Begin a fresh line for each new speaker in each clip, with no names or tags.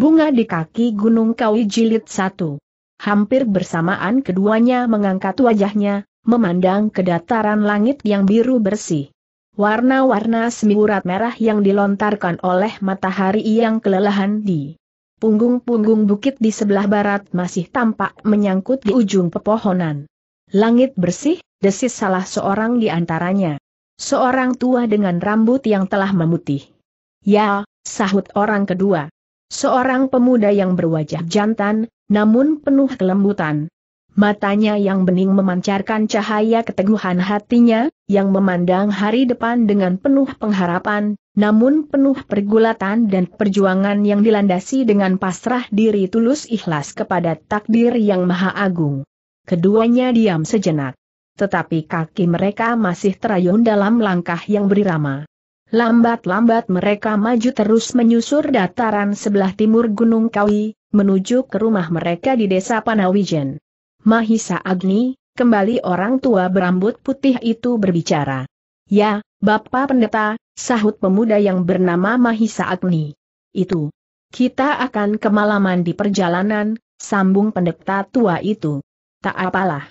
Bunga di kaki Gunung Kawi Jilid 1. Hampir bersamaan keduanya mengangkat wajahnya, memandang ke dataran langit yang biru bersih. Warna-warna semiurat merah yang dilontarkan oleh matahari yang kelelahan di punggung-punggung bukit di sebelah barat masih tampak menyangkut di ujung pepohonan. Langit bersih, desis salah seorang di antaranya. Seorang tua dengan rambut yang telah memutih. Ya, sahut orang kedua. Seorang pemuda yang berwajah jantan, namun penuh kelembutan. Matanya yang bening memancarkan cahaya keteguhan hatinya, yang memandang hari depan dengan penuh pengharapan, namun penuh pergulatan dan perjuangan yang dilandasi dengan pasrah diri tulus ikhlas kepada takdir yang maha agung. Keduanya diam sejenak. Tetapi kaki mereka masih terayun dalam langkah yang berirama. Lambat-lambat mereka maju terus menyusur dataran sebelah timur Gunung Kawi, menuju ke rumah mereka di desa Panawijen. Mahisa Agni, kembali orang tua berambut putih itu berbicara. Ya, Bapak Pendeta, sahut pemuda yang bernama Mahisa Agni. Itu. Kita akan kemalaman di perjalanan, sambung pendeta tua itu. Tak apalah.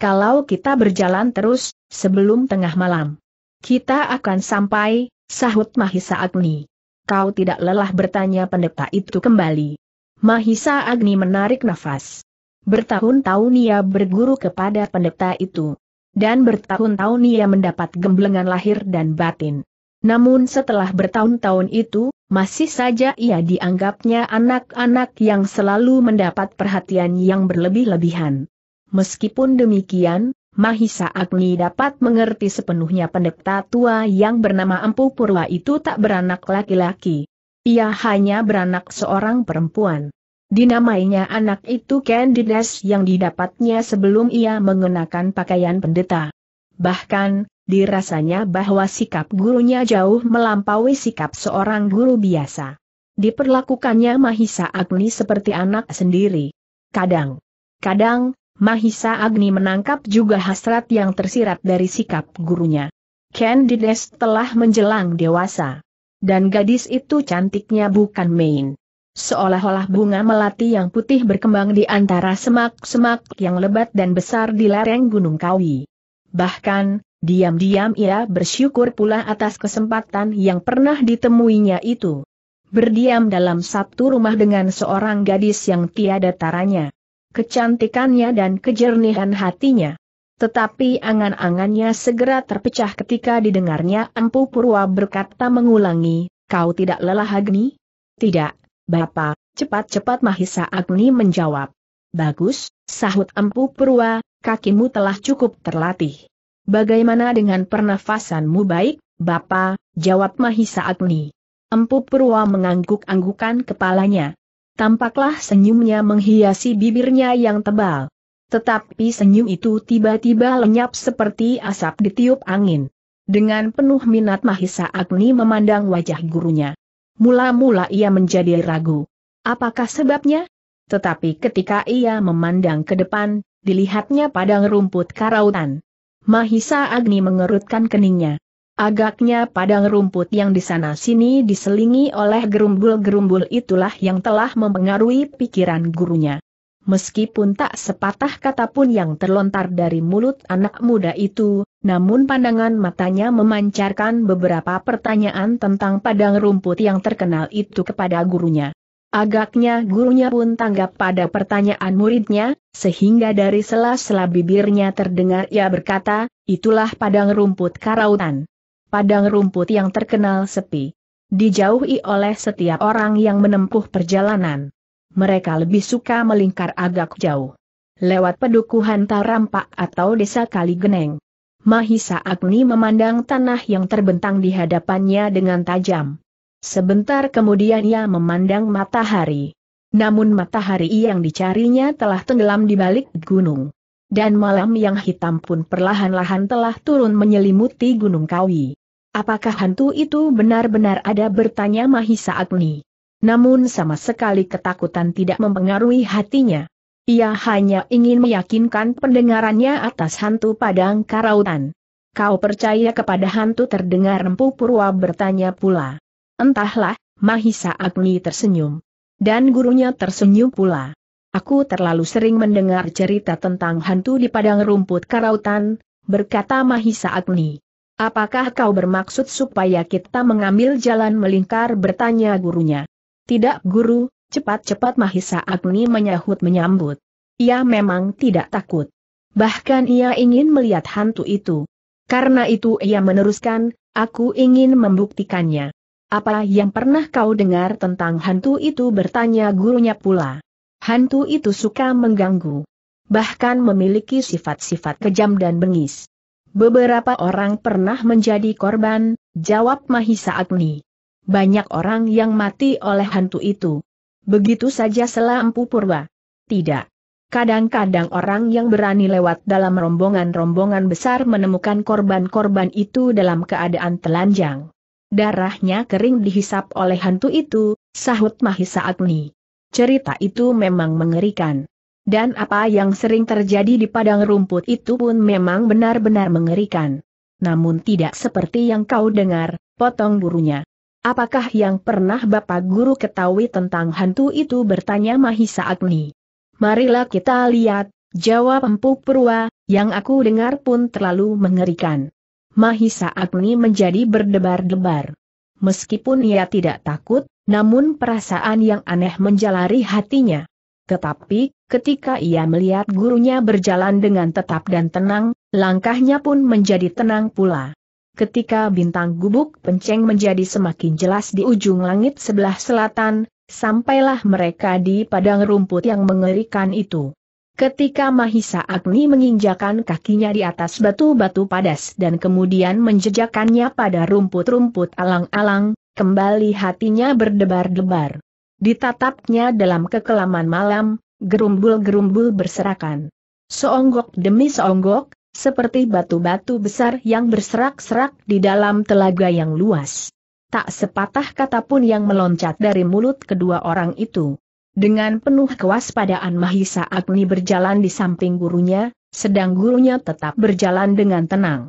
Kalau kita berjalan terus, sebelum tengah malam. Kita akan sampai, Sahut Mahisa Agni. Kau tidak lelah bertanya pendeta itu kembali. Mahisa Agni menarik nafas. Bertahun-tahun ia berguru kepada pendeta itu. Dan bertahun-tahun ia mendapat gemblengan lahir dan batin. Namun setelah bertahun-tahun itu, masih saja ia dianggapnya anak-anak yang selalu mendapat perhatian yang berlebih-lebihan. Meskipun demikian, Mahisa Agni dapat mengerti sepenuhnya pendeta tua yang bernama Empu Purwa itu tak beranak laki-laki. Ia hanya beranak seorang perempuan. Dinamainya anak itu Candides yang didapatnya sebelum ia mengenakan pakaian pendeta. Bahkan, dirasanya bahwa sikap gurunya jauh melampaui sikap seorang guru biasa. Diperlakukannya Mahisa Agni seperti anak sendiri. Kadang, kadang, Mahisa Agni menangkap juga hasrat yang tersirat dari sikap gurunya. Candides telah menjelang dewasa. Dan gadis itu cantiknya bukan main. Seolah-olah bunga melati yang putih berkembang di antara semak-semak yang lebat dan besar di lereng Gunung Kawi. Bahkan, diam-diam ia bersyukur pula atas kesempatan yang pernah ditemuinya itu. Berdiam dalam satu rumah dengan seorang gadis yang tiada taranya kecantikannya dan kejernihan hatinya. Tetapi angan-angannya segera terpecah ketika didengarnya Empu Purwa berkata mengulangi, kau tidak lelah Agni? Tidak, Bapak, cepat-cepat Mahisa Agni menjawab. Bagus, sahut Empu Purwa, kakimu telah cukup terlatih. Bagaimana dengan pernafasanmu baik, Bapak, jawab Mahisa Agni. Empu Purwa mengangguk-anggukan kepalanya. Tampaklah senyumnya menghiasi bibirnya yang tebal. Tetapi senyum itu tiba-tiba lenyap seperti asap ditiup angin. Dengan penuh minat Mahisa Agni memandang wajah gurunya. Mula-mula ia menjadi ragu. Apakah sebabnya? Tetapi ketika ia memandang ke depan, dilihatnya padang rumput karautan. Mahisa Agni mengerutkan keningnya. Agaknya padang rumput yang di sana-sini diselingi oleh gerumbul-gerumbul itulah yang telah mempengaruhi pikiran gurunya. Meskipun tak sepatah kata pun yang terlontar dari mulut anak muda itu, namun pandangan matanya memancarkan beberapa pertanyaan tentang padang rumput yang terkenal itu kepada gurunya. Agaknya gurunya pun tanggap pada pertanyaan muridnya, sehingga dari sela-sela bibirnya terdengar ia berkata, itulah padang rumput karautan padang rumput yang terkenal sepi. Dijauhi oleh setiap orang yang menempuh perjalanan. Mereka lebih suka melingkar agak jauh. Lewat pedukuhan Tarampak atau desa Kaligeneng. Mahisa Agni memandang tanah yang terbentang di hadapannya dengan tajam. Sebentar kemudian ia memandang matahari. Namun matahari yang dicarinya telah tenggelam di balik gunung dan malam yang hitam pun perlahan-lahan telah turun menyelimuti Gunung Kawi. Apakah hantu itu benar-benar ada bertanya Mahisa Agni? Namun sama sekali ketakutan tidak mempengaruhi hatinya. Ia hanya ingin meyakinkan pendengarannya atas hantu Padang Karautan. Kau percaya kepada hantu terdengar Empu Purwa bertanya pula. Entahlah, Mahisa Agni tersenyum. Dan gurunya tersenyum pula. Aku terlalu sering mendengar cerita tentang hantu di padang rumput karautan, berkata Mahisa Agni. Apakah kau bermaksud supaya kita mengambil jalan melingkar bertanya gurunya? Tidak guru, cepat-cepat Mahisa Agni menyahut menyambut. Ia memang tidak takut. Bahkan ia ingin melihat hantu itu. Karena itu ia meneruskan, aku ingin membuktikannya. Apa yang pernah kau dengar tentang hantu itu bertanya gurunya pula. Hantu itu suka mengganggu. Bahkan memiliki sifat-sifat kejam dan bengis. Beberapa orang pernah menjadi korban, jawab Mahisa Agni. Banyak orang yang mati oleh hantu itu. Begitu saja selampu purba. Tidak. Kadang-kadang orang yang berani lewat dalam rombongan-rombongan besar menemukan korban-korban itu dalam keadaan telanjang. Darahnya kering dihisap oleh hantu itu, sahut Mahisa Agni cerita itu memang mengerikan. Dan apa yang sering terjadi di padang rumput itu pun memang benar-benar mengerikan. Namun tidak seperti yang kau dengar, potong burunya. Apakah yang pernah Bapak Guru ketahui tentang hantu itu bertanya Mahisa Agni. Marilah kita lihat, jawab Empu Purwa, yang aku dengar pun terlalu mengerikan. Mahisa Agni menjadi berdebar-debar. Meskipun ia tidak takut, namun perasaan yang aneh menjalari hatinya. Tetapi, ketika ia melihat gurunya berjalan dengan tetap dan tenang, langkahnya pun menjadi tenang pula. Ketika bintang gubuk penceng menjadi semakin jelas di ujung langit sebelah selatan, sampailah mereka di padang rumput yang mengerikan itu. Ketika Mahisa Agni menginjakan kakinya di atas batu-batu padas dan kemudian menjejakannya pada rumput-rumput alang-alang, Kembali hatinya berdebar-debar. Ditatapnya dalam kekelaman malam, gerumbul-gerumbul berserakan. Seonggok demi seonggok, seperti batu-batu besar yang berserak-serak di dalam telaga yang luas. Tak sepatah kata pun yang meloncat dari mulut kedua orang itu. Dengan penuh kewaspadaan Mahisa Agni berjalan di samping gurunya, sedang gurunya tetap berjalan dengan tenang.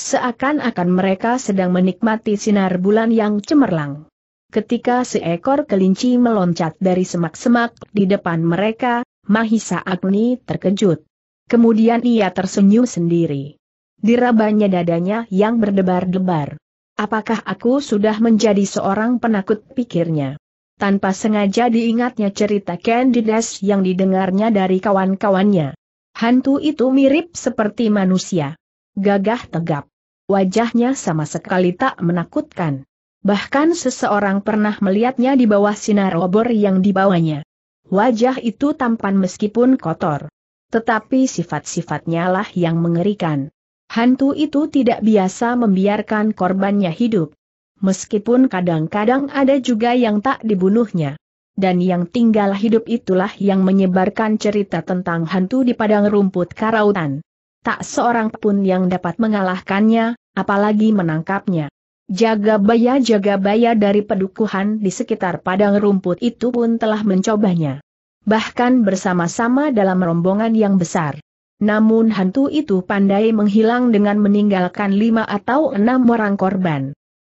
Seakan-akan mereka sedang menikmati sinar bulan yang cemerlang. Ketika seekor kelinci meloncat dari semak-semak di depan mereka, Mahisa Agni terkejut. Kemudian ia tersenyum sendiri. Dirabanya dadanya yang berdebar-debar. Apakah aku sudah menjadi seorang penakut pikirnya? Tanpa sengaja diingatnya cerita Candides yang didengarnya dari kawan-kawannya. Hantu itu mirip seperti manusia. Gagah tegap wajahnya sama sekali tak menakutkan. Bahkan seseorang pernah melihatnya di bawah sinar obor yang dibawanya. Wajah itu tampan meskipun kotor. Tetapi sifat-sifatnya lah yang mengerikan. Hantu itu tidak biasa membiarkan korbannya hidup. Meskipun kadang-kadang ada juga yang tak dibunuhnya. Dan yang tinggal hidup itulah yang menyebarkan cerita tentang hantu di padang rumput karautan. Tak seorang pun yang dapat mengalahkannya, apalagi menangkapnya. Jaga baya-jaga baya dari pedukuhan di sekitar padang rumput itu pun telah mencobanya. Bahkan bersama-sama dalam rombongan yang besar. Namun hantu itu pandai menghilang dengan meninggalkan lima atau enam orang korban.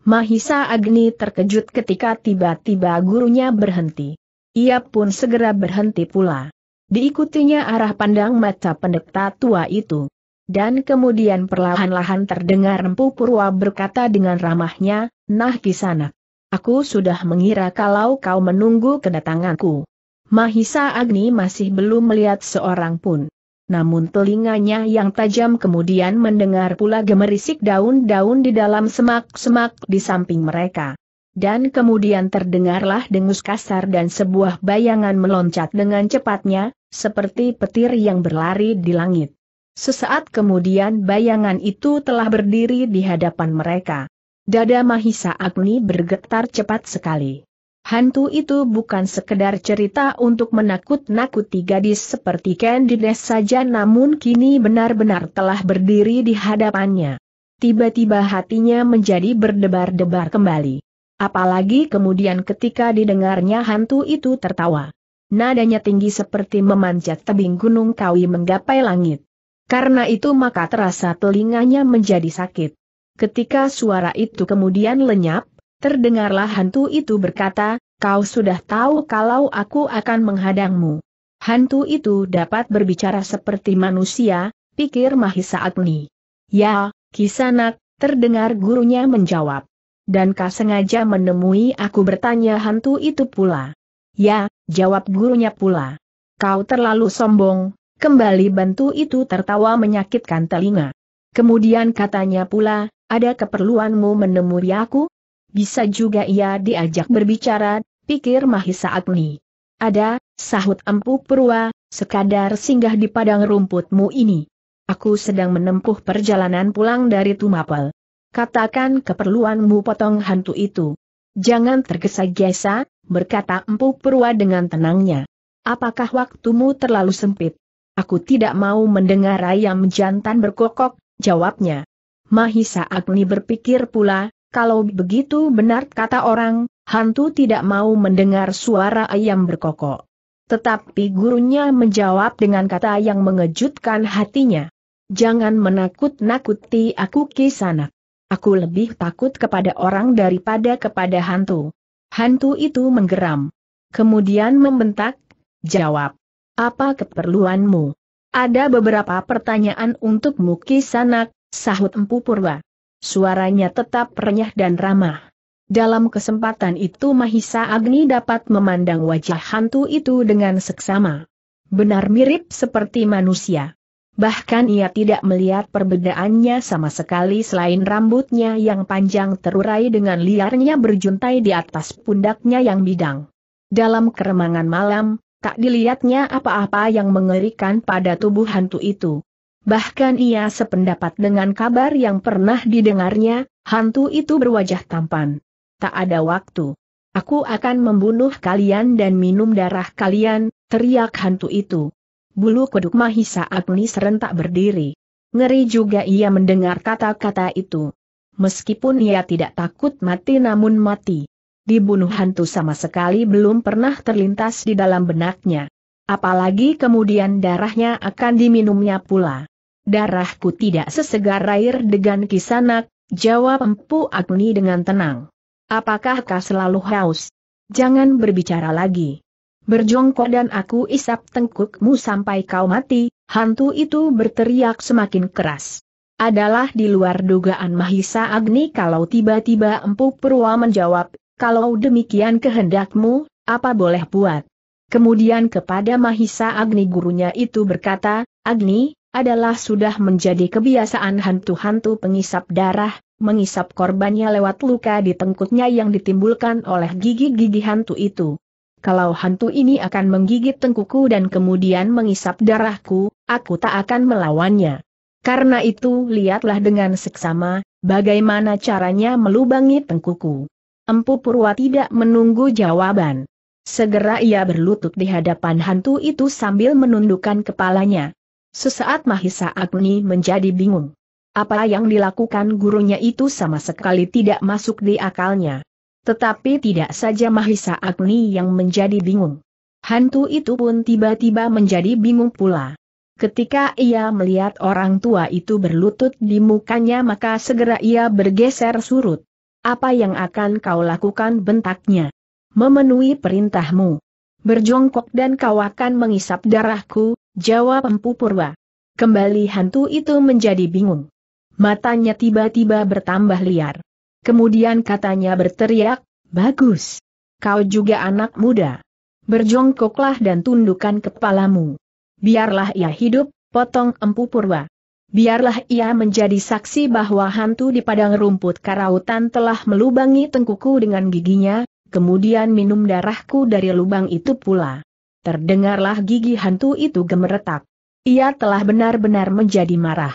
Mahisa Agni terkejut ketika tiba-tiba gurunya berhenti. Ia pun segera berhenti pula. Diikutinya arah pandang mata pendeta tua itu. Dan kemudian perlahan-lahan terdengar Empu Purwa berkata dengan ramahnya, Nah Kisanak. Aku sudah mengira kalau kau menunggu kedatanganku. Mahisa Agni masih belum melihat seorang pun. Namun telinganya yang tajam kemudian mendengar pula gemerisik daun-daun di dalam semak-semak di samping mereka. Dan kemudian terdengarlah dengus kasar dan sebuah bayangan meloncat dengan cepatnya, seperti petir yang berlari di langit. Sesaat kemudian bayangan itu telah berdiri di hadapan mereka. Dada Mahisa Agni bergetar cepat sekali. Hantu itu bukan sekedar cerita untuk menakut-nakuti gadis seperti Candides saja namun kini benar-benar telah berdiri di hadapannya. Tiba-tiba hatinya menjadi berdebar-debar kembali. Apalagi kemudian ketika didengarnya hantu itu tertawa. Nadanya tinggi seperti memanjat tebing gunung kawi menggapai langit. Karena itu maka terasa telinganya menjadi sakit. Ketika suara itu kemudian lenyap, terdengarlah hantu itu berkata, kau sudah tahu kalau aku akan menghadangmu. Hantu itu dapat berbicara seperti manusia, pikir Mahisa Agni. Ya, Kisanak, terdengar gurunya menjawab. Dan kau sengaja menemui aku bertanya hantu itu pula. Ya, jawab gurunya pula. Kau terlalu sombong, Kembali bantu itu tertawa menyakitkan telinga. Kemudian katanya pula, ada keperluanmu menemui aku? Bisa juga ia diajak berbicara, pikir Mahisa Agni. Ada, sahut Empu Perua. sekadar singgah di padang rumputmu ini. Aku sedang menempuh perjalanan pulang dari Tumapel. Katakan keperluanmu potong hantu itu. Jangan tergesa-gesa, berkata Empu Perua dengan tenangnya. Apakah waktumu terlalu sempit? Aku tidak mau mendengar ayam jantan berkokok, jawabnya. Mahisa Agni berpikir pula, kalau begitu benar kata orang, hantu tidak mau mendengar suara ayam berkokok. Tetapi gurunya menjawab dengan kata yang mengejutkan hatinya. Jangan menakut-nakuti aku kisanak. Aku lebih takut kepada orang daripada kepada hantu. Hantu itu menggeram. Kemudian membentak, jawab. Apa keperluanmu? Ada beberapa pertanyaan untukmu kisanak, sahut Empu Purwa. Suaranya tetap renyah dan ramah. Dalam kesempatan itu Mahisa Agni dapat memandang wajah hantu itu dengan seksama. Benar mirip seperti manusia. Bahkan ia tidak melihat perbedaannya sama sekali selain rambutnya yang panjang terurai dengan liarnya berjuntai di atas pundaknya yang bidang. Dalam keremangan malam, tak dilihatnya apa-apa yang mengerikan pada tubuh hantu itu. Bahkan ia sependapat dengan kabar yang pernah didengarnya, hantu itu berwajah tampan. Tak ada waktu. Aku akan membunuh kalian dan minum darah kalian, teriak hantu itu. Bulu kuduk Mahisa Agni serentak berdiri. Ngeri juga ia mendengar kata-kata itu. Meskipun ia tidak takut mati namun mati dibunuh hantu sama sekali belum pernah terlintas di dalam benaknya. Apalagi kemudian darahnya akan diminumnya pula. Darahku tidak sesegar air dengan kisanak, jawab Empu Agni dengan tenang. Apakah kau selalu haus? Jangan berbicara lagi. Berjongkok dan aku isap tengkukmu sampai kau mati, hantu itu berteriak semakin keras. Adalah di luar dugaan Mahisa Agni kalau tiba-tiba Empu Purwa menjawab, kalau demikian kehendakmu, apa boleh buat? Kemudian kepada Mahisa Agni gurunya itu berkata, Agni, adalah sudah menjadi kebiasaan hantu-hantu pengisap darah, mengisap korbannya lewat luka di tengkuknya yang ditimbulkan oleh gigi-gigi hantu itu. Kalau hantu ini akan menggigit tengkuku dan kemudian mengisap darahku, aku tak akan melawannya. Karena itu lihatlah dengan seksama, bagaimana caranya melubangi tengkuku. Empu Purwa tidak menunggu jawaban. Segera ia berlutut di hadapan hantu itu sambil menundukkan kepalanya. Sesaat Mahisa Agni menjadi bingung. Apa yang dilakukan gurunya itu sama sekali tidak masuk di akalnya. Tetapi tidak saja Mahisa Agni yang menjadi bingung. Hantu itu pun tiba-tiba menjadi bingung pula. Ketika ia melihat orang tua itu berlutut di mukanya maka segera ia bergeser surut. Apa yang akan kau lakukan bentaknya? Memenuhi perintahmu. Berjongkok dan kau akan mengisap darahku, jawab Empu Purwa. Kembali hantu itu menjadi bingung. Matanya tiba-tiba bertambah liar. Kemudian katanya berteriak, Bagus. Kau juga anak muda. Berjongkoklah dan tundukkan kepalamu. Biarlah ia hidup, potong Empu Purwa biarlah ia menjadi saksi bahwa hantu di padang rumput karautan telah melubangi tengkuku dengan giginya, kemudian minum darahku dari lubang itu pula. Terdengarlah gigi hantu itu gemeretak. Ia telah benar-benar menjadi marah.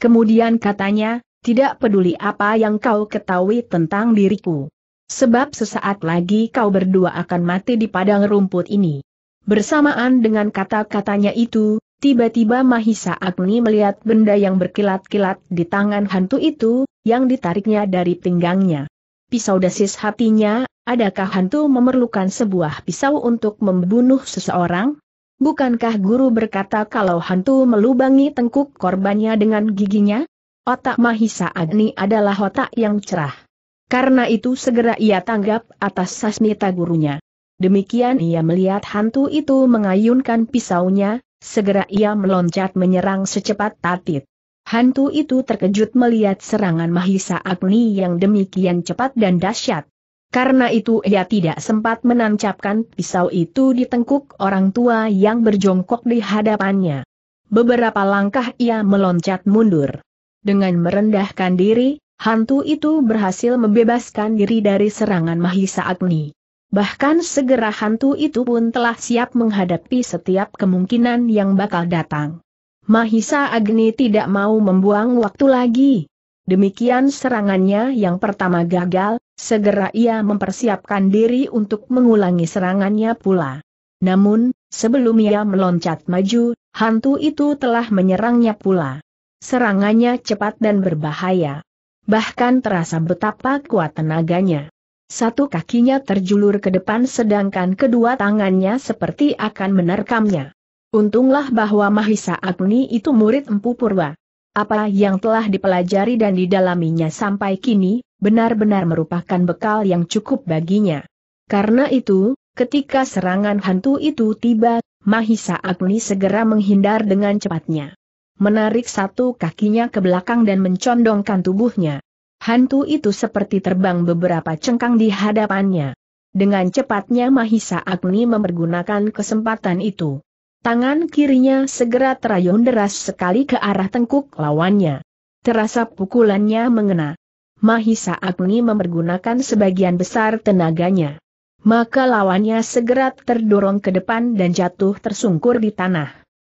Kemudian katanya, tidak peduli apa yang kau ketahui tentang diriku. Sebab sesaat lagi kau berdua akan mati di padang rumput ini. Bersamaan dengan kata-katanya itu, Tiba-tiba Mahisa Agni melihat benda yang berkilat-kilat di tangan hantu itu, yang ditariknya dari pinggangnya. Pisau dasis hatinya, adakah hantu memerlukan sebuah pisau untuk membunuh seseorang? Bukankah guru berkata kalau hantu melubangi tengkuk korbannya dengan giginya? Otak Mahisa Agni adalah otak yang cerah. Karena itu segera ia tanggap atas sasmita gurunya. Demikian ia melihat hantu itu mengayunkan pisaunya, Segera ia meloncat menyerang secepat tatit. Hantu itu terkejut melihat serangan Mahisa Agni yang demikian cepat dan dahsyat. Karena itu ia tidak sempat menancapkan pisau itu di tengkuk orang tua yang berjongkok di hadapannya. Beberapa langkah ia meloncat mundur. Dengan merendahkan diri, hantu itu berhasil membebaskan diri dari serangan Mahisa Agni. Bahkan segera hantu itu pun telah siap menghadapi setiap kemungkinan yang bakal datang. Mahisa Agni tidak mau membuang waktu lagi. Demikian serangannya yang pertama gagal, segera ia mempersiapkan diri untuk mengulangi serangannya pula. Namun, sebelum ia meloncat maju, hantu itu telah menyerangnya pula. Serangannya cepat dan berbahaya. Bahkan terasa betapa kuat tenaganya. Satu kakinya terjulur ke depan sedangkan kedua tangannya seperti akan menerkamnya. Untunglah bahwa Mahisa Agni itu murid Empu Purwa. Apa yang telah dipelajari dan didalaminya sampai kini, benar-benar merupakan bekal yang cukup baginya. Karena itu, ketika serangan hantu itu tiba, Mahisa Agni segera menghindar dengan cepatnya. Menarik satu kakinya ke belakang dan mencondongkan tubuhnya. Hantu itu seperti terbang beberapa cengkang di hadapannya. Dengan cepatnya Mahisa Agni memergunakan kesempatan itu. Tangan kirinya segera terayun deras sekali ke arah tengkuk lawannya. Terasa pukulannya mengena. Mahisa Agni memergunakan sebagian besar tenaganya. Maka lawannya segera terdorong ke depan dan jatuh tersungkur di tanah.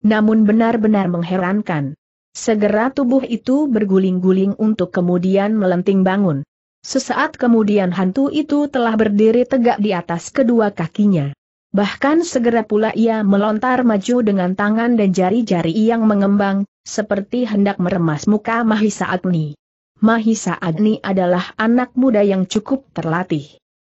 Namun benar-benar mengherankan. Segera tubuh itu berguling-guling untuk kemudian melenting bangun. Sesaat kemudian hantu itu telah berdiri tegak di atas kedua kakinya. Bahkan segera pula ia melontar maju dengan tangan dan jari-jari yang mengembang, seperti hendak meremas muka Mahisa Agni. Mahisa Agni adalah anak muda yang cukup terlatih.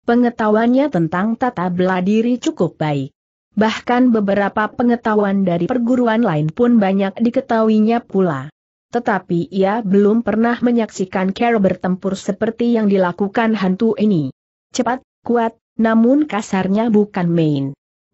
Pengetahuannya tentang tata bela diri cukup baik. Bahkan beberapa pengetahuan dari perguruan lain pun banyak diketahuinya pula. Tetapi ia belum pernah menyaksikan Carol bertempur seperti yang dilakukan hantu ini. Cepat, kuat, namun kasarnya bukan main.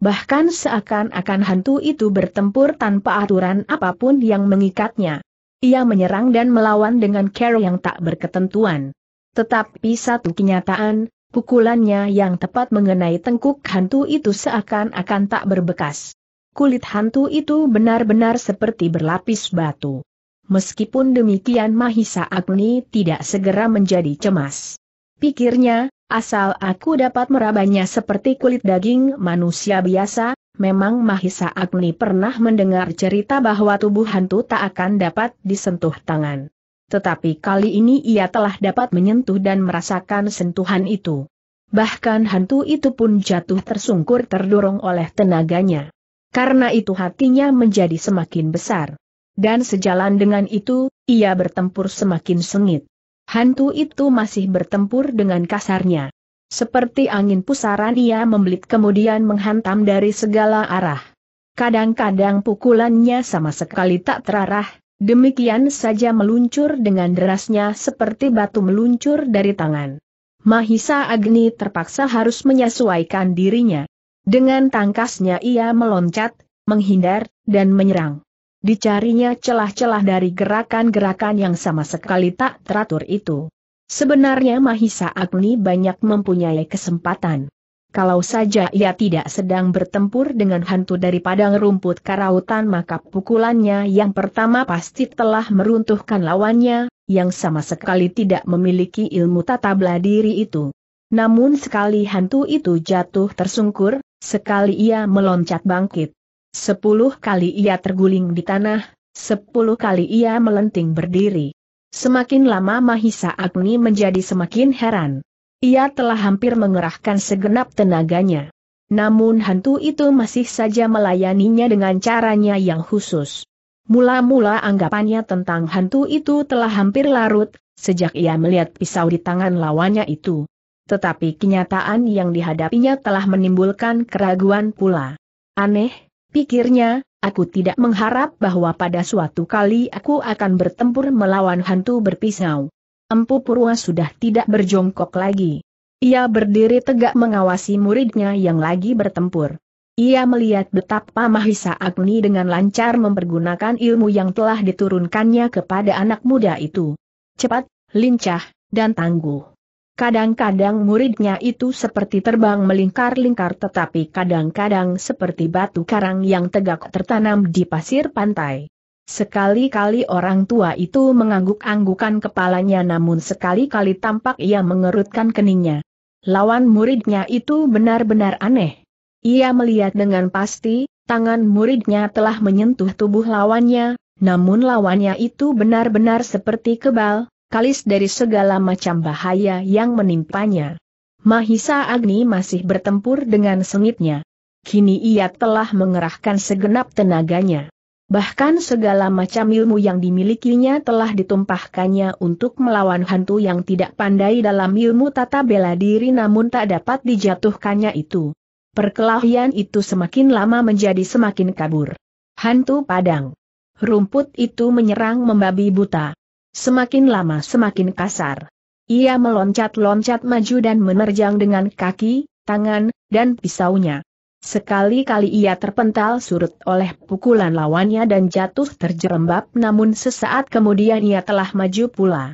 Bahkan seakan-akan hantu itu bertempur tanpa aturan apapun yang mengikatnya. Ia menyerang dan melawan dengan Carol yang tak berketentuan. Tetapi satu kenyataan, Pukulannya yang tepat mengenai tengkuk hantu itu seakan-akan tak berbekas. Kulit hantu itu benar-benar seperti berlapis batu. Meskipun demikian Mahisa Agni tidak segera menjadi cemas. Pikirnya, asal aku dapat merabanya seperti kulit daging manusia biasa, memang Mahisa Agni pernah mendengar cerita bahwa tubuh hantu tak akan dapat disentuh tangan tetapi kali ini ia telah dapat menyentuh dan merasakan sentuhan itu. Bahkan hantu itu pun jatuh tersungkur terdorong oleh tenaganya. Karena itu hatinya menjadi semakin besar. Dan sejalan dengan itu, ia bertempur semakin sengit. Hantu itu masih bertempur dengan kasarnya. Seperti angin pusaran ia membelit kemudian menghantam dari segala arah. Kadang-kadang pukulannya sama sekali tak terarah, Demikian saja meluncur dengan derasnya seperti batu meluncur dari tangan. Mahisa Agni terpaksa harus menyesuaikan dirinya. Dengan tangkasnya ia meloncat, menghindar, dan menyerang. Dicarinya celah-celah dari gerakan-gerakan yang sama sekali tak teratur itu. Sebenarnya Mahisa Agni banyak mempunyai kesempatan. Kalau saja ia tidak sedang bertempur dengan hantu dari padang rumput karautan maka pukulannya yang pertama pasti telah meruntuhkan lawannya, yang sama sekali tidak memiliki ilmu tata bela diri itu. Namun sekali hantu itu jatuh tersungkur, sekali ia meloncat bangkit. Sepuluh kali ia terguling di tanah, sepuluh kali ia melenting berdiri. Semakin lama Mahisa Agni menjadi semakin heran. Ia telah hampir mengerahkan segenap tenaganya. Namun hantu itu masih saja melayaninya dengan caranya yang khusus. Mula-mula anggapannya tentang hantu itu telah hampir larut, sejak ia melihat pisau di tangan lawannya itu. Tetapi kenyataan yang dihadapinya telah menimbulkan keraguan pula. Aneh, pikirnya, aku tidak mengharap bahwa pada suatu kali aku akan bertempur melawan hantu berpisau. Empu Purwa sudah tidak berjongkok lagi. Ia berdiri tegak mengawasi muridnya yang lagi bertempur. Ia melihat betapa Mahisa Agni dengan lancar mempergunakan ilmu yang telah diturunkannya kepada anak muda itu. Cepat, lincah, dan tangguh. Kadang-kadang muridnya itu seperti terbang melingkar-lingkar tetapi kadang-kadang seperti batu karang yang tegak tertanam di pasir pantai. Sekali-kali orang tua itu mengangguk-anggukan kepalanya namun sekali-kali tampak ia mengerutkan keningnya. Lawan muridnya itu benar-benar aneh. Ia melihat dengan pasti, tangan muridnya telah menyentuh tubuh lawannya, namun lawannya itu benar-benar seperti kebal, kalis dari segala macam bahaya yang menimpanya. Mahisa Agni masih bertempur dengan sengitnya. Kini ia telah mengerahkan segenap tenaganya. Bahkan segala macam ilmu yang dimilikinya telah ditumpahkannya untuk melawan hantu yang tidak pandai dalam ilmu tata bela diri namun tak dapat dijatuhkannya itu. Perkelahian itu semakin lama menjadi semakin kabur. Hantu Padang. Rumput itu menyerang membabi buta. Semakin lama semakin kasar. Ia meloncat-loncat maju dan menerjang dengan kaki, tangan, dan pisaunya. Sekali-kali ia terpental surut oleh pukulan lawannya dan jatuh terjerembab namun sesaat kemudian ia telah maju pula.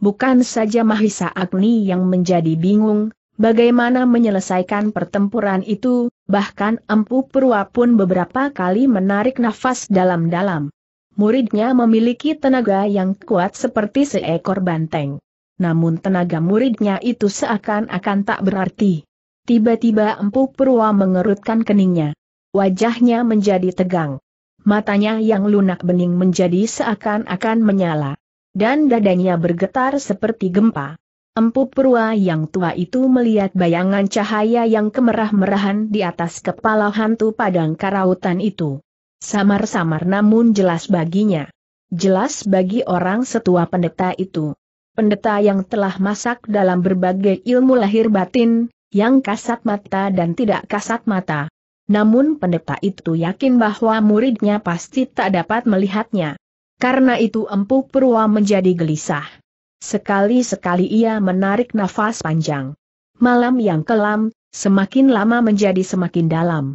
Bukan saja Mahisa Agni yang menjadi bingung, bagaimana menyelesaikan pertempuran itu, bahkan Empu Purwa pun beberapa kali menarik nafas dalam-dalam. Muridnya memiliki tenaga yang kuat seperti seekor banteng. Namun tenaga muridnya itu seakan-akan tak berarti. Tiba-tiba Empu Purwa mengerutkan keningnya. Wajahnya menjadi tegang. Matanya yang lunak bening menjadi seakan-akan menyala. Dan dadanya bergetar seperti gempa. Empu Purwa yang tua itu melihat bayangan cahaya yang kemerah-merahan di atas kepala hantu padang karautan itu. Samar-samar namun jelas baginya. Jelas bagi orang setua pendeta itu. Pendeta yang telah masak dalam berbagai ilmu lahir batin, yang kasat mata dan tidak kasat mata. Namun pendeta itu yakin bahwa muridnya pasti tak dapat melihatnya. Karena itu Empu Purwa menjadi gelisah. Sekali-sekali ia menarik nafas panjang. Malam yang kelam, semakin lama menjadi semakin dalam.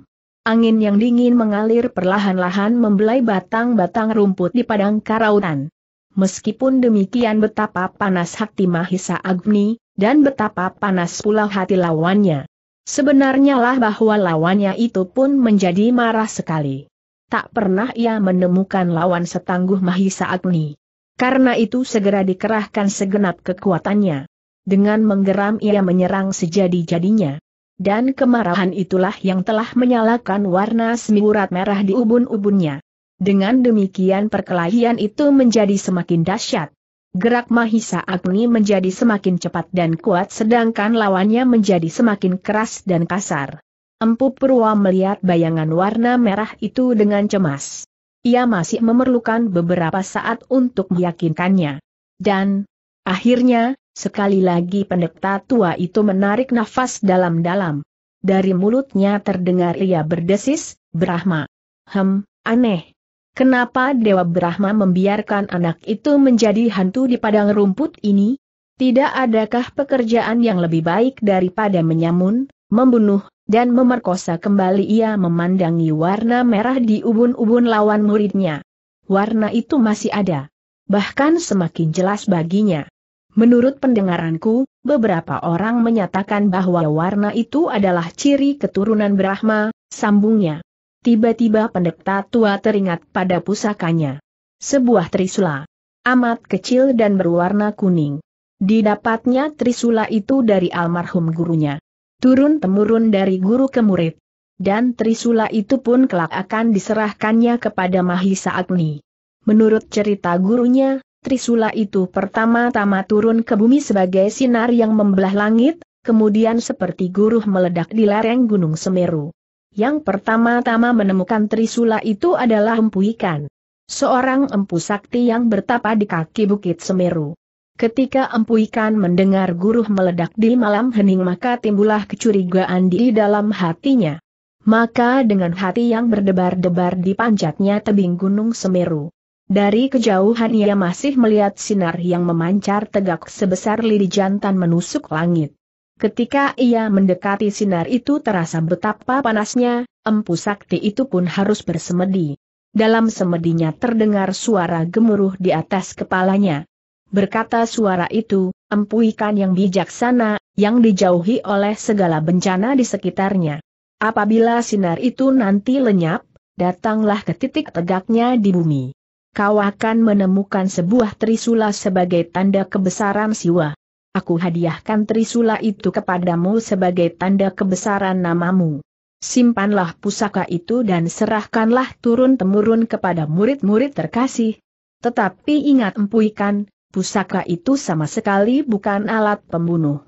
Angin yang dingin mengalir perlahan-lahan membelai batang-batang rumput di padang karautan. Meskipun demikian betapa panas hati Mahisa Agni, dan betapa panas pula hati lawannya. Sebenarnya lah bahwa lawannya itu pun menjadi marah sekali. Tak pernah ia menemukan lawan setangguh Mahisa Agni. Karena itu segera dikerahkan segenap kekuatannya. Dengan menggeram ia menyerang sejadi-jadinya. Dan kemarahan itulah yang telah menyalakan warna semiurat merah di ubun-ubunnya. Dengan demikian perkelahian itu menjadi semakin dahsyat. Gerak Mahisa Agni menjadi semakin cepat dan kuat sedangkan lawannya menjadi semakin keras dan kasar. Empu Purwa melihat bayangan warna merah itu dengan cemas. Ia masih memerlukan beberapa saat untuk meyakinkannya. Dan, akhirnya, sekali lagi pendekta tua itu menarik nafas dalam-dalam. Dari mulutnya terdengar ia berdesis, Brahma. Hem, aneh, Kenapa Dewa Brahma membiarkan anak itu menjadi hantu di padang rumput ini? Tidak adakah pekerjaan yang lebih baik daripada menyamun, membunuh, dan memerkosa kembali ia memandangi warna merah di ubun-ubun lawan muridnya. Warna itu masih ada. Bahkan semakin jelas baginya. Menurut pendengaranku, beberapa orang menyatakan bahwa warna itu adalah ciri keturunan Brahma, sambungnya. Tiba-tiba pendekta tua teringat pada pusakanya. Sebuah trisula. Amat kecil dan berwarna kuning. Didapatnya trisula itu dari almarhum gurunya. Turun-temurun dari guru ke murid. Dan trisula itu pun kelak akan diserahkannya kepada Mahisa Agni. Menurut cerita gurunya, trisula itu pertama-tama turun ke bumi sebagai sinar yang membelah langit, kemudian seperti guruh meledak di lereng Gunung Semeru. Yang pertama-tama menemukan Trisula itu adalah Empu Ikan. Seorang empu sakti yang bertapa di kaki Bukit Semeru. Ketika Empu Ikan mendengar guruh meledak di malam hening maka timbullah kecurigaan di dalam hatinya. Maka dengan hati yang berdebar-debar dipanjatnya tebing gunung Semeru. Dari kejauhan ia masih melihat sinar yang memancar tegak sebesar lidi jantan menusuk langit. Ketika ia mendekati sinar itu terasa betapa panasnya, empu sakti itu pun harus bersemedi. Dalam semedinya terdengar suara gemuruh di atas kepalanya. Berkata suara itu, empu ikan yang bijaksana, yang dijauhi oleh segala bencana di sekitarnya. Apabila sinar itu nanti lenyap, datanglah ke titik tegaknya di bumi. Kau akan menemukan sebuah trisula sebagai tanda kebesaran siwa aku hadiahkan Trisula itu kepadamu sebagai tanda kebesaran namamu. Simpanlah pusaka itu dan serahkanlah turun-temurun kepada murid-murid terkasih. Tetapi ingat empuikan, pusaka itu sama sekali bukan alat pembunuh.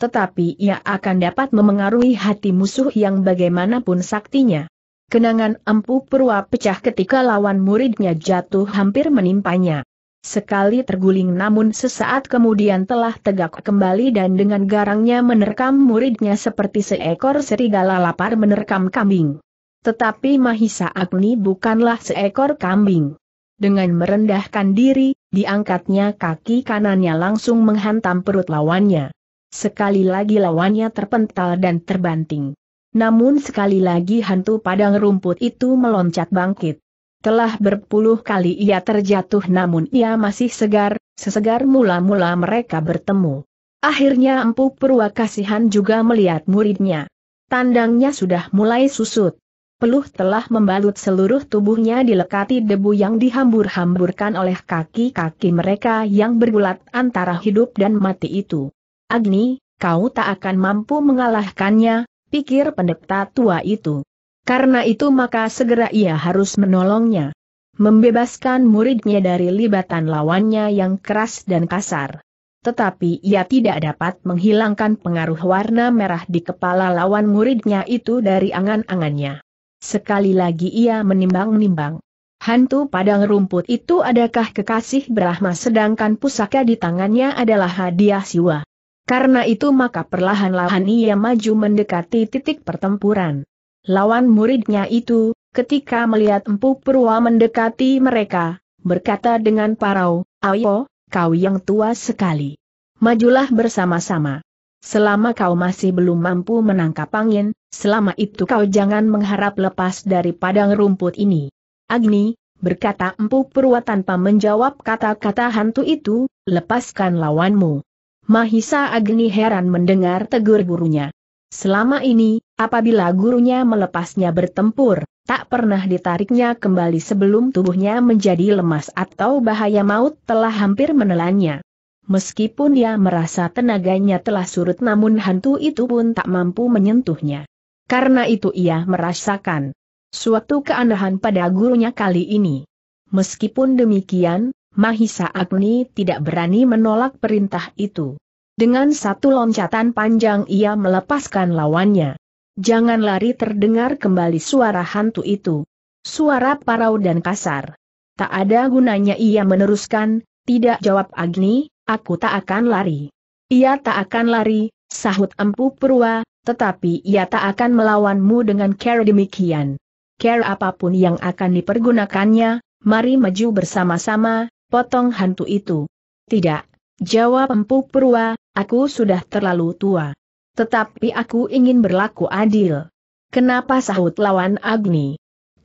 Tetapi ia akan dapat memengaruhi hati musuh yang bagaimanapun saktinya. Kenangan empu perwa pecah ketika lawan muridnya jatuh hampir menimpanya. Sekali terguling namun sesaat kemudian telah tegak kembali dan dengan garangnya menerkam muridnya seperti seekor serigala lapar menerkam kambing. Tetapi Mahisa Agni bukanlah seekor kambing. Dengan merendahkan diri, diangkatnya kaki kanannya langsung menghantam perut lawannya. Sekali lagi lawannya terpental dan terbanting. Namun sekali lagi hantu padang rumput itu meloncat bangkit. Telah berpuluh kali ia terjatuh namun ia masih segar, sesegar mula-mula mereka bertemu. Akhirnya Empu Purwakasihan juga melihat muridnya. Tandangnya sudah mulai susut. Peluh telah membalut seluruh tubuhnya dilekati debu yang dihambur-hamburkan oleh kaki-kaki mereka yang bergulat antara hidup dan mati itu. Agni, kau tak akan mampu mengalahkannya, pikir pendeta tua itu. Karena itu maka segera ia harus menolongnya. Membebaskan muridnya dari libatan lawannya yang keras dan kasar. Tetapi ia tidak dapat menghilangkan pengaruh warna merah di kepala lawan muridnya itu dari angan-angannya. Sekali lagi ia menimbang-nimbang. Hantu padang rumput itu adakah kekasih Brahma sedangkan pusaka di tangannya adalah hadiah siwa. Karena itu maka perlahan-lahan ia maju mendekati titik pertempuran. Lawan muridnya itu, ketika melihat Empu Purwa mendekati mereka, berkata dengan parau, Ayo, kau yang tua sekali. Majulah bersama-sama. Selama kau masih belum mampu menangkap angin, selama itu kau jangan mengharap lepas dari padang rumput ini. Agni, berkata Empu Purwa tanpa menjawab kata-kata hantu itu, lepaskan lawanmu. Mahisa Agni heran mendengar tegur gurunya. Selama ini, Apabila gurunya melepasnya bertempur, tak pernah ditariknya kembali sebelum tubuhnya menjadi lemas atau bahaya maut telah hampir menelannya. Meskipun dia merasa tenaganya telah surut namun hantu itu pun tak mampu menyentuhnya. Karena itu ia merasakan suatu keanehan pada gurunya kali ini. Meskipun demikian, Mahisa Agni tidak berani menolak perintah itu. Dengan satu loncatan panjang ia melepaskan lawannya. Jangan lari terdengar kembali suara hantu itu. Suara parau dan kasar. Tak ada gunanya ia meneruskan, tidak jawab Agni, aku tak akan lari. Ia tak akan lari, sahut empu Perua. tetapi ia tak akan melawanmu dengan care demikian. Care apapun yang akan dipergunakannya, mari maju bersama-sama, potong hantu itu. Tidak, jawab empu Perua, aku sudah terlalu tua. Tetapi aku ingin berlaku adil. Kenapa sahut lawan Agni?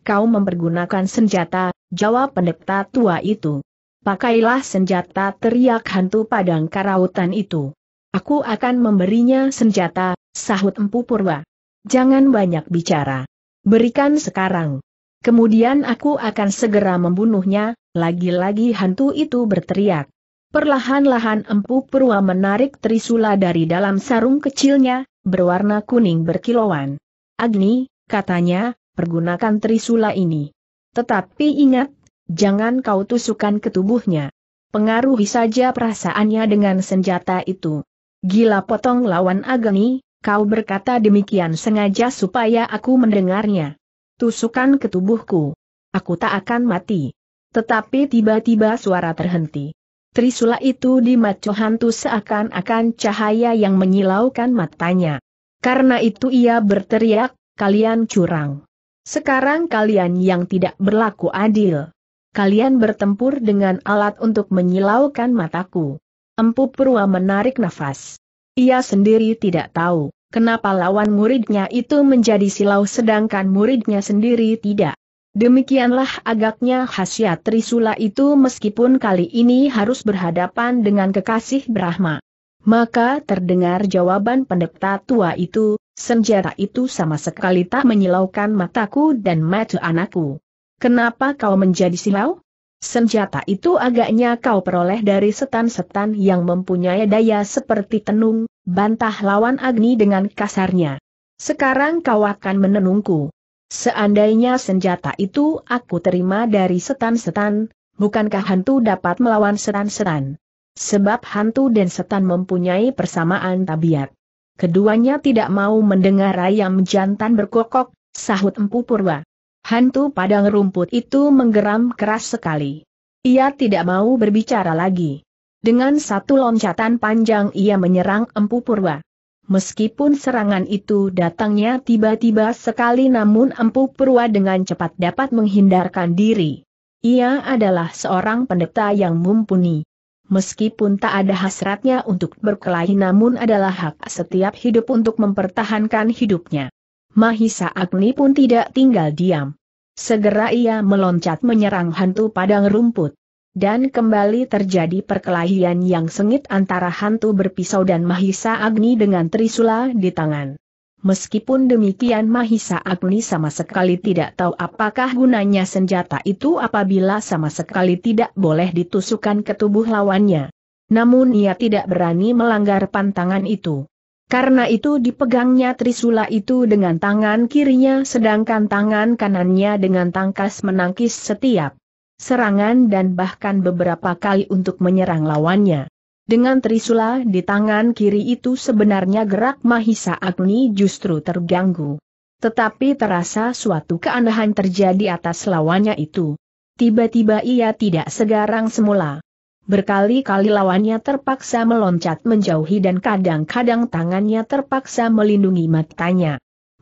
Kau mempergunakan senjata, jawab pendeta tua itu. Pakailah senjata teriak hantu padang karautan itu. Aku akan memberinya senjata, sahut Empu Purwa. Jangan banyak bicara. Berikan sekarang. Kemudian aku akan segera membunuhnya, lagi-lagi hantu itu berteriak. Perlahan-lahan Empu perua menarik Trisula dari dalam sarung kecilnya, berwarna kuning berkilauan. Agni, katanya, pergunakan Trisula ini. Tetapi ingat, jangan kau tusukan ke tubuhnya. Pengaruhi saja perasaannya dengan senjata itu. Gila potong lawan Agni, kau berkata demikian sengaja supaya aku mendengarnya. Tusukan ke tubuhku. Aku tak akan mati. Tetapi tiba-tiba suara terhenti. Trisula itu di maco hantu seakan-akan cahaya yang menyilaukan matanya. Karena itu ia berteriak, kalian curang. Sekarang kalian yang tidak berlaku adil. Kalian bertempur dengan alat untuk menyilaukan mataku. Empu Purwa menarik nafas. Ia sendiri tidak tahu, kenapa lawan muridnya itu menjadi silau sedangkan muridnya sendiri tidak. Demikianlah agaknya khasiat Trisula itu meskipun kali ini harus berhadapan dengan kekasih Brahma. Maka terdengar jawaban pendeta tua itu, senjata itu sama sekali tak menyilaukan mataku dan mata anakku. Kenapa kau menjadi silau? Senjata itu agaknya kau peroleh dari setan-setan yang mempunyai daya seperti tenung, bantah lawan Agni dengan kasarnya. Sekarang kau akan menenungku. Seandainya senjata itu aku terima dari setan-setan, bukankah hantu dapat melawan setan-setan? Sebab hantu dan setan mempunyai persamaan tabiat. Keduanya tidak mau mendengar ayam jantan berkokok, sahut Empu Purwa. Hantu padang rumput itu menggeram keras sekali. Ia tidak mau berbicara lagi. Dengan satu loncatan panjang ia menyerang Empu Purwa. Meskipun serangan itu datangnya tiba-tiba sekali namun Empu Purwa dengan cepat dapat menghindarkan diri. Ia adalah seorang pendeta yang mumpuni. Meskipun tak ada hasratnya untuk berkelahi namun adalah hak setiap hidup untuk mempertahankan hidupnya. Mahisa Agni pun tidak tinggal diam. Segera ia meloncat menyerang hantu padang rumput. Dan kembali terjadi perkelahian yang sengit antara hantu berpisau dan Mahisa Agni dengan Trisula di tangan. Meskipun demikian Mahisa Agni sama sekali tidak tahu apakah gunanya senjata itu apabila sama sekali tidak boleh ditusukkan ke tubuh lawannya. Namun ia tidak berani melanggar pantangan itu. Karena itu dipegangnya Trisula itu dengan tangan kirinya sedangkan tangan kanannya dengan tangkas menangkis setiap serangan dan bahkan beberapa kali untuk menyerang lawannya. Dengan trisula di tangan kiri itu sebenarnya gerak Mahisa Agni justru terganggu. Tetapi terasa suatu keanehan terjadi atas lawannya itu. Tiba-tiba ia tidak segarang semula. Berkali-kali lawannya terpaksa meloncat menjauhi dan kadang-kadang tangannya terpaksa melindungi matanya.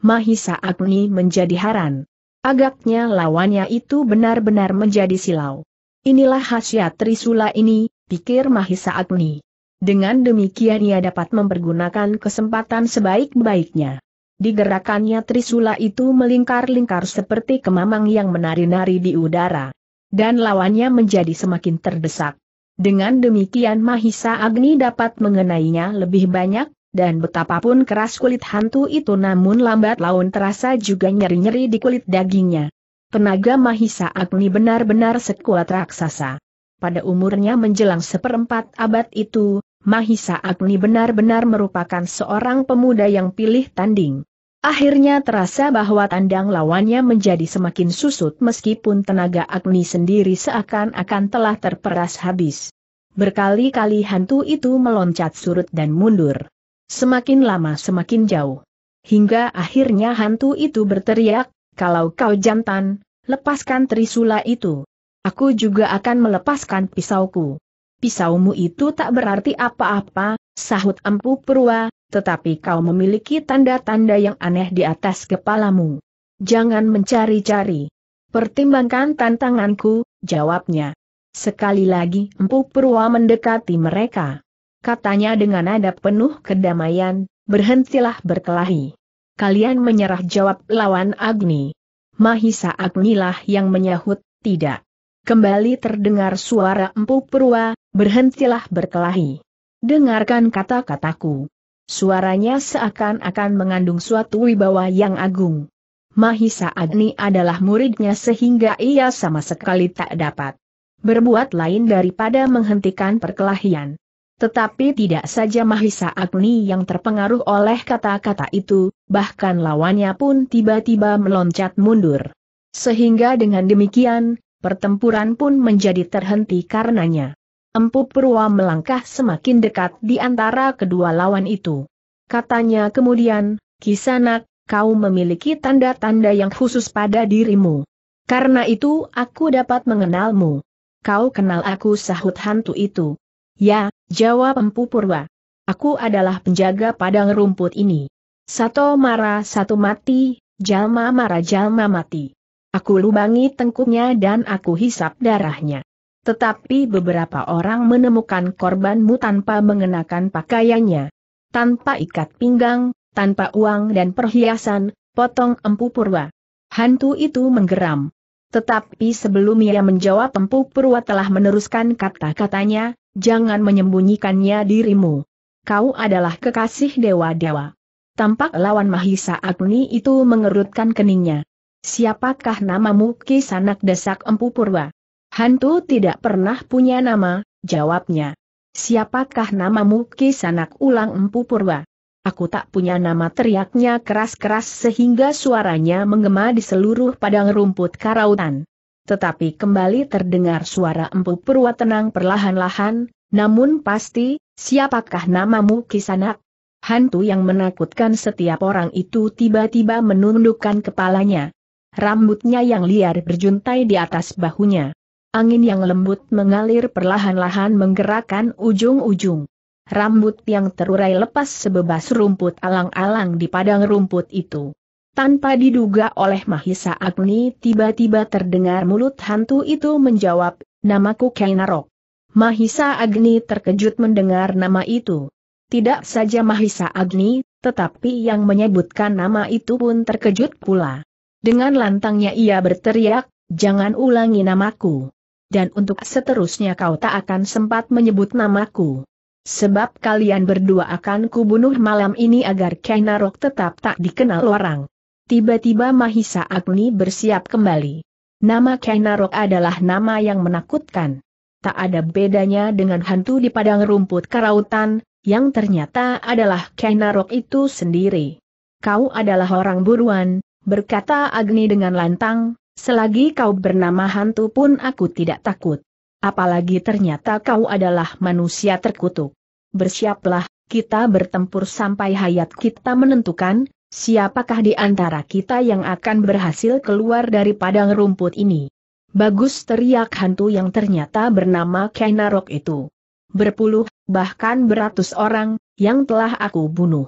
Mahisa Agni menjadi haran. Agaknya lawannya itu benar-benar menjadi silau. Inilah khasiat Trisula ini, pikir Mahisa Agni. Dengan demikian ia dapat mempergunakan kesempatan sebaik-baiknya. Digerakannya Trisula itu melingkar-lingkar seperti kemamang yang menari-nari di udara. Dan lawannya menjadi semakin terdesak. Dengan demikian Mahisa Agni dapat mengenainya lebih banyak, dan betapapun keras kulit hantu itu namun lambat laun terasa juga nyeri-nyeri di kulit dagingnya. Tenaga Mahisa Agni benar-benar sekuat raksasa. Pada umurnya menjelang seperempat abad itu, Mahisa Agni benar-benar merupakan seorang pemuda yang pilih tanding. Akhirnya terasa bahwa tandang lawannya menjadi semakin susut meskipun tenaga Agni sendiri seakan-akan telah terperas habis. Berkali-kali hantu itu meloncat surut dan mundur. Semakin lama semakin jauh. Hingga akhirnya hantu itu berteriak, kalau kau jantan, lepaskan trisula itu. Aku juga akan melepaskan pisauku. Pisaumu itu tak berarti apa-apa, sahut empu Perua. tetapi kau memiliki tanda-tanda yang aneh di atas kepalamu. Jangan mencari-cari. Pertimbangkan tantanganku, jawabnya. Sekali lagi empu Perua mendekati mereka katanya dengan nada penuh kedamaian, berhentilah berkelahi. Kalian menyerah jawab lawan Agni. Mahisa Agni lah yang menyahut, tidak. Kembali terdengar suara Empu Perua, berhentilah berkelahi. Dengarkan kata-kataku. Suaranya seakan-akan mengandung suatu wibawa yang agung. Mahisa Agni adalah muridnya sehingga ia sama sekali tak dapat berbuat lain daripada menghentikan perkelahian. Tetapi tidak saja Mahisa Agni yang terpengaruh oleh kata-kata itu, bahkan lawannya pun tiba-tiba meloncat mundur. Sehingga dengan demikian, pertempuran pun menjadi terhenti karenanya. Empu Purwa melangkah semakin dekat di antara kedua lawan itu. Katanya kemudian, Kisanak, kau memiliki tanda-tanda yang khusus pada dirimu. Karena itu aku dapat mengenalmu. Kau kenal aku sahut hantu itu. Ya, jawab Empu Purwa. Aku adalah penjaga padang rumput ini. Satu mara satu mati, jalma mara jalma mati. Aku lubangi tengkuknya dan aku hisap darahnya. Tetapi beberapa orang menemukan korbanmu tanpa mengenakan pakaiannya. Tanpa ikat pinggang, tanpa uang dan perhiasan, potong Empu Purwa. Hantu itu menggeram. Tetapi sebelum ia menjawab Empu Purwa telah meneruskan kata-katanya, Jangan menyembunyikannya dirimu. Kau adalah kekasih dewa-dewa. Tampak lawan Mahisa Agni itu mengerutkan keningnya. Siapakah namamu Sanak Desak Empu Purwa? Hantu tidak pernah punya nama, jawabnya. Siapakah namamu Sanak Ulang Empu Purwa? Aku tak punya nama teriaknya keras-keras sehingga suaranya menggema di seluruh padang rumput karautan. Tetapi kembali terdengar suara Empu Purwa tenang perlahan-lahan, namun pasti, siapakah namamu Kisanak? Hantu yang menakutkan setiap orang itu tiba-tiba menundukkan kepalanya. Rambutnya yang liar berjuntai di atas bahunya. Angin yang lembut mengalir perlahan-lahan menggerakkan ujung-ujung. Rambut yang terurai lepas sebebas rumput alang-alang di padang rumput itu. Tanpa diduga oleh Mahisa Agni tiba-tiba terdengar mulut hantu itu menjawab, namaku Kainarok. Mahisa Agni terkejut mendengar nama itu. Tidak saja Mahisa Agni, tetapi yang menyebutkan nama itu pun terkejut pula. Dengan lantangnya ia berteriak, jangan ulangi namaku. Dan untuk seterusnya kau tak akan sempat menyebut namaku. Sebab kalian berdua akan kubunuh malam ini agar Kainarok tetap tak dikenal orang. Tiba-tiba Mahisa Agni bersiap kembali. Nama Kainarok adalah nama yang menakutkan. Tak ada bedanya dengan hantu di padang rumput kerautan, yang ternyata adalah Kainarok itu sendiri. Kau adalah orang buruan, berkata Agni dengan lantang, selagi kau bernama hantu pun aku tidak takut. Apalagi ternyata kau adalah manusia terkutuk. Bersiaplah, kita bertempur sampai hayat kita menentukan, Siapakah di antara kita yang akan berhasil keluar dari padang rumput ini? Bagus teriak hantu yang ternyata bernama Kainarok itu. Berpuluh, bahkan beratus orang, yang telah aku bunuh.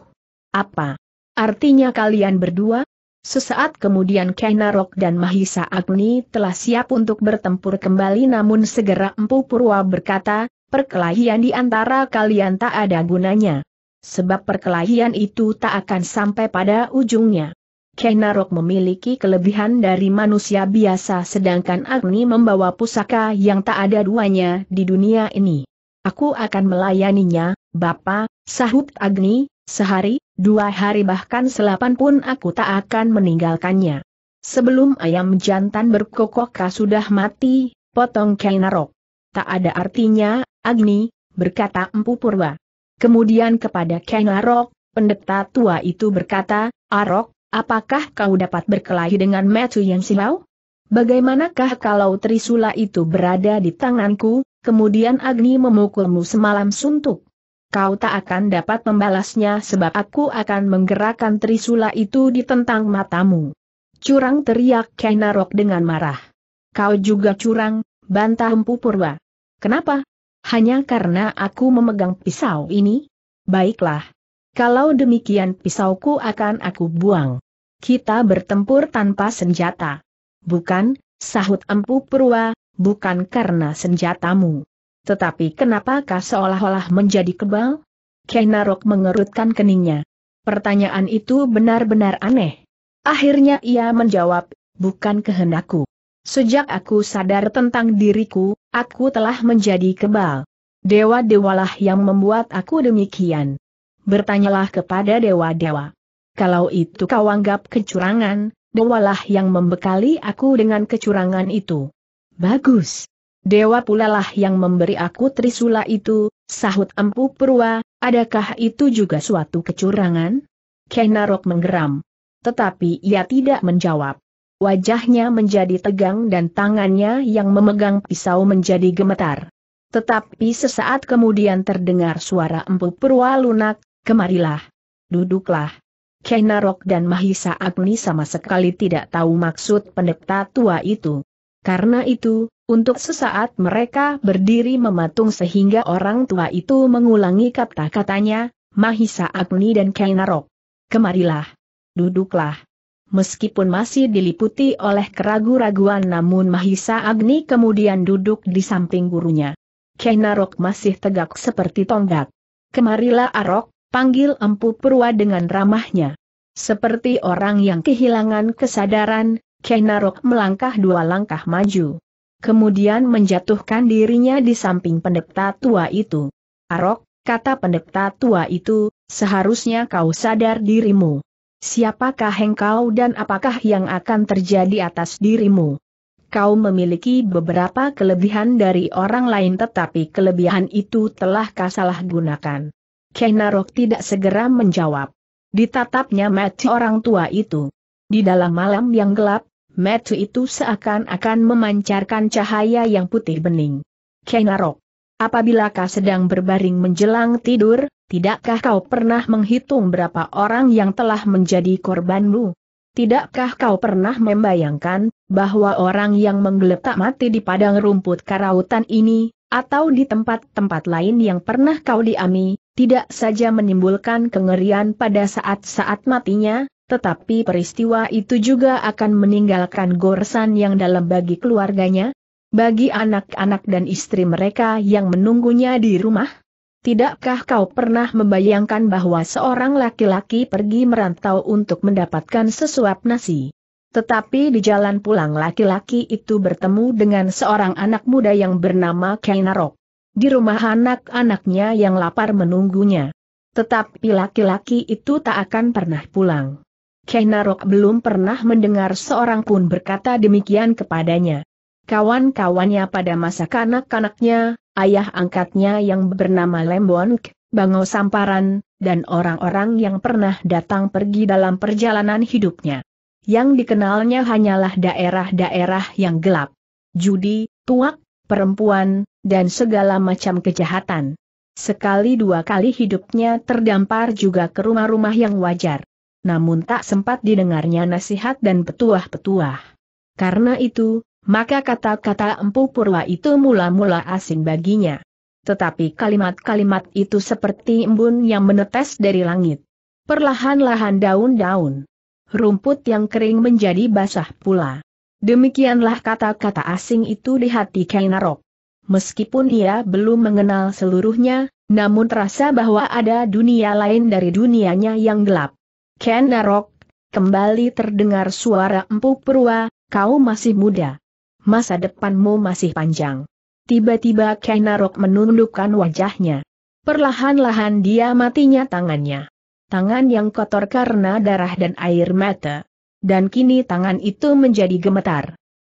Apa? Artinya kalian berdua? Sesaat kemudian Kainarok dan Mahisa Agni telah siap untuk bertempur kembali namun segera Empu Purwa berkata, perkelahian di antara kalian tak ada gunanya sebab perkelahian itu tak akan sampai pada ujungnya. Kenarok memiliki kelebihan dari manusia biasa sedangkan Agni membawa pusaka yang tak ada duanya di dunia ini. Aku akan melayaninya, Bapak, sahut Agni, sehari, dua hari bahkan selapan pun aku tak akan meninggalkannya. Sebelum ayam jantan berkokokka sudah mati, potong Kenarok. Tak ada artinya, Agni, berkata Empu Purba. Kemudian kepada Kang Arok, pendeta tua itu berkata, Arok, apakah kau dapat berkelahi dengan Matthew yang silau? Bagaimanakah kalau Trisula itu berada di tanganku, kemudian Agni memukulmu semalam suntuk? Kau tak akan dapat membalasnya sebab aku akan menggerakkan Trisula itu di tentang matamu. Curang teriak Kainarok dengan marah. Kau juga curang, bantah Empu Purwa. Kenapa, hanya karena aku memegang pisau ini? Baiklah. Kalau demikian pisauku akan aku buang. Kita bertempur tanpa senjata. Bukan, sahut Empu Purwa, bukan karena senjatamu. Tetapi kenapakah seolah-olah menjadi kebal? Kenarok mengerutkan keningnya. Pertanyaan itu benar-benar aneh. Akhirnya ia menjawab, bukan kehendakku. Sejak aku sadar tentang diriku, Aku telah menjadi kebal. Dewa-dewalah yang membuat aku demikian. Bertanyalah kepada dewa-dewa. Kalau itu kau anggap kecurangan, dewalah yang membekali aku dengan kecurangan itu. Bagus. Dewa pula lah yang memberi aku trisula itu, sahut Empu Purwa, adakah itu juga suatu kecurangan? Kenarok menggeram. Tetapi ia tidak menjawab. Wajahnya menjadi tegang dan tangannya yang memegang pisau menjadi gemetar. Tetapi sesaat kemudian terdengar suara empuk perwa lunak, kemarilah. Duduklah. Kainarok dan Mahisa Agni sama sekali tidak tahu maksud pendeta tua itu. Karena itu, untuk sesaat mereka berdiri mematung sehingga orang tua itu mengulangi kata-katanya, Mahisa Agni dan Kainarok. Kemarilah. Duduklah meskipun masih diliputi oleh keragu-raguan namun Mahisa Agni kemudian duduk di samping gurunya. Kenarok masih tegak seperti tonggak. Kemarilah Arok, panggil Empu Purwa dengan ramahnya. Seperti orang yang kehilangan kesadaran, Kenarok melangkah dua langkah maju. Kemudian menjatuhkan dirinya di samping pendeta tua itu. Arok, kata pendeta tua itu, seharusnya kau sadar dirimu. Siapakah engkau dan apakah yang akan terjadi atas dirimu? Kau memiliki beberapa kelebihan dari orang lain tetapi kelebihan itu telah gunakan. Kenarok tidak segera menjawab. Ditatapnya mati orang tua itu. Di dalam malam yang gelap, Matthew itu seakan-akan memancarkan cahaya yang putih bening. Kenarok. Apabila kau sedang berbaring menjelang tidur, tidakkah kau pernah menghitung berapa orang yang telah menjadi korbanmu? Tidakkah kau pernah membayangkan bahwa orang yang menggeletak mati di padang rumput karautan ini, atau di tempat-tempat lain yang pernah kau diami, tidak saja menimbulkan kengerian pada saat-saat matinya, tetapi peristiwa itu juga akan meninggalkan goresan yang dalam bagi keluarganya? bagi anak-anak dan istri mereka yang menunggunya di rumah? Tidakkah kau pernah membayangkan bahwa seorang laki-laki pergi merantau untuk mendapatkan sesuap nasi? Tetapi di jalan pulang laki-laki itu bertemu dengan seorang anak muda yang bernama Kainarok. Di rumah anak-anaknya yang lapar menunggunya. Tetapi laki-laki itu tak akan pernah pulang. Kainarok belum pernah mendengar seorang pun berkata demikian kepadanya kawan-kawannya pada masa kanak-kanaknya, ayah angkatnya yang bernama Lembonk, bangau Samparan, dan orang-orang yang pernah datang pergi dalam perjalanan hidupnya. Yang dikenalnya hanyalah daerah-daerah yang gelap. Judi, tuak, perempuan, dan segala macam kejahatan. Sekali dua kali hidupnya terdampar juga ke rumah-rumah yang wajar. Namun tak sempat didengarnya nasihat dan petuah-petuah. Karena itu, maka kata-kata Empu Purwa itu mula-mula asing baginya. Tetapi kalimat-kalimat itu seperti embun yang menetes dari langit. Perlahan-lahan daun-daun. Rumput yang kering menjadi basah pula. Demikianlah kata-kata asing itu di hati Kainarok. Meskipun ia belum mengenal seluruhnya, namun terasa bahwa ada dunia lain dari dunianya yang gelap. Ken kembali terdengar suara empuk Purwa, kau masih muda masa depanmu masih panjang. Tiba-tiba Kainarok menundukkan wajahnya. Perlahan-lahan dia matinya tangannya. Tangan yang kotor karena darah dan air mata. Dan kini tangan itu menjadi gemetar.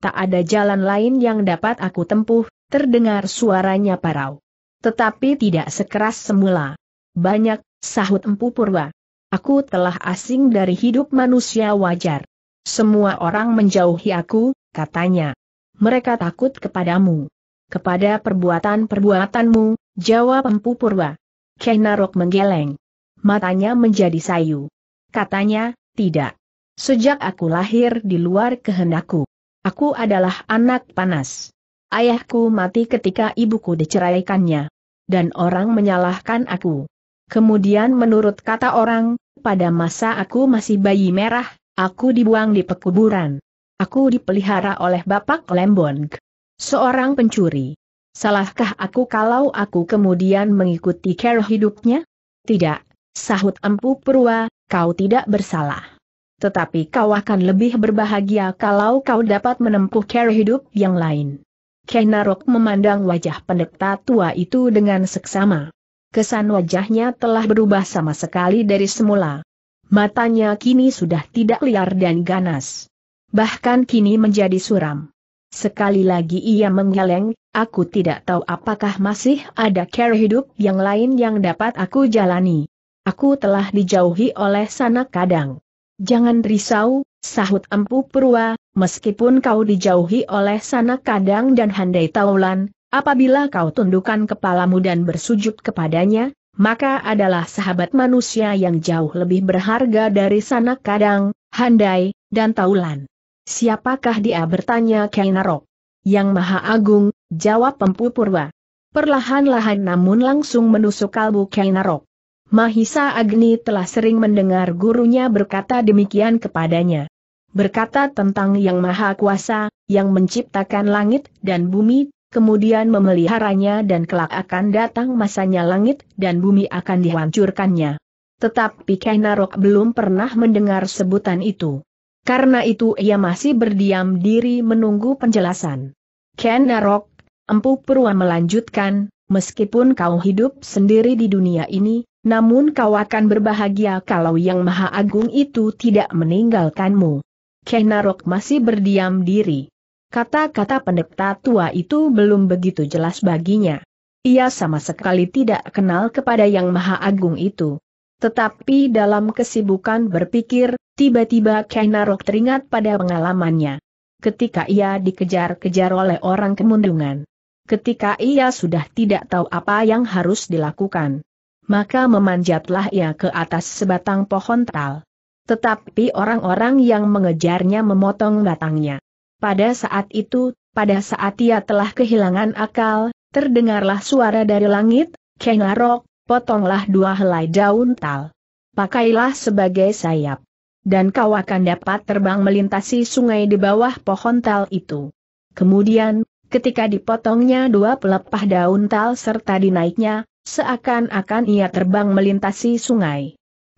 Tak ada jalan lain yang dapat aku tempuh, terdengar suaranya parau. Tetapi tidak sekeras semula. Banyak, sahut Empu purba. Aku telah asing dari hidup manusia wajar. Semua orang menjauhi aku, katanya mereka takut kepadamu. Kepada perbuatan-perbuatanmu, jawab Empu Purwa. Kainarok menggeleng. Matanya menjadi sayu. Katanya, tidak. Sejak aku lahir di luar kehendakku. Aku adalah anak panas. Ayahku mati ketika ibuku diceraikannya. Dan orang menyalahkan aku. Kemudian menurut kata orang, pada masa aku masih bayi merah, aku dibuang di pekuburan. Aku dipelihara oleh Bapak Lembong. Seorang pencuri. Salahkah aku kalau aku kemudian mengikuti cara hidupnya? Tidak, sahut Empu Purwa, kau tidak bersalah. Tetapi kau akan lebih berbahagia kalau kau dapat menempuh cara hidup yang lain. Kenarok memandang wajah pendeta tua itu dengan seksama. Kesan wajahnya telah berubah sama sekali dari semula. Matanya kini sudah tidak liar dan ganas bahkan kini menjadi suram. Sekali lagi ia menggeleng, aku tidak tahu apakah masih ada cara hidup yang lain yang dapat aku jalani. Aku telah dijauhi oleh sana kadang. Jangan risau, sahut Empu Purwa, meskipun kau dijauhi oleh sana kadang dan handai taulan, apabila kau tundukkan kepalamu dan bersujud kepadanya, maka adalah sahabat manusia yang jauh lebih berharga dari sana kadang, handai, dan taulan. Siapakah dia bertanya Kainarok? Yang Maha Agung, jawab Empu Purwa. Perlahan-lahan namun langsung menusuk kalbu Kainarok. Mahisa Agni telah sering mendengar gurunya berkata demikian kepadanya. Berkata tentang Yang Maha Kuasa, yang menciptakan langit dan bumi, kemudian memeliharanya dan kelak akan datang masanya langit dan bumi akan dihancurkannya. Tetapi Kainarok belum pernah mendengar sebutan itu. Karena itu ia masih berdiam diri menunggu penjelasan. Ken Narok, Empu Purwa melanjutkan, meskipun kau hidup sendiri di dunia ini, namun kau akan berbahagia kalau Yang Maha Agung itu tidak meninggalkanmu. Ken Narok masih berdiam diri. Kata-kata pendeta tua itu belum begitu jelas baginya. Ia sama sekali tidak kenal kepada Yang Maha Agung itu. Tetapi dalam kesibukan berpikir, tiba-tiba Kainarok teringat pada pengalamannya. Ketika ia dikejar-kejar oleh orang kemundungan. Ketika ia sudah tidak tahu apa yang harus dilakukan. Maka memanjatlah ia ke atas sebatang pohon tal. Tetapi orang-orang yang mengejarnya memotong batangnya. Pada saat itu, pada saat ia telah kehilangan akal, terdengarlah suara dari langit, Kainarok potonglah dua helai daun tal. Pakailah sebagai sayap. Dan kau akan dapat terbang melintasi sungai di bawah pohon tal itu. Kemudian, ketika dipotongnya dua pelepah daun tal serta dinaiknya, seakan-akan ia terbang melintasi sungai.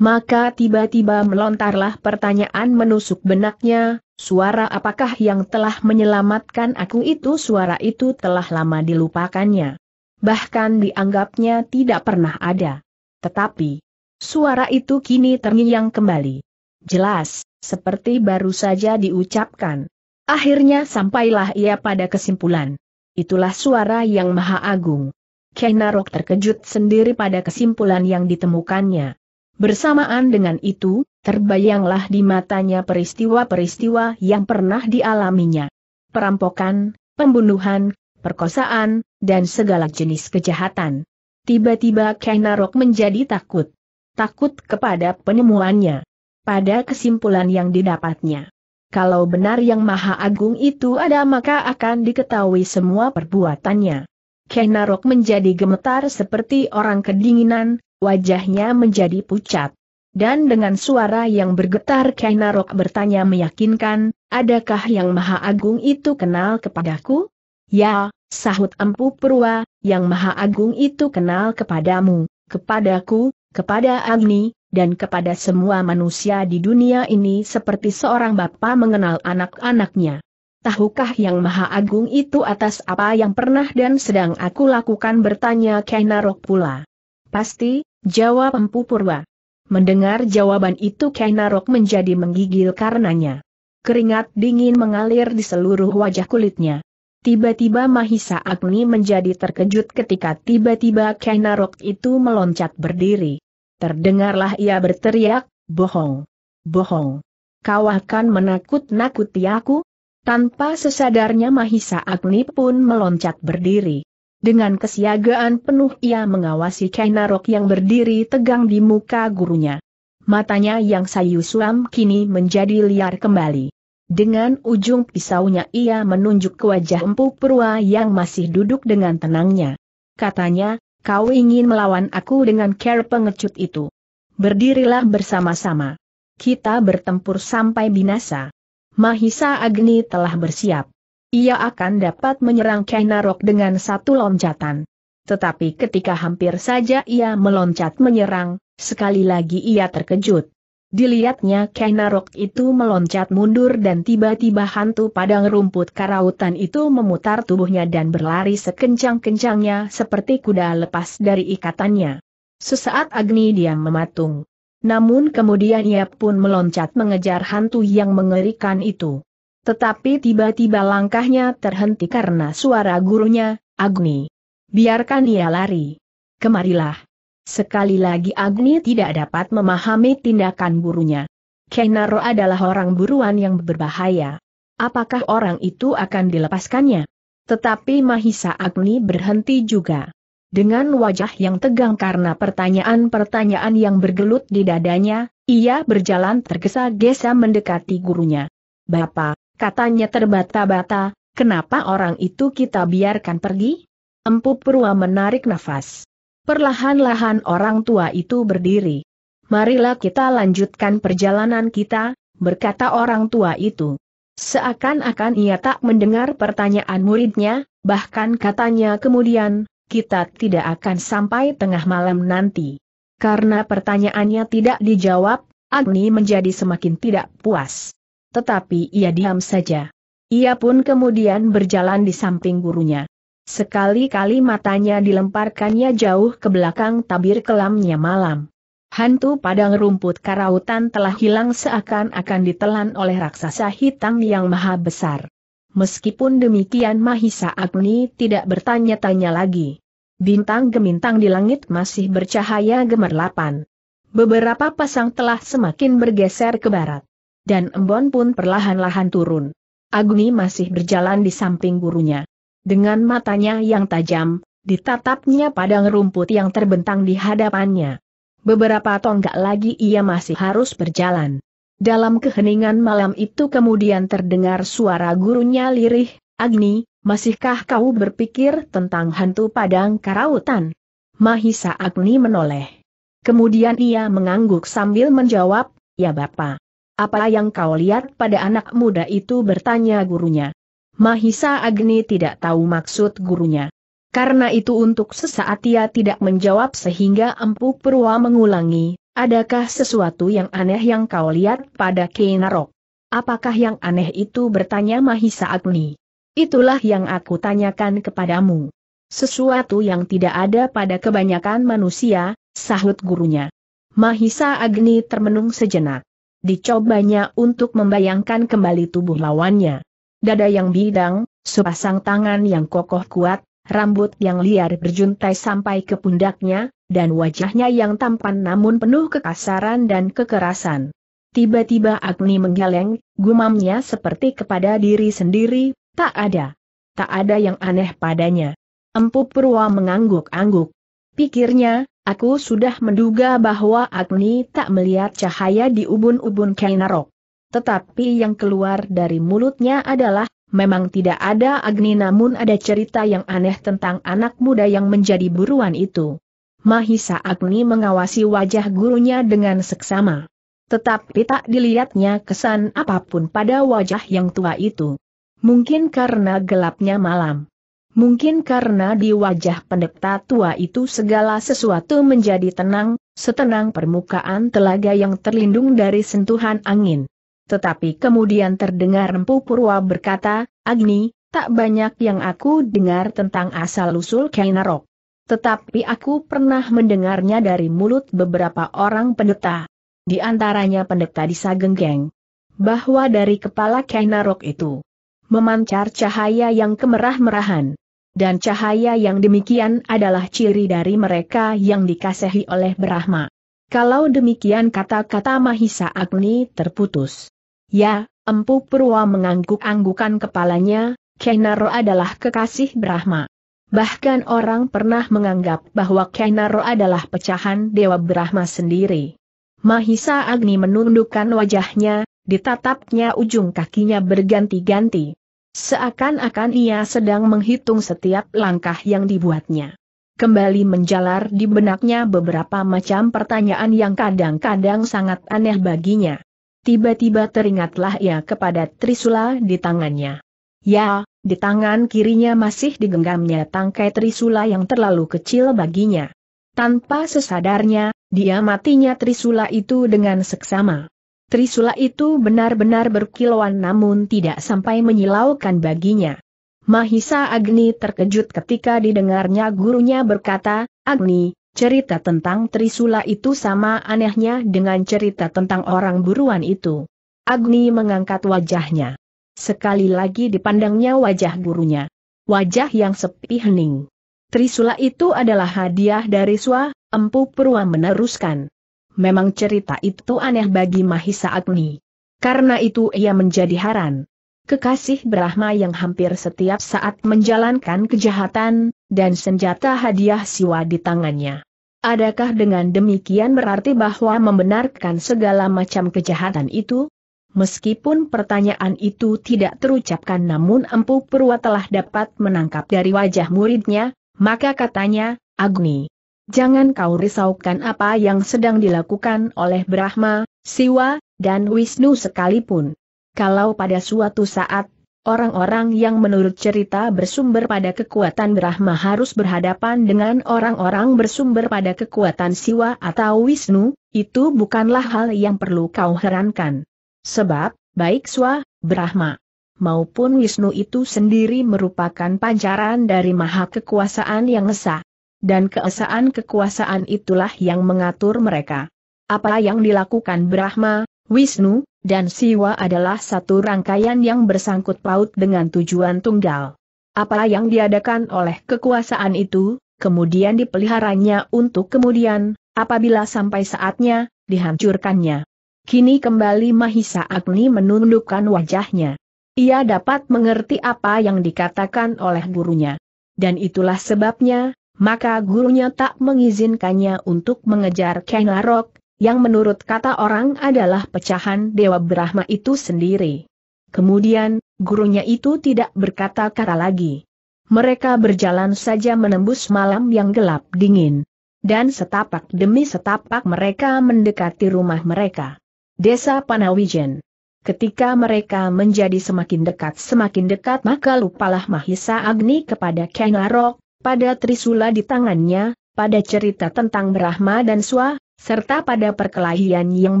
Maka tiba-tiba melontarlah pertanyaan menusuk benaknya, suara apakah yang telah menyelamatkan aku itu suara itu telah lama dilupakannya bahkan dianggapnya tidak pernah ada. Tetapi, suara itu kini terngiang kembali. Jelas, seperti baru saja diucapkan. Akhirnya sampailah ia pada kesimpulan. Itulah suara yang maha agung. Kenarok terkejut sendiri pada kesimpulan yang ditemukannya. Bersamaan dengan itu, terbayanglah di matanya peristiwa-peristiwa yang pernah dialaminya. Perampokan, pembunuhan, perkosaan, dan segala jenis kejahatan. Tiba-tiba Kainarok menjadi takut. Takut kepada penemuannya. Pada kesimpulan yang didapatnya. Kalau benar yang Maha Agung itu ada maka akan diketahui semua perbuatannya. Kainarok menjadi gemetar seperti orang kedinginan, wajahnya menjadi pucat. Dan dengan suara yang bergetar Kainarok bertanya meyakinkan, adakah yang Maha Agung itu kenal kepadaku? Ya, sahut Empu Purwa, yang maha agung itu kenal kepadamu, kepadaku, kepada Agni, dan kepada semua manusia di dunia ini seperti seorang bapa mengenal anak-anaknya. Tahukah yang maha agung itu atas apa yang pernah dan sedang aku lakukan bertanya Kainarok pula. Pasti, jawab Empu Purwa. Mendengar jawaban itu Kainarok menjadi menggigil karenanya. Keringat dingin mengalir di seluruh wajah kulitnya. Tiba-tiba Mahisa Agni menjadi terkejut ketika tiba-tiba Kainarok itu meloncat berdiri. Terdengarlah ia berteriak, bohong, bohong. Kau akan menakut-nakuti aku? Tanpa sesadarnya Mahisa Agni pun meloncat berdiri. Dengan kesiagaan penuh ia mengawasi Kainarok yang berdiri tegang di muka gurunya. Matanya yang sayu suam kini menjadi liar kembali. Dengan ujung pisaunya ia menunjuk ke wajah Empu Perua yang masih duduk dengan tenangnya. Katanya, kau ingin melawan aku dengan care pengecut itu. Berdirilah bersama-sama. Kita bertempur sampai binasa. Mahisa Agni telah bersiap. Ia akan dapat menyerang Kainarok dengan satu loncatan. Tetapi ketika hampir saja ia meloncat menyerang, sekali lagi ia terkejut. Dilihatnya Kainarok itu meloncat mundur dan tiba-tiba hantu padang rumput karautan itu memutar tubuhnya dan berlari sekencang-kencangnya seperti kuda lepas dari ikatannya. Sesaat Agni diam mematung. Namun kemudian ia pun meloncat mengejar hantu yang mengerikan itu. Tetapi tiba-tiba langkahnya terhenti karena suara gurunya, Agni. Biarkan ia lari. Kemarilah. Sekali lagi Agni tidak dapat memahami tindakan burunya. Kenaro adalah orang buruan yang berbahaya. Apakah orang itu akan dilepaskannya? Tetapi Mahisa Agni berhenti juga. Dengan wajah yang tegang karena pertanyaan-pertanyaan yang bergelut di dadanya, ia berjalan tergesa-gesa mendekati gurunya. Bapak, katanya terbata-bata, kenapa orang itu kita biarkan pergi? Empu Purwa menarik nafas. Perlahan-lahan orang tua itu berdiri. Marilah kita lanjutkan perjalanan kita, berkata orang tua itu. Seakan-akan ia tak mendengar pertanyaan muridnya, bahkan katanya kemudian, kita tidak akan sampai tengah malam nanti. Karena pertanyaannya tidak dijawab, Agni menjadi semakin tidak puas. Tetapi ia diam saja. Ia pun kemudian berjalan di samping gurunya. Sekali-kali matanya dilemparkannya jauh ke belakang tabir kelamnya malam. Hantu padang rumput karautan telah hilang seakan-akan ditelan oleh raksasa hitam yang maha besar. Meskipun demikian Mahisa Agni tidak bertanya-tanya lagi. Bintang gemintang di langit masih bercahaya gemerlapan. Beberapa pasang telah semakin bergeser ke barat. Dan embon pun perlahan-lahan turun. Agni masih berjalan di samping gurunya. Dengan matanya yang tajam, ditatapnya padang rumput yang terbentang di hadapannya. Beberapa tonggak lagi ia masih harus berjalan. Dalam keheningan malam itu kemudian terdengar suara gurunya lirih, Agni, masihkah kau berpikir tentang hantu padang karautan? Mahisa Agni menoleh. Kemudian ia mengangguk sambil menjawab, ya Bapak. Apa yang kau lihat pada anak muda itu bertanya gurunya. Mahisa Agni tidak tahu maksud gurunya. Karena itu untuk sesaat ia tidak menjawab sehingga Empu Purwa mengulangi, adakah sesuatu yang aneh yang kau lihat pada Kenarok? Apakah yang aneh itu bertanya Mahisa Agni? Itulah yang aku tanyakan kepadamu. Sesuatu yang tidak ada pada kebanyakan manusia, sahut gurunya. Mahisa Agni termenung sejenak. Dicobanya untuk membayangkan kembali tubuh lawannya dada yang bidang, sepasang tangan yang kokoh kuat, rambut yang liar berjuntai sampai ke pundaknya, dan wajahnya yang tampan namun penuh kekasaran dan kekerasan. Tiba-tiba Agni menggeleng, gumamnya seperti kepada diri sendiri, tak ada. Tak ada yang aneh padanya. Empu Purwa mengangguk-angguk. Pikirnya, aku sudah menduga bahwa Agni tak melihat cahaya di ubun-ubun Kainarok tetapi yang keluar dari mulutnya adalah, memang tidak ada Agni namun ada cerita yang aneh tentang anak muda yang menjadi buruan itu. Mahisa Agni mengawasi wajah gurunya dengan seksama. Tetapi tak dilihatnya kesan apapun pada wajah yang tua itu. Mungkin karena gelapnya malam. Mungkin karena di wajah pendeta tua itu segala sesuatu menjadi tenang, setenang permukaan telaga yang terlindung dari sentuhan angin tetapi kemudian terdengar Empu Purwa berkata, Agni, tak banyak yang aku dengar tentang asal-usul Kainarok. Tetapi aku pernah mendengarnya dari mulut beberapa orang pendeta. Di antaranya pendeta di Sagenggeng. Bahwa dari kepala Kainarok itu memancar cahaya yang kemerah-merahan. Dan cahaya yang demikian adalah ciri dari mereka yang dikasihi oleh Brahma. Kalau demikian kata-kata Mahisa Agni terputus. Ya, Empu Purwa mengangguk-anggukan kepalanya, Kenaro adalah kekasih Brahma. Bahkan orang pernah menganggap bahwa Kenaro adalah pecahan Dewa Brahma sendiri. Mahisa Agni menundukkan wajahnya, ditatapnya ujung kakinya berganti-ganti. Seakan-akan ia sedang menghitung setiap langkah yang dibuatnya. Kembali menjalar di benaknya beberapa macam pertanyaan yang kadang-kadang sangat aneh baginya tiba-tiba teringatlah ia kepada Trisula di tangannya. Ya, di tangan kirinya masih digenggamnya tangkai Trisula yang terlalu kecil baginya. Tanpa sesadarnya, dia matinya Trisula itu dengan seksama. Trisula itu benar-benar berkilauan namun tidak sampai menyilaukan baginya. Mahisa Agni terkejut ketika didengarnya gurunya berkata, Agni, Cerita tentang Trisula itu sama anehnya dengan cerita tentang orang buruan itu. Agni mengangkat wajahnya. Sekali lagi dipandangnya wajah gurunya. Wajah yang sepi hening. Trisula itu adalah hadiah dari Swa, Empu Purwa meneruskan. Memang cerita itu aneh bagi Mahisa Agni. Karena itu ia menjadi haran. Kekasih Brahma yang hampir setiap saat menjalankan kejahatan, dan senjata hadiah siwa di tangannya. Adakah dengan demikian berarti bahwa membenarkan segala macam kejahatan itu? Meskipun pertanyaan itu tidak terucapkan namun Empu Purwa telah dapat menangkap dari wajah muridnya, maka katanya, Agni, jangan kau risaukan apa yang sedang dilakukan oleh Brahma, Siwa, dan Wisnu sekalipun. Kalau pada suatu saat Orang-orang yang menurut cerita bersumber pada kekuatan Brahma harus berhadapan dengan orang-orang bersumber pada kekuatan Siwa atau Wisnu, itu bukanlah hal yang perlu kau herankan. Sebab, baik Siwa, Brahma, maupun Wisnu itu sendiri merupakan pancaran dari maha kekuasaan yang esa. Dan keesaan kekuasaan itulah yang mengatur mereka. Apa yang dilakukan Brahma, Wisnu, dan siwa adalah satu rangkaian yang bersangkut paut dengan tujuan tunggal. Apa yang diadakan oleh kekuasaan itu, kemudian dipeliharanya untuk kemudian, apabila sampai saatnya, dihancurkannya. Kini kembali Mahisa Agni menundukkan wajahnya. Ia dapat mengerti apa yang dikatakan oleh gurunya. Dan itulah sebabnya, maka gurunya tak mengizinkannya untuk mengejar Kenarok, yang menurut kata orang adalah pecahan Dewa Brahma itu sendiri. Kemudian, gurunya itu tidak berkata-kata lagi. Mereka berjalan saja menembus malam yang gelap dingin. Dan setapak demi setapak mereka mendekati rumah mereka. Desa Panawijen. Ketika mereka menjadi semakin dekat semakin dekat maka lupalah Mahisa Agni kepada Kengarok, pada Trisula di tangannya, pada cerita tentang Brahma dan Swa, serta pada perkelahian yang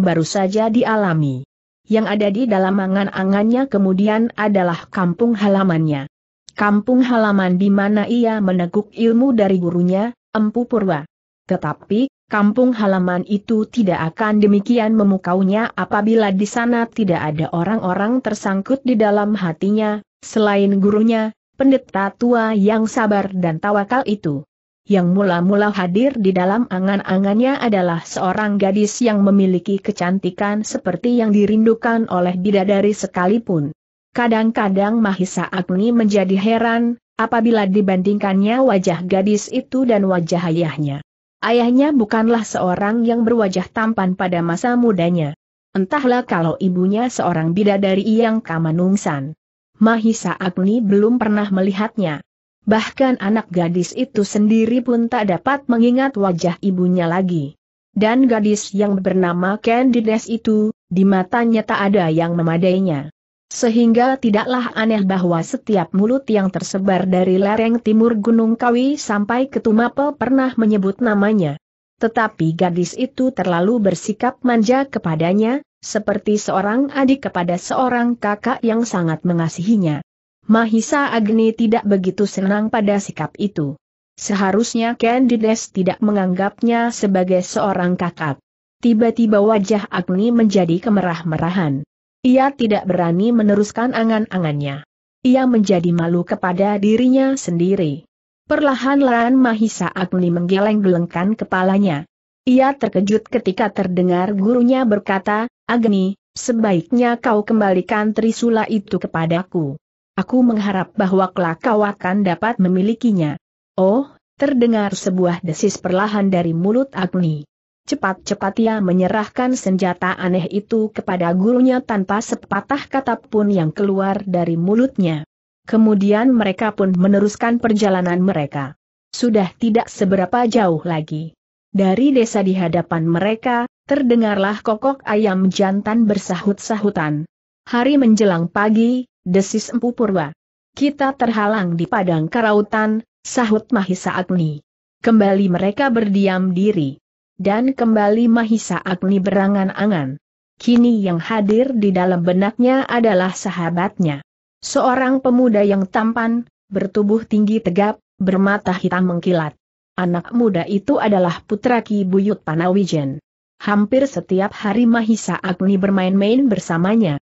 baru saja dialami. Yang ada di dalam angan-angannya kemudian adalah kampung halamannya. Kampung halaman di mana ia meneguk ilmu dari gurunya, Empu Purwa. Tetapi, kampung halaman itu tidak akan demikian memukaunya apabila di sana tidak ada orang-orang tersangkut di dalam hatinya, selain gurunya, pendeta tua yang sabar dan tawakal itu yang mula-mula hadir di dalam angan-angannya adalah seorang gadis yang memiliki kecantikan seperti yang dirindukan oleh bidadari sekalipun. Kadang-kadang Mahisa Agni menjadi heran, apabila dibandingkannya wajah gadis itu dan wajah ayahnya. Ayahnya bukanlah seorang yang berwajah tampan pada masa mudanya. Entahlah kalau ibunya seorang bidadari yang kamanungsan. Mahisa Agni belum pernah melihatnya bahkan anak gadis itu sendiri pun tak dapat mengingat wajah ibunya lagi. Dan gadis yang bernama Candides itu, di matanya tak ada yang memadainya. Sehingga tidaklah aneh bahwa setiap mulut yang tersebar dari lereng timur Gunung Kawi sampai ke Tumapel pernah menyebut namanya. Tetapi gadis itu terlalu bersikap manja kepadanya, seperti seorang adik kepada seorang kakak yang sangat mengasihinya. Mahisa Agni tidak begitu senang pada sikap itu. Seharusnya Candides tidak menganggapnya sebagai seorang kakak. Tiba-tiba wajah Agni menjadi kemerah-merahan. Ia tidak berani meneruskan angan-angannya. Ia menjadi malu kepada dirinya sendiri. Perlahan-lahan Mahisa Agni menggeleng-gelengkan kepalanya. Ia terkejut ketika terdengar gurunya berkata, Agni, sebaiknya kau kembalikan Trisula itu kepadaku. Aku mengharap bahwa kelak kau akan dapat memilikinya. Oh, terdengar sebuah desis perlahan dari mulut Agni. Cepat-cepat ia menyerahkan senjata aneh itu kepada gurunya tanpa sepatah kata pun yang keluar dari mulutnya. Kemudian mereka pun meneruskan perjalanan mereka. Sudah tidak seberapa jauh lagi. Dari desa di hadapan mereka, terdengarlah kokok ayam jantan bersahut-sahutan. Hari menjelang pagi, desis Empu Purwa. Kita terhalang di padang karautan, sahut Mahisa Agni. Kembali mereka berdiam diri. Dan kembali Mahisa Agni berangan-angan. Kini yang hadir di dalam benaknya adalah sahabatnya. Seorang pemuda yang tampan, bertubuh tinggi tegap, bermata hitam mengkilat. Anak muda itu adalah putra Ki Buyut Panawijen. Hampir setiap hari Mahisa Agni bermain-main bersamanya,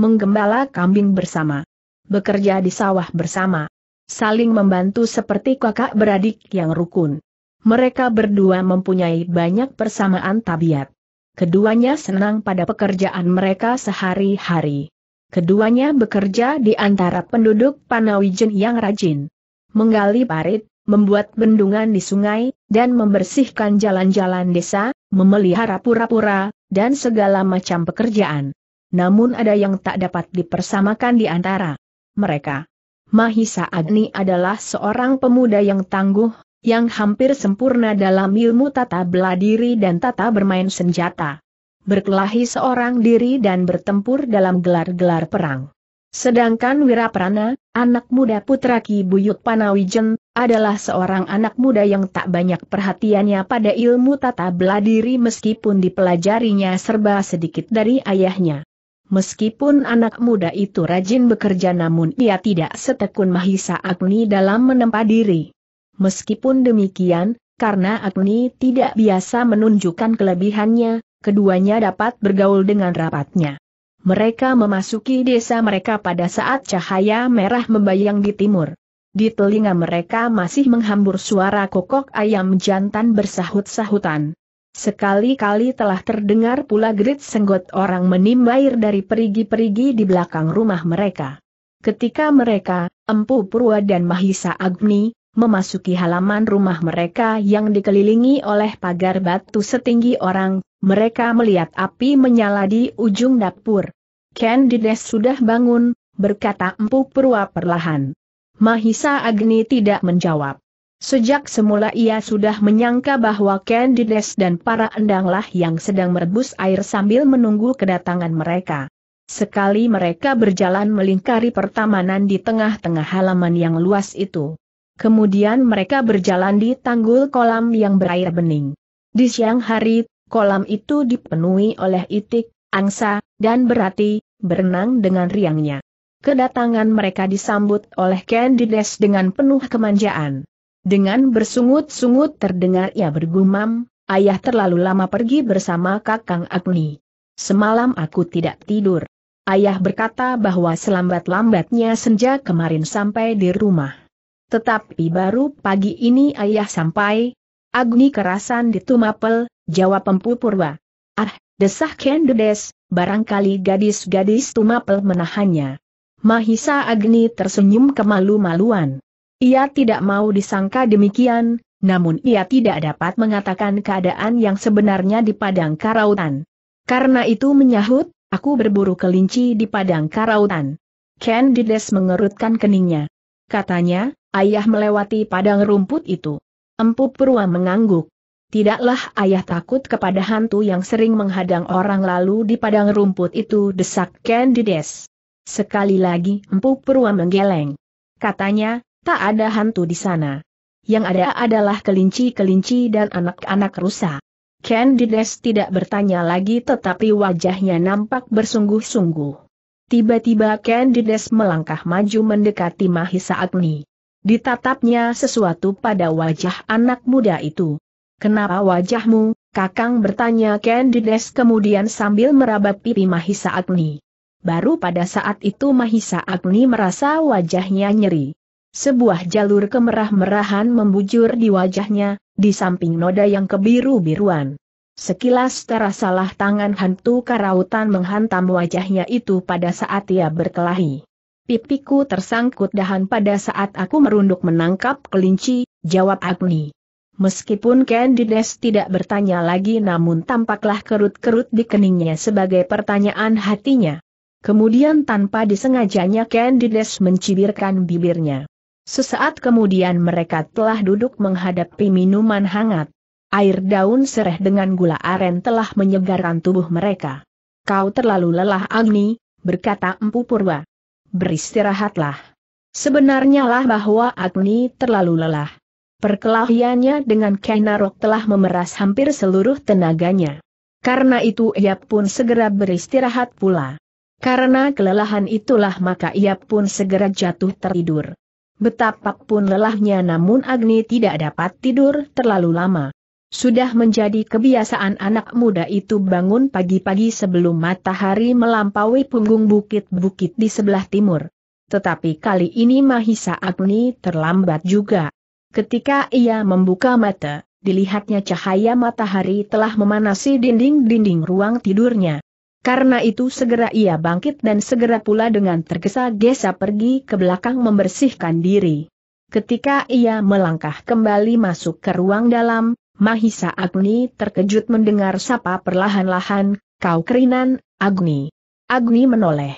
menggembala kambing bersama, bekerja di sawah bersama, saling membantu seperti kakak beradik yang rukun. Mereka berdua mempunyai banyak persamaan tabiat. Keduanya senang pada pekerjaan mereka sehari-hari. Keduanya bekerja di antara penduduk Panawijen yang rajin. Menggali parit, membuat bendungan di sungai, dan membersihkan jalan-jalan desa, memelihara pura-pura, dan segala macam pekerjaan namun ada yang tak dapat dipersamakan di antara mereka. Mahisa Agni adalah seorang pemuda yang tangguh, yang hampir sempurna dalam ilmu tata bela diri dan tata bermain senjata. Berkelahi seorang diri dan bertempur dalam gelar-gelar perang. Sedangkan Wiraprana, anak muda putra Ki Buyut Panawijen, adalah seorang anak muda yang tak banyak perhatiannya pada ilmu tata bela diri meskipun dipelajarinya serba sedikit dari ayahnya. Meskipun anak muda itu rajin bekerja namun ia tidak setekun Mahisa Agni dalam menempa diri. Meskipun demikian, karena Agni tidak biasa menunjukkan kelebihannya, keduanya dapat bergaul dengan rapatnya. Mereka memasuki desa mereka pada saat cahaya merah membayang di timur. Di telinga mereka masih menghambur suara kokok ayam jantan bersahut-sahutan. Sekali-kali telah terdengar pula gerit senggot orang menimba air dari perigi-perigi di belakang rumah mereka. Ketika mereka, Empu Purwa dan Mahisa Agni, memasuki halaman rumah mereka yang dikelilingi oleh pagar batu setinggi orang, mereka melihat api menyala di ujung dapur. Candides sudah bangun, berkata Empu Purwa perlahan. Mahisa Agni tidak menjawab. Sejak semula ia sudah menyangka bahwa Candides dan para endanglah yang sedang merebus air sambil menunggu kedatangan mereka. Sekali mereka berjalan melingkari pertamanan di tengah-tengah halaman yang luas itu. Kemudian mereka berjalan di tanggul kolam yang berair bening. Di siang hari, kolam itu dipenuhi oleh itik, angsa, dan berati, berenang dengan riangnya. Kedatangan mereka disambut oleh Candides dengan penuh kemanjaan. Dengan bersungut-sungut terdengar ia bergumam, ayah terlalu lama pergi bersama kakang Agni. Semalam aku tidak tidur. Ayah berkata bahwa selambat-lambatnya senja kemarin sampai di rumah. Tetapi baru pagi ini ayah sampai. Agni kerasan di Tumapel, jawab Empu Purwa. Ah, desah Kendedes, barangkali gadis-gadis Tumapel menahannya. Mahisa Agni tersenyum kemalu-maluan. Ia tidak mau disangka demikian, namun ia tidak dapat mengatakan keadaan yang sebenarnya di padang karautan. Karena itu menyahut, aku berburu kelinci di padang karautan. Candides mengerutkan keningnya. Katanya, ayah melewati padang rumput itu. Empu Purwa mengangguk. Tidaklah ayah takut kepada hantu yang sering menghadang orang lalu di padang rumput itu desak Candides. Sekali lagi Empu Purwa menggeleng. Katanya, Tak ada hantu di sana. Yang ada adalah kelinci-kelinci dan anak-anak rusa. Candides tidak bertanya lagi tetapi wajahnya nampak bersungguh-sungguh. Tiba-tiba Candides melangkah maju mendekati Mahisa Agni. Ditatapnya sesuatu pada wajah anak muda itu. Kenapa wajahmu, kakang bertanya Candides kemudian sambil meraba pipi Mahisa Agni. Baru pada saat itu Mahisa Agni merasa wajahnya nyeri. Sebuah jalur kemerah-merahan membujur di wajahnya, di samping noda yang kebiru-biruan. Sekilas terasalah tangan hantu karautan menghantam wajahnya itu pada saat ia berkelahi. Pipiku tersangkut dahan pada saat aku merunduk menangkap kelinci, jawab Agni. Meskipun Candides tidak bertanya lagi namun tampaklah kerut-kerut di keningnya sebagai pertanyaan hatinya. Kemudian tanpa disengajanya Candides mencibirkan bibirnya. Sesaat kemudian mereka telah duduk menghadapi minuman hangat. Air daun sereh dengan gula aren telah menyegarkan tubuh mereka. Kau terlalu lelah Agni, berkata Empu Purwa. Beristirahatlah. Sebenarnya lah bahwa Agni terlalu lelah. Perkelahiannya dengan Kenarok telah memeras hampir seluruh tenaganya. Karena itu ia pun segera beristirahat pula. Karena kelelahan itulah maka ia pun segera jatuh tertidur. Betapapun lelahnya namun Agni tidak dapat tidur terlalu lama. Sudah menjadi kebiasaan anak muda itu bangun pagi-pagi sebelum matahari melampaui punggung bukit-bukit di sebelah timur. Tetapi kali ini Mahisa Agni terlambat juga. Ketika ia membuka mata, dilihatnya cahaya matahari telah memanasi dinding-dinding ruang tidurnya. Karena itu segera ia bangkit dan segera pula dengan tergesa-gesa pergi ke belakang membersihkan diri. Ketika ia melangkah kembali masuk ke ruang dalam, Mahisa Agni terkejut mendengar sapa perlahan-lahan, kau kerinan, Agni. Agni menoleh.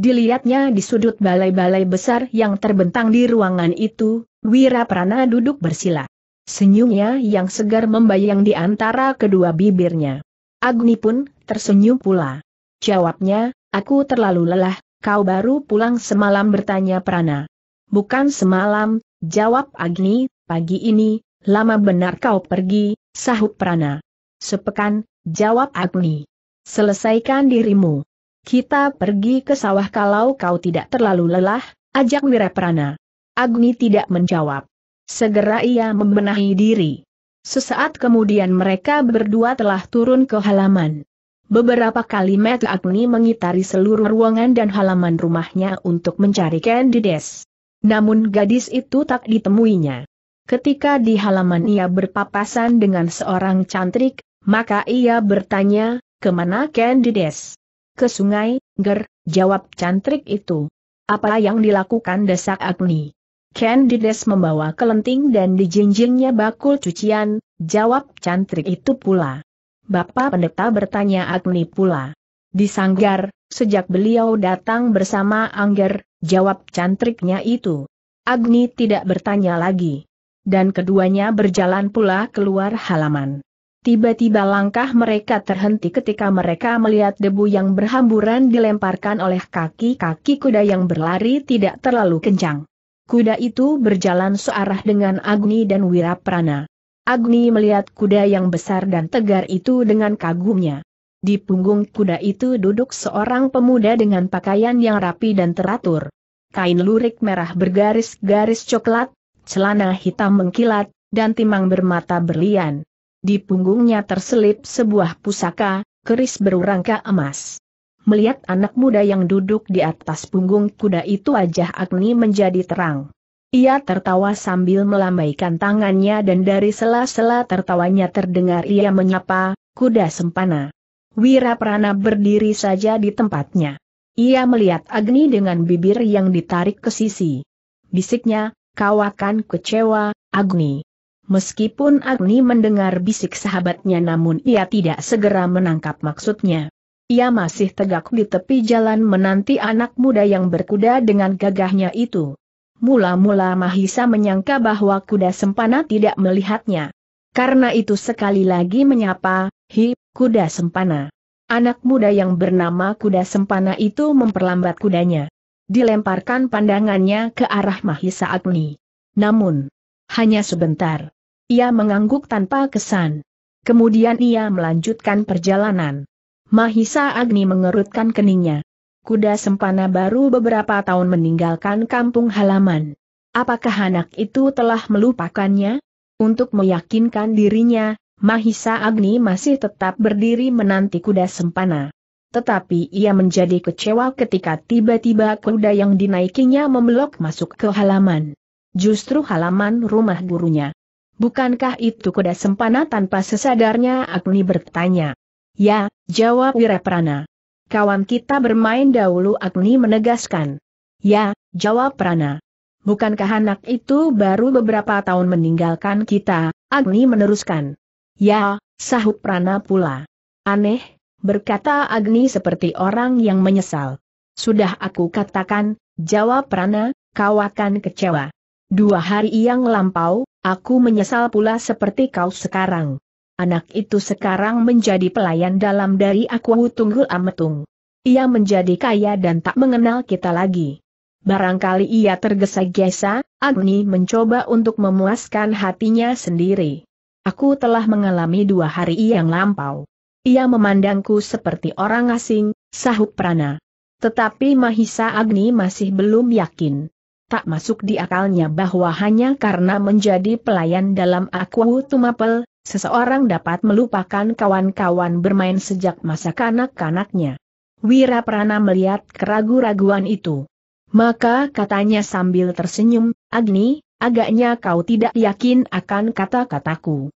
Dilihatnya di sudut balai-balai besar yang terbentang di ruangan itu, Wira Prana duduk bersila. Senyumnya yang segar membayang di antara kedua bibirnya. Agni pun tersenyum pula. Jawabnya, aku terlalu lelah, kau baru pulang semalam bertanya Prana. Bukan semalam, jawab Agni, pagi ini, lama benar kau pergi, sahut Prana. Sepekan, jawab Agni. Selesaikan dirimu. Kita pergi ke sawah kalau kau tidak terlalu lelah, ajak Wiraprana. Agni tidak menjawab. Segera ia membenahi diri. Sesaat kemudian mereka berdua telah turun ke halaman. Beberapa kali Matt Agni mengitari seluruh ruangan dan halaman rumahnya untuk mencari Candides. Namun gadis itu tak ditemuinya. Ketika di halaman ia berpapasan dengan seorang cantrik, maka ia bertanya, kemana Candides? Ke sungai, Ger, jawab cantrik itu. Apa yang dilakukan desak Agni? Candides membawa kelenting dan dijinjingnya bakul cucian, jawab cantrik itu pula. Bapak Pendeta bertanya Agni pula. Di Sanggar, sejak beliau datang bersama Angger, jawab cantriknya itu. Agni tidak bertanya lagi. Dan keduanya berjalan pula keluar halaman. Tiba-tiba langkah mereka terhenti ketika mereka melihat debu yang berhamburan dilemparkan oleh kaki-kaki kuda yang berlari tidak terlalu kencang. Kuda itu berjalan searah dengan Agni dan Wiraprana. Agni melihat kuda yang besar dan tegar itu dengan kagumnya. Di punggung kuda itu duduk seorang pemuda dengan pakaian yang rapi dan teratur. Kain lurik merah bergaris-garis coklat, celana hitam mengkilat, dan timang bermata berlian. Di punggungnya terselip sebuah pusaka, keris berurangka emas. Melihat anak muda yang duduk di atas punggung kuda itu wajah Agni menjadi terang. Ia tertawa sambil melambaikan tangannya dan dari sela-sela tertawanya terdengar ia menyapa, kuda sempana. Wira Prana berdiri saja di tempatnya. Ia melihat Agni dengan bibir yang ditarik ke sisi. Bisiknya, kau akan kecewa, Agni. Meskipun Agni mendengar bisik sahabatnya namun ia tidak segera menangkap maksudnya. Ia masih tegak di tepi jalan menanti anak muda yang berkuda dengan gagahnya itu mula-mula Mahisa menyangka bahwa kuda sempana tidak melihatnya. Karena itu sekali lagi menyapa, hi, kuda sempana. Anak muda yang bernama kuda sempana itu memperlambat kudanya. Dilemparkan pandangannya ke arah Mahisa Agni. Namun, hanya sebentar. Ia mengangguk tanpa kesan. Kemudian ia melanjutkan perjalanan. Mahisa Agni mengerutkan keningnya kuda sempana baru beberapa tahun meninggalkan kampung halaman. Apakah anak itu telah melupakannya? Untuk meyakinkan dirinya, Mahisa Agni masih tetap berdiri menanti kuda sempana. Tetapi ia menjadi kecewa ketika tiba-tiba kuda yang dinaikinya membelok masuk ke halaman. Justru halaman rumah gurunya. Bukankah itu kuda sempana tanpa sesadarnya Agni bertanya? Ya, jawab Wiraprana kawan kita bermain dahulu Agni menegaskan. Ya, jawab Prana. Bukankah anak itu baru beberapa tahun meninggalkan kita, Agni meneruskan. Ya, sahut Prana pula. Aneh, berkata Agni seperti orang yang menyesal. Sudah aku katakan, jawab Prana, kau akan kecewa. Dua hari yang lampau, aku menyesal pula seperti kau sekarang. Anak itu sekarang menjadi pelayan dalam dari aku Tunggul Ametung. Ia menjadi kaya dan tak mengenal kita lagi. Barangkali ia tergesa-gesa, Agni mencoba untuk memuaskan hatinya sendiri. Aku telah mengalami dua hari yang lampau. Ia memandangku seperti orang asing, sahut Prana. Tetapi Mahisa Agni masih belum yakin. Tak masuk di akalnya bahwa hanya karena menjadi pelayan dalam aku Tumapel, Seseorang dapat melupakan kawan-kawan bermain sejak masa kanak-kanaknya. Wira melihat keragu-raguan itu. Maka katanya sambil tersenyum, Agni, agaknya kau tidak yakin akan kata-kataku.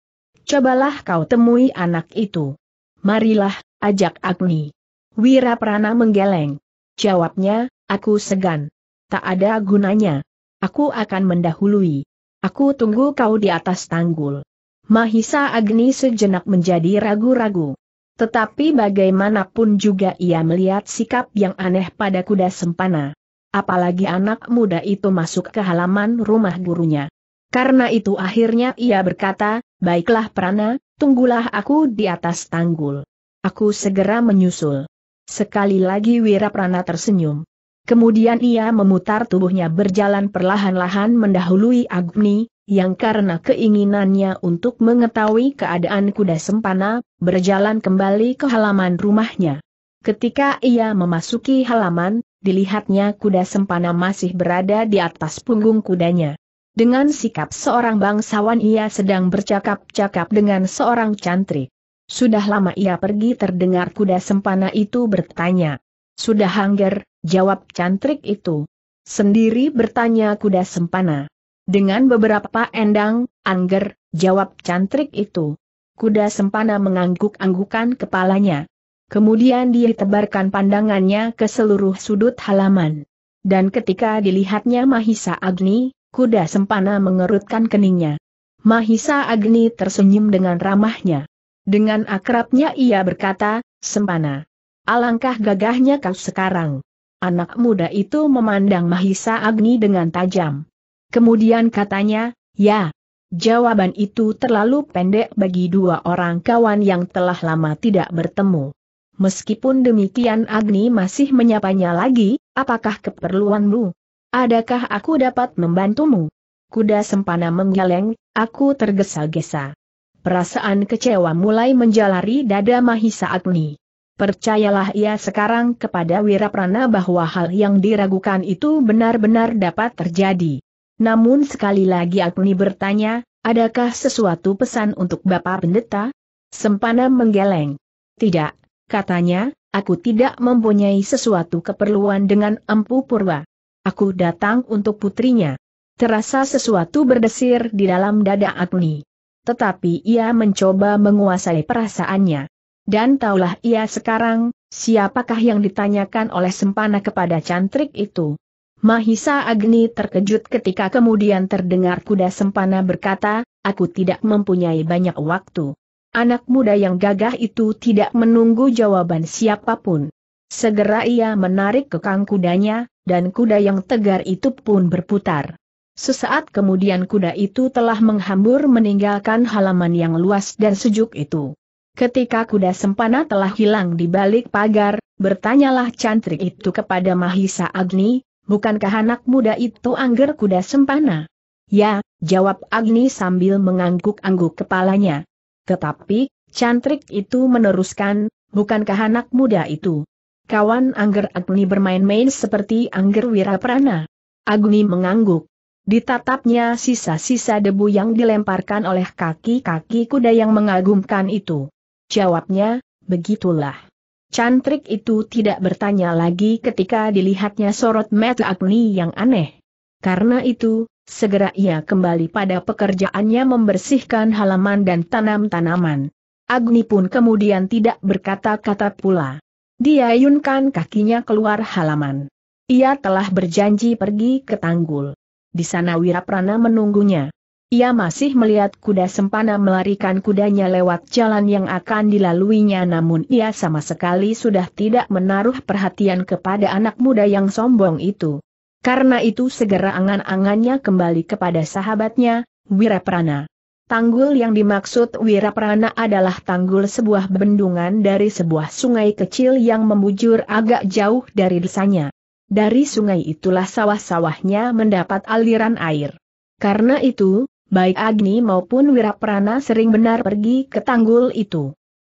Cobalah kau temui anak itu. Marilah, ajak Agni. Wira menggeleng. Jawabnya, aku segan. Tak ada gunanya. Aku akan mendahului. Aku tunggu kau di atas tanggul. Mahisa Agni sejenak menjadi ragu-ragu. Tetapi bagaimanapun juga ia melihat sikap yang aneh pada kuda sempana. Apalagi anak muda itu masuk ke halaman rumah gurunya. Karena itu akhirnya ia berkata, baiklah Prana, tunggulah aku di atas tanggul. Aku segera menyusul. Sekali lagi Wira Prana tersenyum. Kemudian ia memutar tubuhnya berjalan perlahan-lahan mendahului Agni, yang karena keinginannya untuk mengetahui keadaan kuda sempana, berjalan kembali ke halaman rumahnya. Ketika ia memasuki halaman, dilihatnya kuda sempana masih berada di atas punggung kudanya. Dengan sikap seorang bangsawan ia sedang bercakap-cakap dengan seorang cantrik. Sudah lama ia pergi terdengar kuda sempana itu bertanya. Sudah hangger, Jawab cantrik itu. Sendiri bertanya kuda sempana. Dengan beberapa endang, angger, jawab cantrik itu. Kuda sempana mengangguk-anggukan kepalanya. Kemudian dia tebarkan pandangannya ke seluruh sudut halaman. Dan ketika dilihatnya Mahisa Agni, kuda sempana mengerutkan keningnya. Mahisa Agni tersenyum dengan ramahnya. Dengan akrabnya ia berkata, Sempana, alangkah gagahnya kau sekarang. Anak muda itu memandang Mahisa Agni dengan tajam. Kemudian katanya, ya. Jawaban itu terlalu pendek bagi dua orang kawan yang telah lama tidak bertemu. Meskipun demikian Agni masih menyapanya lagi, apakah keperluanmu? Adakah aku dapat membantumu? Kuda sempana menggeleng, aku tergesa-gesa. Perasaan kecewa mulai menjalari dada Mahisa Agni. Percayalah ia sekarang kepada Wiraprana bahwa hal yang diragukan itu benar-benar dapat terjadi. Namun sekali lagi Agni bertanya, adakah sesuatu pesan untuk Bapak Pendeta? Sempana menggeleng. Tidak, katanya, aku tidak mempunyai sesuatu keperluan dengan Empu Purwa. Aku datang untuk putrinya. Terasa sesuatu berdesir di dalam dada Agni. Tetapi ia mencoba menguasai perasaannya. Dan taulah ia sekarang, siapakah yang ditanyakan oleh Sempana kepada cantrik itu. Mahisa Agni terkejut ketika kemudian terdengar kuda Sempana berkata, aku tidak mempunyai banyak waktu. Anak muda yang gagah itu tidak menunggu jawaban siapapun. Segera ia menarik kekang kudanya, dan kuda yang tegar itu pun berputar. Sesaat kemudian kuda itu telah menghambur meninggalkan halaman yang luas dan sejuk itu. Ketika kuda sempana telah hilang di balik pagar, bertanyalah cantrik itu kepada Mahisa Agni, bukankah anak muda itu angger kuda sempana? Ya, jawab Agni sambil mengangguk-angguk kepalanya. Tetapi, cantrik itu meneruskan, bukankah anak muda itu? Kawan angger Agni bermain-main seperti angger wiraprana. Agni mengangguk. Ditatapnya sisa-sisa debu yang dilemparkan oleh kaki-kaki kuda yang mengagumkan itu. Jawabnya, begitulah. Cantrik itu tidak bertanya lagi ketika dilihatnya sorot mata Agni yang aneh. Karena itu, segera ia kembali pada pekerjaannya membersihkan halaman dan tanam-tanaman. Agni pun kemudian tidak berkata-kata pula. Dia ayunkan kakinya keluar halaman. Ia telah berjanji pergi ke tanggul. Di sana Wiraprana menunggunya. Ia masih melihat kuda sempana melarikan kudanya lewat jalan yang akan dilaluinya namun ia sama sekali sudah tidak menaruh perhatian kepada anak muda yang sombong itu. Karena itu segera angan-angannya kembali kepada sahabatnya, Wiraprana. Tanggul yang dimaksud Wiraprana adalah tanggul sebuah bendungan dari sebuah sungai kecil yang membujur agak jauh dari desanya. Dari sungai itulah sawah-sawahnya mendapat aliran air. Karena itu, baik Agni maupun Wiraprana sering benar pergi ke tanggul itu.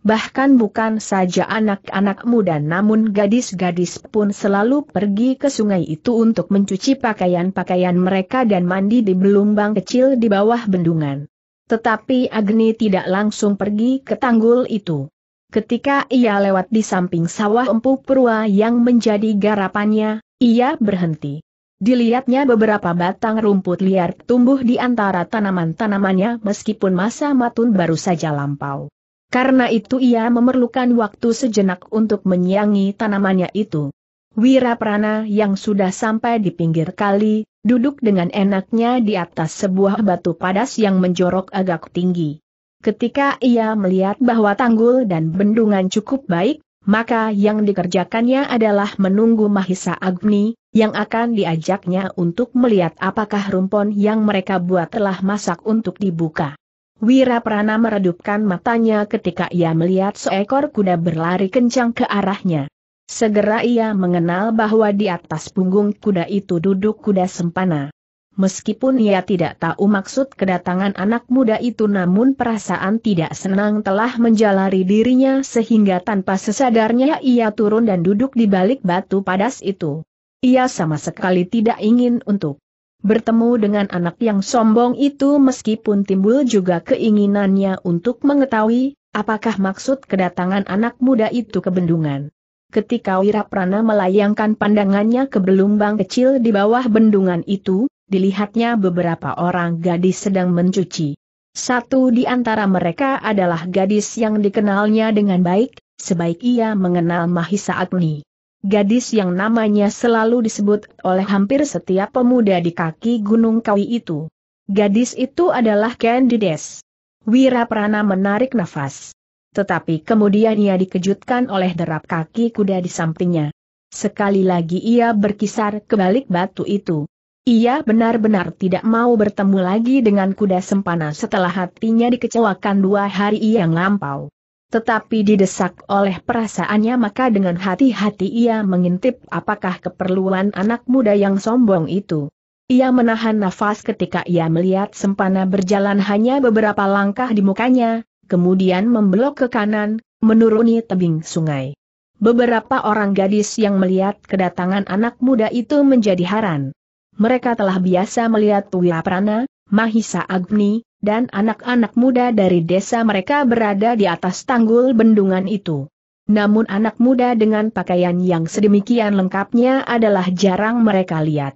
Bahkan bukan saja anak-anak muda namun gadis-gadis pun selalu pergi ke sungai itu untuk mencuci pakaian-pakaian mereka dan mandi di belumbang kecil di bawah bendungan. Tetapi Agni tidak langsung pergi ke tanggul itu. Ketika ia lewat di samping sawah empuk perua yang menjadi garapannya, ia berhenti. Dilihatnya beberapa batang rumput liar tumbuh di antara tanaman-tanamannya meskipun masa matun baru saja lampau. Karena itu ia memerlukan waktu sejenak untuk menyiangi tanamannya itu. Wira Prana yang sudah sampai di pinggir kali, duduk dengan enaknya di atas sebuah batu padas yang menjorok agak tinggi. Ketika ia melihat bahwa tanggul dan bendungan cukup baik, maka yang dikerjakannya adalah menunggu Mahisa Agni, yang akan diajaknya untuk melihat apakah rumpon yang mereka buat telah masak untuk dibuka. Wira Prana meredupkan matanya ketika ia melihat seekor kuda berlari kencang ke arahnya. Segera ia mengenal bahwa di atas punggung kuda itu duduk kuda sempana. Meskipun ia tidak tahu maksud kedatangan anak muda itu namun perasaan tidak senang telah menjalari dirinya sehingga tanpa sesadarnya ia turun dan duduk di balik batu padas itu. Ia sama sekali tidak ingin untuk bertemu dengan anak yang sombong itu meskipun timbul juga keinginannya untuk mengetahui apakah maksud kedatangan anak muda itu ke bendungan. Ketika Wiraprana melayangkan pandangannya ke belumbang kecil di bawah bendungan itu, dilihatnya beberapa orang gadis sedang mencuci. Satu di antara mereka adalah gadis yang dikenalnya dengan baik, sebaik ia mengenal Mahisa Agni. Gadis yang namanya selalu disebut oleh hampir setiap pemuda di kaki Gunung Kawi itu. Gadis itu adalah Candides. Wira Prana menarik nafas. Tetapi kemudian ia dikejutkan oleh derap kaki kuda di sampingnya. Sekali lagi ia berkisar ke balik batu itu. Ia benar-benar tidak mau bertemu lagi dengan kuda sempana setelah hatinya dikecewakan dua hari yang lampau. Tetapi didesak oleh perasaannya maka dengan hati-hati ia mengintip apakah keperluan anak muda yang sombong itu. Ia menahan nafas ketika ia melihat sempana berjalan hanya beberapa langkah di mukanya, kemudian membelok ke kanan, menuruni tebing sungai. Beberapa orang gadis yang melihat kedatangan anak muda itu menjadi heran mereka telah biasa melihat Prana, Mahisa Agni, dan anak-anak muda dari desa mereka berada di atas tanggul bendungan itu. Namun anak muda dengan pakaian yang sedemikian lengkapnya adalah jarang mereka lihat.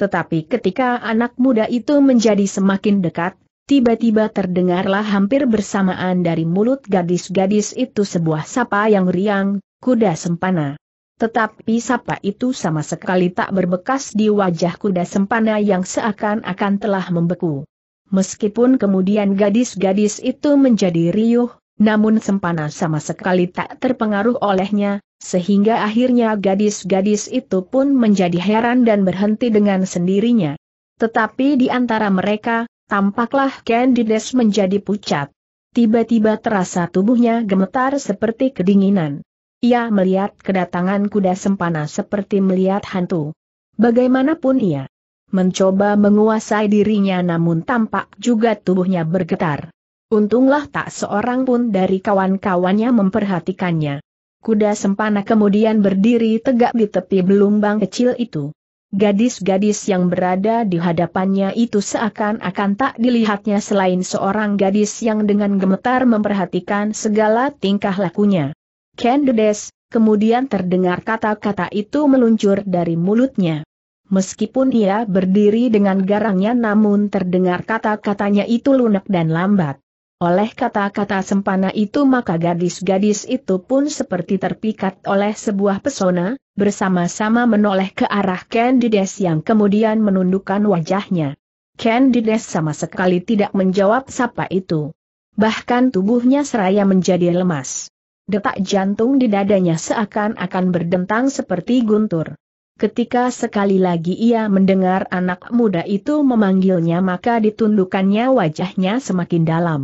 Tetapi ketika anak muda itu menjadi semakin dekat, tiba-tiba terdengarlah hampir bersamaan dari mulut gadis-gadis itu sebuah sapa yang riang, kuda sempana. Tetapi sapa itu sama sekali tak berbekas di wajah kuda sempana yang seakan-akan telah membeku. Meskipun kemudian gadis-gadis itu menjadi riuh, namun sempana sama sekali tak terpengaruh olehnya, sehingga akhirnya gadis-gadis itu pun menjadi heran dan berhenti dengan sendirinya. Tetapi di antara mereka, tampaklah Candides menjadi pucat. Tiba-tiba terasa tubuhnya gemetar seperti kedinginan. Ia melihat kedatangan kuda sempana seperti melihat hantu. Bagaimanapun ia mencoba menguasai dirinya namun tampak juga tubuhnya bergetar. Untunglah tak seorang pun dari kawan-kawannya memperhatikannya. Kuda sempana kemudian berdiri tegak di tepi belumbang kecil itu. Gadis-gadis yang berada di hadapannya itu seakan-akan tak dilihatnya selain seorang gadis yang dengan gemetar memperhatikan segala tingkah lakunya. Kendedes, kemudian terdengar kata-kata itu meluncur dari mulutnya. Meskipun ia berdiri dengan garangnya namun terdengar kata-katanya itu lunak dan lambat. Oleh kata-kata sempana itu maka gadis-gadis itu pun seperti terpikat oleh sebuah pesona, bersama-sama menoleh ke arah Candides yang kemudian menundukkan wajahnya. Candides sama sekali tidak menjawab sapa itu. Bahkan tubuhnya seraya menjadi lemas. Detak jantung di dadanya seakan-akan berdentang seperti guntur. Ketika sekali lagi ia mendengar anak muda itu memanggilnya maka ditundukannya wajahnya semakin dalam.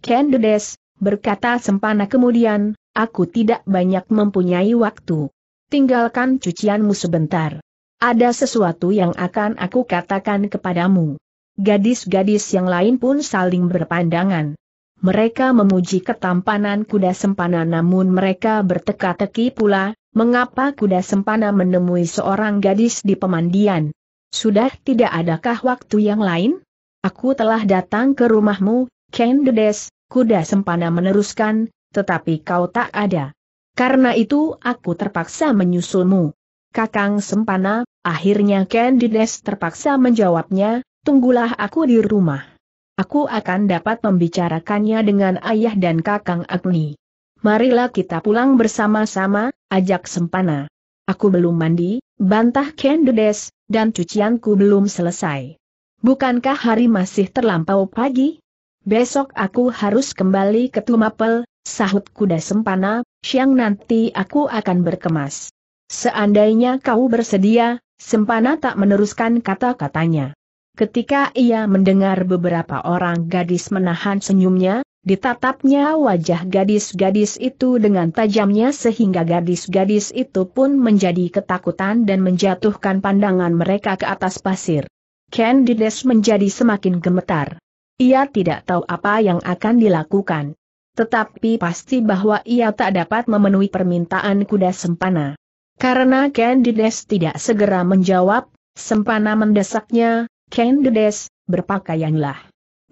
Kendedes, berkata Sempana kemudian, aku tidak banyak mempunyai waktu. Tinggalkan cucianmu sebentar. Ada sesuatu yang akan aku katakan kepadamu. Gadis-gadis yang lain pun saling berpandangan. Mereka memuji ketampanan kuda sempana namun mereka berteka-teki pula, mengapa kuda sempana menemui seorang gadis di pemandian. Sudah tidak adakah waktu yang lain? Aku telah datang ke rumahmu, Ken Dedes, kuda sempana meneruskan, tetapi kau tak ada. Karena itu aku terpaksa menyusulmu. Kakang Sempana, akhirnya Ken Dedes terpaksa menjawabnya, tunggulah aku di rumah. Aku akan dapat membicarakannya dengan ayah dan kakang Agni. Marilah kita pulang bersama-sama, ajak Sempana. Aku belum mandi, bantah Kendudes, dan cucianku belum selesai. Bukankah hari masih terlampau pagi? Besok aku harus kembali ke Tumapel, sahut kuda Sempana, siang nanti aku akan berkemas. Seandainya kau bersedia, Sempana tak meneruskan kata-katanya. Ketika ia mendengar beberapa orang gadis menahan senyumnya, ditatapnya wajah gadis-gadis itu dengan tajamnya sehingga gadis-gadis itu pun menjadi ketakutan dan menjatuhkan pandangan mereka ke atas pasir. Candides menjadi semakin gemetar. Ia tidak tahu apa yang akan dilakukan. Tetapi pasti bahwa ia tak dapat memenuhi permintaan kuda sempana. Karena Candides tidak segera menjawab, sempana mendesaknya, Candides, berpakaianlah.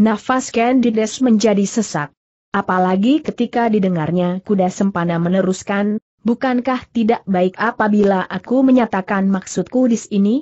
Nafas Candides menjadi sesak. Apalagi ketika didengarnya kuda sempana meneruskan, bukankah tidak baik apabila aku menyatakan maksudku di sini?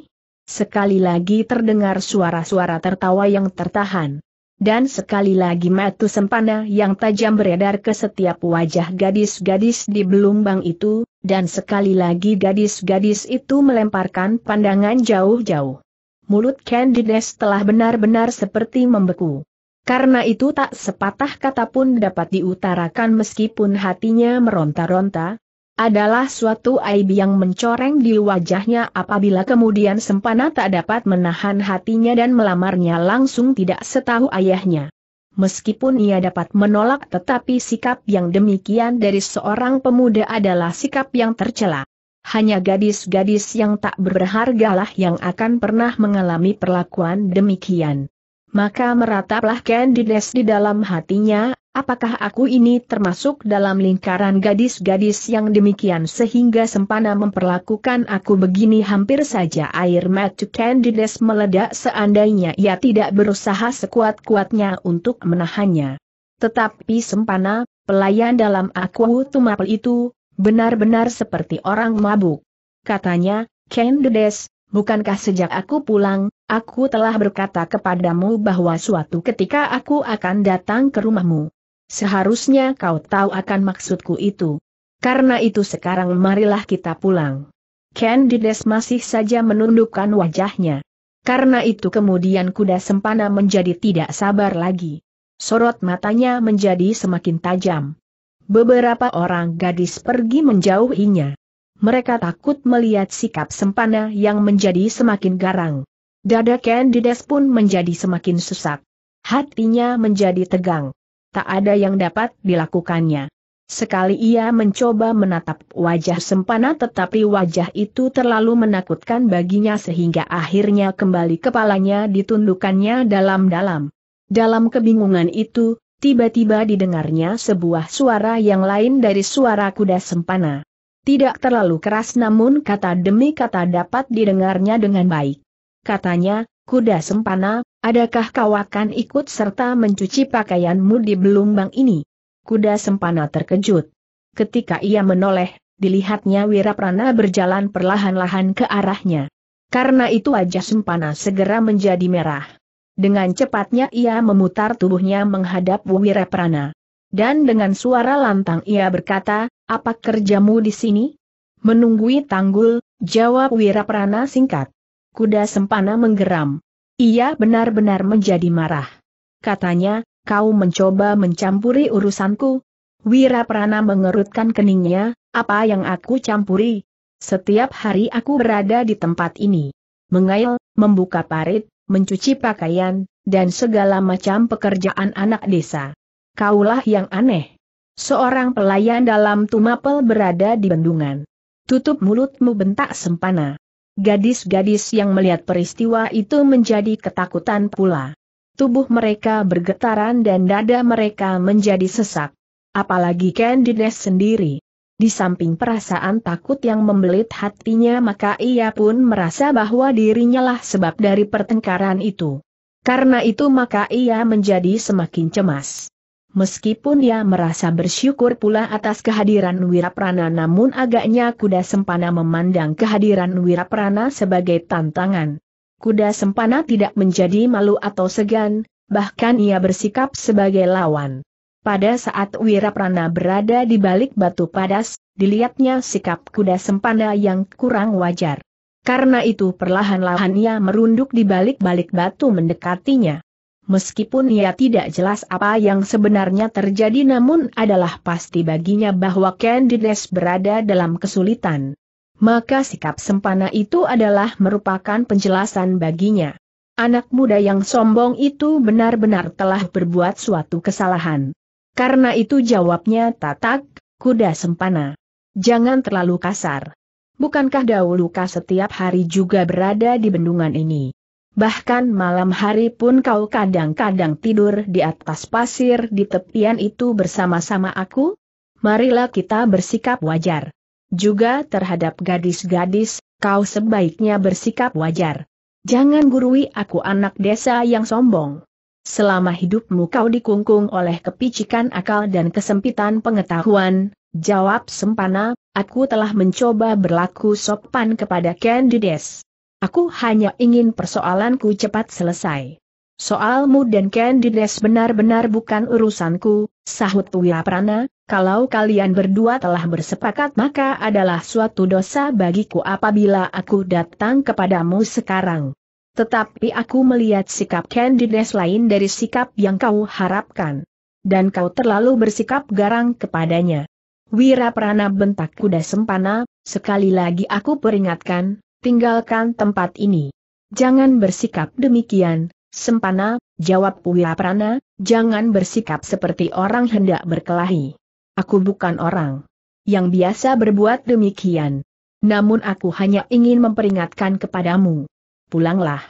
Sekali lagi terdengar suara-suara tertawa yang tertahan. Dan sekali lagi matu sempana yang tajam beredar ke setiap wajah gadis-gadis di belumbang itu, dan sekali lagi gadis-gadis itu melemparkan pandangan jauh-jauh mulut Candides telah benar-benar seperti membeku. Karena itu tak sepatah kata pun dapat diutarakan meskipun hatinya meronta-ronta, adalah suatu aib yang mencoreng di wajahnya apabila kemudian Sempana tak dapat menahan hatinya dan melamarnya langsung tidak setahu ayahnya. Meskipun ia dapat menolak tetapi sikap yang demikian dari seorang pemuda adalah sikap yang tercela. Hanya gadis-gadis yang tak berhargalah yang akan pernah mengalami perlakuan demikian. Maka merataplah Candides di dalam hatinya, apakah aku ini termasuk dalam lingkaran gadis-gadis yang demikian sehingga sempana memperlakukan aku begini hampir saja air mata Candides meledak seandainya ia tidak berusaha sekuat-kuatnya untuk menahannya. Tetapi sempana, pelayan dalam aku Tumapel itu, Benar-benar seperti orang mabuk. Katanya, Ken Dedes, bukankah sejak aku pulang, aku telah berkata kepadamu bahwa suatu ketika aku akan datang ke rumahmu. Seharusnya kau tahu akan maksudku itu. Karena itu sekarang marilah kita pulang. Candides masih saja menundukkan wajahnya. Karena itu kemudian kuda sempana menjadi tidak sabar lagi. Sorot matanya menjadi semakin tajam. Beberapa orang gadis pergi menjauhinya. Mereka takut melihat sikap sempana yang menjadi semakin garang. Dada Candides pun menjadi semakin sesak. Hatinya menjadi tegang. Tak ada yang dapat dilakukannya. Sekali ia mencoba menatap wajah sempana tetapi wajah itu terlalu menakutkan baginya sehingga akhirnya kembali kepalanya ditundukkannya dalam-dalam. Dalam kebingungan itu, tiba-tiba didengarnya sebuah suara yang lain dari suara kuda sempana. Tidak terlalu keras namun kata demi kata dapat didengarnya dengan baik. Katanya, kuda sempana, adakah kau akan ikut serta mencuci pakaianmu di belumbang ini? Kuda sempana terkejut. Ketika ia menoleh, dilihatnya Wiraprana berjalan perlahan-lahan ke arahnya. Karena itu wajah sempana segera menjadi merah. Dengan cepatnya ia memutar tubuhnya menghadap Wiraprana. Dan dengan suara lantang ia berkata, apa kerjamu di sini? Menunggui tanggul, jawab Wiraprana singkat. Kuda sempana menggeram. Ia benar-benar menjadi marah. Katanya, kau mencoba mencampuri urusanku. Wiraprana mengerutkan keningnya, apa yang aku campuri? Setiap hari aku berada di tempat ini. Mengail, membuka parit, mencuci pakaian, dan segala macam pekerjaan anak desa. Kaulah yang aneh. Seorang pelayan dalam tumapel berada di bendungan. Tutup mulutmu bentak sempana. Gadis-gadis yang melihat peristiwa itu menjadi ketakutan pula. Tubuh mereka bergetaran dan dada mereka menjadi sesak. Apalagi Candides sendiri. Di samping perasaan takut yang membelit hatinya maka ia pun merasa bahwa dirinya lah sebab dari pertengkaran itu. Karena itu maka ia menjadi semakin cemas. Meskipun ia merasa bersyukur pula atas kehadiran Wiraprana namun agaknya kuda sempana memandang kehadiran Wiraprana sebagai tantangan. Kuda sempana tidak menjadi malu atau segan, bahkan ia bersikap sebagai lawan. Pada saat Wiraprana berada di balik batu padas, dilihatnya sikap kuda sempana yang kurang wajar. Karena itu perlahan-lahan ia merunduk di balik-balik batu mendekatinya. Meskipun ia tidak jelas apa yang sebenarnya terjadi namun adalah pasti baginya bahwa Candides berada dalam kesulitan. Maka sikap sempana itu adalah merupakan penjelasan baginya. Anak muda yang sombong itu benar-benar telah berbuat suatu kesalahan. Karena itu jawabnya tatak, kuda sempana. Jangan terlalu kasar. Bukankah dahulu kau setiap hari juga berada di bendungan ini? Bahkan malam hari pun kau kadang-kadang tidur di atas pasir di tepian itu bersama-sama aku? Marilah kita bersikap wajar. Juga terhadap gadis-gadis, kau sebaiknya bersikap wajar. Jangan gurui aku anak desa yang sombong. Selama hidupmu kau dikungkung oleh kepicikan akal dan kesempitan pengetahuan, jawab Sempana, aku telah mencoba berlaku sopan kepada Candides. Aku hanya ingin persoalanku cepat selesai. Soalmu dan Candides benar-benar bukan urusanku, sahut Wiraprana. kalau kalian berdua telah bersepakat maka adalah suatu dosa bagiku apabila aku datang kepadamu sekarang. Tetapi aku melihat sikap Candides lain dari sikap yang kau harapkan. Dan kau terlalu bersikap garang kepadanya. Wira Prana bentak kuda sempana, sekali lagi aku peringatkan, tinggalkan tempat ini. Jangan bersikap demikian, sempana, jawab Wira Prana, jangan bersikap seperti orang hendak berkelahi. Aku bukan orang yang biasa berbuat demikian. Namun aku hanya ingin memperingatkan kepadamu pulanglah.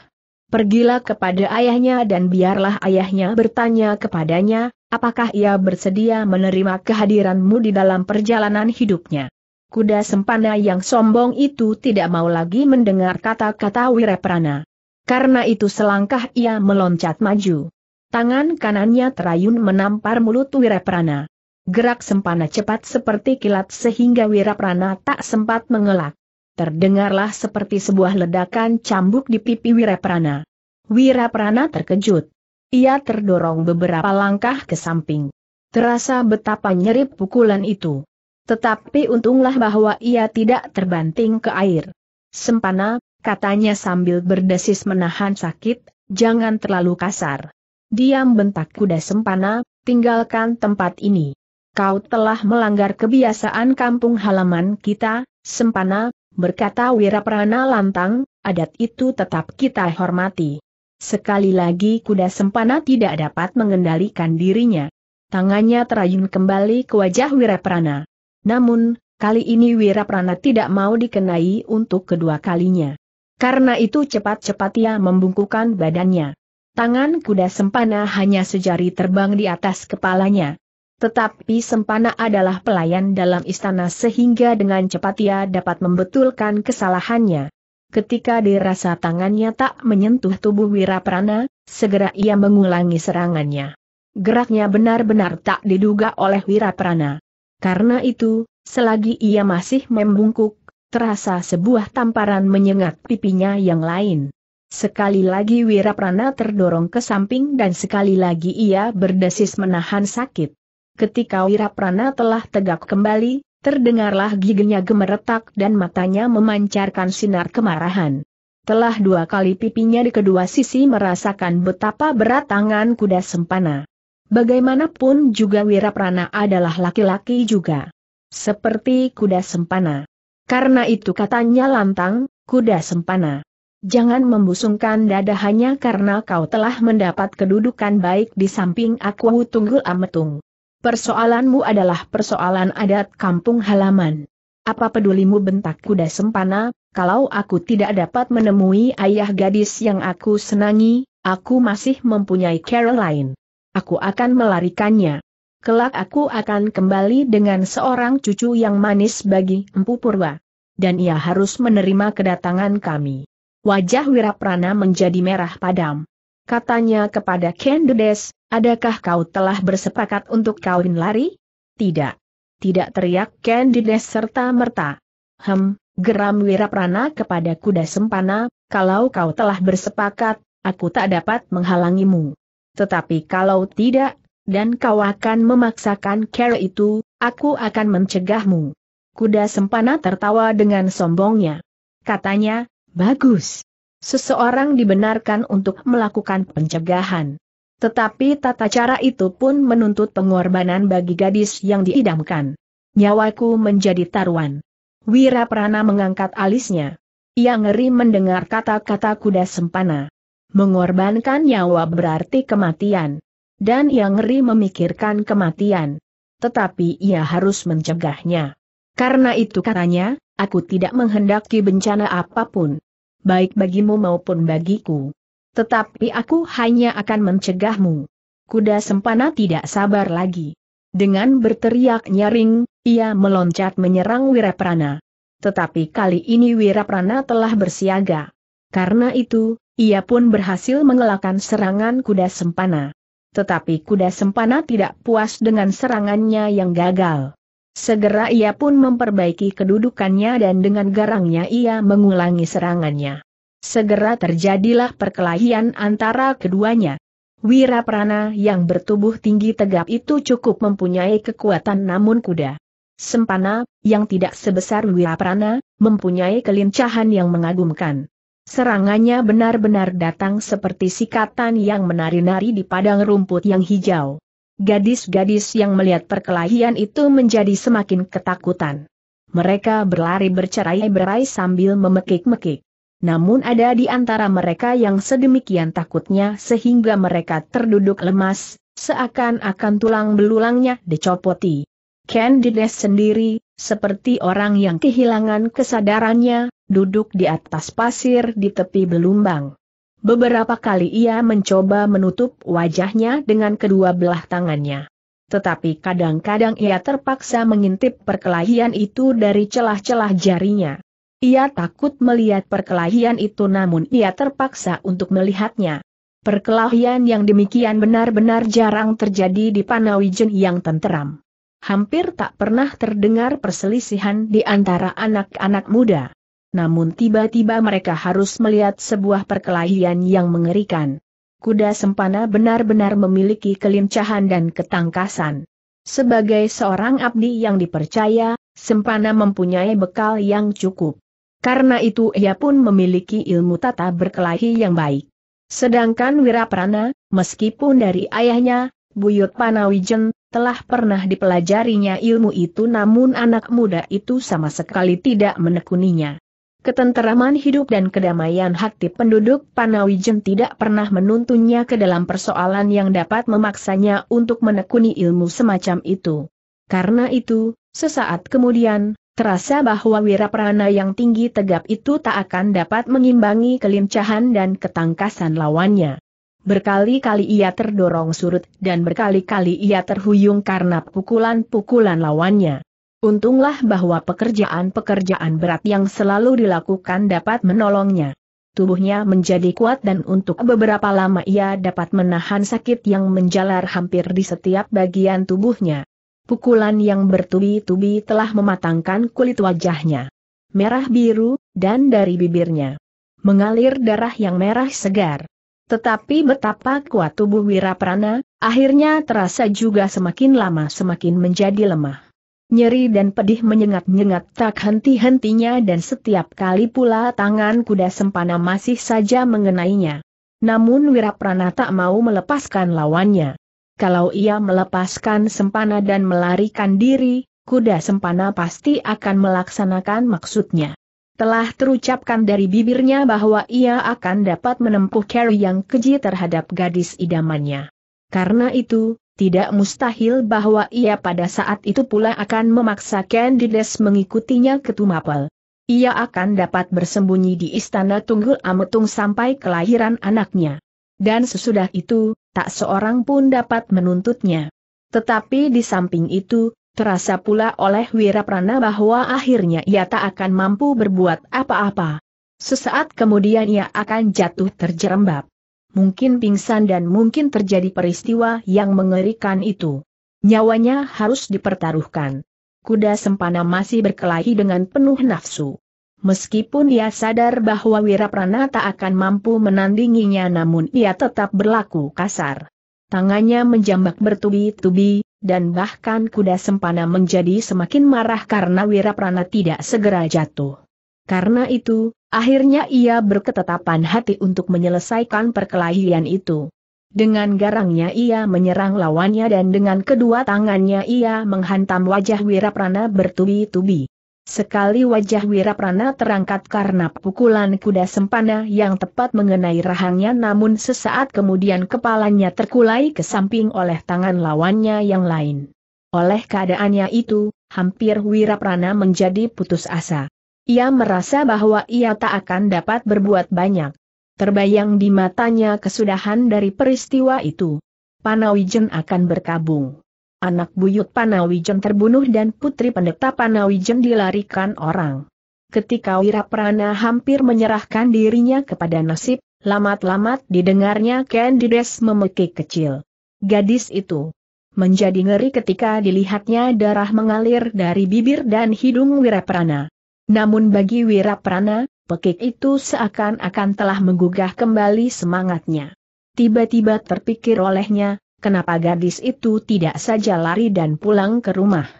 Pergilah kepada ayahnya dan biarlah ayahnya bertanya kepadanya, apakah ia bersedia menerima kehadiranmu di dalam perjalanan hidupnya. Kuda sempana yang sombong itu tidak mau lagi mendengar kata-kata Wiraprana. Karena itu selangkah ia meloncat maju. Tangan kanannya terayun menampar mulut Wiraprana. Gerak sempana cepat seperti kilat sehingga Wiraprana tak sempat mengelak terdengarlah seperti sebuah ledakan cambuk di pipi Wiraprana. Wiraprana terkejut. Ia terdorong beberapa langkah ke samping. Terasa betapa nyeri pukulan itu. Tetapi untunglah bahwa ia tidak terbanting ke air. Sempana, katanya sambil berdesis menahan sakit, jangan terlalu kasar. Diam bentak kuda sempana, tinggalkan tempat ini. Kau telah melanggar kebiasaan kampung halaman kita, sempana, berkata Wiraprana lantang, adat itu tetap kita hormati. Sekali lagi kuda sempana tidak dapat mengendalikan dirinya. Tangannya terayun kembali ke wajah Wiraprana. Namun, kali ini Wiraprana tidak mau dikenai untuk kedua kalinya. Karena itu cepat-cepat ia membungkukan badannya. Tangan kuda sempana hanya sejari terbang di atas kepalanya. Tetapi Sempana adalah pelayan dalam istana sehingga dengan cepat ia dapat membetulkan kesalahannya. Ketika dirasa tangannya tak menyentuh tubuh Wiraprana, segera ia mengulangi serangannya. Geraknya benar-benar tak diduga oleh Wiraprana. Karena itu, selagi ia masih membungkuk, terasa sebuah tamparan menyengat pipinya yang lain. Sekali lagi Wiraprana terdorong ke samping dan sekali lagi ia berdesis menahan sakit. Ketika Wiraprana telah tegak kembali, terdengarlah giginya gemeretak dan matanya memancarkan sinar kemarahan. Telah dua kali pipinya di kedua sisi merasakan betapa berat tangan kuda sempana. Bagaimanapun juga Wiraprana adalah laki-laki juga. Seperti kuda sempana. Karena itu katanya lantang, kuda sempana. Jangan membusungkan dada hanya karena kau telah mendapat kedudukan baik di samping aku Tunggul Ametung. Persoalanmu adalah persoalan adat kampung halaman. Apa pedulimu bentak kuda sempana, kalau aku tidak dapat menemui ayah gadis yang aku senangi, aku masih mempunyai Caroline. Aku akan melarikannya. Kelak aku akan kembali dengan seorang cucu yang manis bagi Empu Purwa. Dan ia harus menerima kedatangan kami. Wajah Wiraprana menjadi merah padam. Katanya kepada Kendudes, adakah kau telah bersepakat untuk kawin lari? Tidak. Tidak teriak Kendudes serta merta. Hem, geram Wiraprana kepada kuda sempana, kalau kau telah bersepakat, aku tak dapat menghalangimu. Tetapi kalau tidak, dan kau akan memaksakan kera itu, aku akan mencegahmu. Kuda sempana tertawa dengan sombongnya. Katanya, bagus. Seseorang dibenarkan untuk melakukan pencegahan. Tetapi tata cara itu pun menuntut pengorbanan bagi gadis yang diidamkan. Nyawaku menjadi taruhan. Wira Prana mengangkat alisnya. Ia ngeri mendengar kata-kata kuda sempana. Mengorbankan nyawa berarti kematian. Dan ia ngeri memikirkan kematian. Tetapi ia harus mencegahnya. Karena itu katanya, aku tidak menghendaki bencana apapun baik bagimu maupun bagiku. Tetapi aku hanya akan mencegahmu. Kuda sempana tidak sabar lagi. Dengan berteriak nyaring, ia meloncat menyerang Wiraprana. Tetapi kali ini Wiraprana telah bersiaga. Karena itu, ia pun berhasil mengelakkan serangan kuda sempana. Tetapi kuda sempana tidak puas dengan serangannya yang gagal. Segera ia pun memperbaiki kedudukannya dan dengan garangnya ia mengulangi serangannya. Segera terjadilah perkelahian antara keduanya. Wiraprana yang bertubuh tinggi tegap itu cukup mempunyai kekuatan namun kuda. Sempana, yang tidak sebesar Wiraprana, mempunyai kelincahan yang mengagumkan. Serangannya benar-benar datang seperti sikatan yang menari-nari di padang rumput yang hijau. Gadis-gadis yang melihat perkelahian itu menjadi semakin ketakutan. Mereka berlari bercerai-berai sambil memekik-mekik. Namun ada di antara mereka yang sedemikian takutnya sehingga mereka terduduk lemas, seakan-akan tulang belulangnya dicopoti. Candides sendiri, seperti orang yang kehilangan kesadarannya, duduk di atas pasir di tepi belumbang. Beberapa kali ia mencoba menutup wajahnya dengan kedua belah tangannya. Tetapi kadang-kadang ia terpaksa mengintip perkelahian itu dari celah-celah jarinya. Ia takut melihat perkelahian itu namun ia terpaksa untuk melihatnya. Perkelahian yang demikian benar-benar jarang terjadi di Panawijen yang tenteram. Hampir tak pernah terdengar perselisihan di antara anak-anak muda. Namun tiba-tiba mereka harus melihat sebuah perkelahian yang mengerikan. Kuda Sempana benar-benar memiliki kelincahan dan ketangkasan. Sebagai seorang abdi yang dipercaya, Sempana mempunyai bekal yang cukup. Karena itu ia pun memiliki ilmu tata berkelahi yang baik. Sedangkan Wiraprana, meskipun dari ayahnya, Buyut Panawijen, telah pernah dipelajarinya ilmu itu namun anak muda itu sama sekali tidak menekuninya. Ketenteraman hidup dan kedamaian hati penduduk Panawijen tidak pernah menuntunnya ke dalam persoalan yang dapat memaksanya untuk menekuni ilmu semacam itu. Karena itu, sesaat kemudian, terasa bahwa wiraprana yang tinggi tegap itu tak akan dapat mengimbangi kelincahan dan ketangkasan lawannya. Berkali-kali ia terdorong surut dan berkali-kali ia terhuyung karena pukulan-pukulan lawannya. Untunglah bahwa pekerjaan-pekerjaan berat yang selalu dilakukan dapat menolongnya. Tubuhnya menjadi kuat dan untuk beberapa lama ia dapat menahan sakit yang menjalar hampir di setiap bagian tubuhnya. Pukulan yang bertubi-tubi telah mematangkan kulit wajahnya. Merah biru, dan dari bibirnya. Mengalir darah yang merah segar. Tetapi betapa kuat tubuh Wiraprana, akhirnya terasa juga semakin lama semakin menjadi lemah. Nyeri dan pedih menyengat-nyengat tak henti-hentinya dan setiap kali pula tangan kuda sempana masih saja mengenainya. Namun Wiraprana tak mau melepaskan lawannya. Kalau ia melepaskan sempana dan melarikan diri, kuda sempana pasti akan melaksanakan maksudnya. Telah terucapkan dari bibirnya bahwa ia akan dapat menempuh carry yang keji terhadap gadis idamannya. Karena itu, tidak mustahil bahwa ia pada saat itu pula akan memaksa Candides mengikutinya ke Tumapel. Ia akan dapat bersembunyi di istana Tunggul Ametung sampai kelahiran anaknya. Dan sesudah itu, tak seorang pun dapat menuntutnya. Tetapi di samping itu, terasa pula oleh Wiraprana bahwa akhirnya ia tak akan mampu berbuat apa-apa. Sesaat kemudian ia akan jatuh terjerembab mungkin pingsan dan mungkin terjadi peristiwa yang mengerikan itu. Nyawanya harus dipertaruhkan. Kuda Sempana masih berkelahi dengan penuh nafsu. Meskipun ia sadar bahwa Wiraprana tak akan mampu menandinginya namun ia tetap berlaku kasar. Tangannya menjambak bertubi-tubi, dan bahkan kuda Sempana menjadi semakin marah karena Wiraprana tidak segera jatuh. Karena itu, Akhirnya ia berketetapan hati untuk menyelesaikan perkelahian itu. Dengan garangnya ia menyerang lawannya dan dengan kedua tangannya ia menghantam wajah Wiraprana bertubi-tubi. Sekali wajah Wiraprana terangkat karena pukulan kuda sempana yang tepat mengenai rahangnya namun sesaat kemudian kepalanya terkulai ke samping oleh tangan lawannya yang lain. Oleh keadaannya itu, hampir Wiraprana menjadi putus asa. Ia merasa bahwa ia tak akan dapat berbuat banyak. Terbayang di matanya kesudahan dari peristiwa itu. Panawijen akan berkabung. Anak buyut Panawijen terbunuh dan putri pendeta Panawijen dilarikan orang. Ketika Wiraprana hampir menyerahkan dirinya kepada nasib, lamat-lamat didengarnya Candides memekik kecil. Gadis itu menjadi ngeri ketika dilihatnya darah mengalir dari bibir dan hidung Wiraprana. Namun bagi Wiraprana, pekik itu seakan-akan telah menggugah kembali semangatnya. Tiba-tiba terpikir olehnya, kenapa gadis itu tidak saja lari dan pulang ke rumah.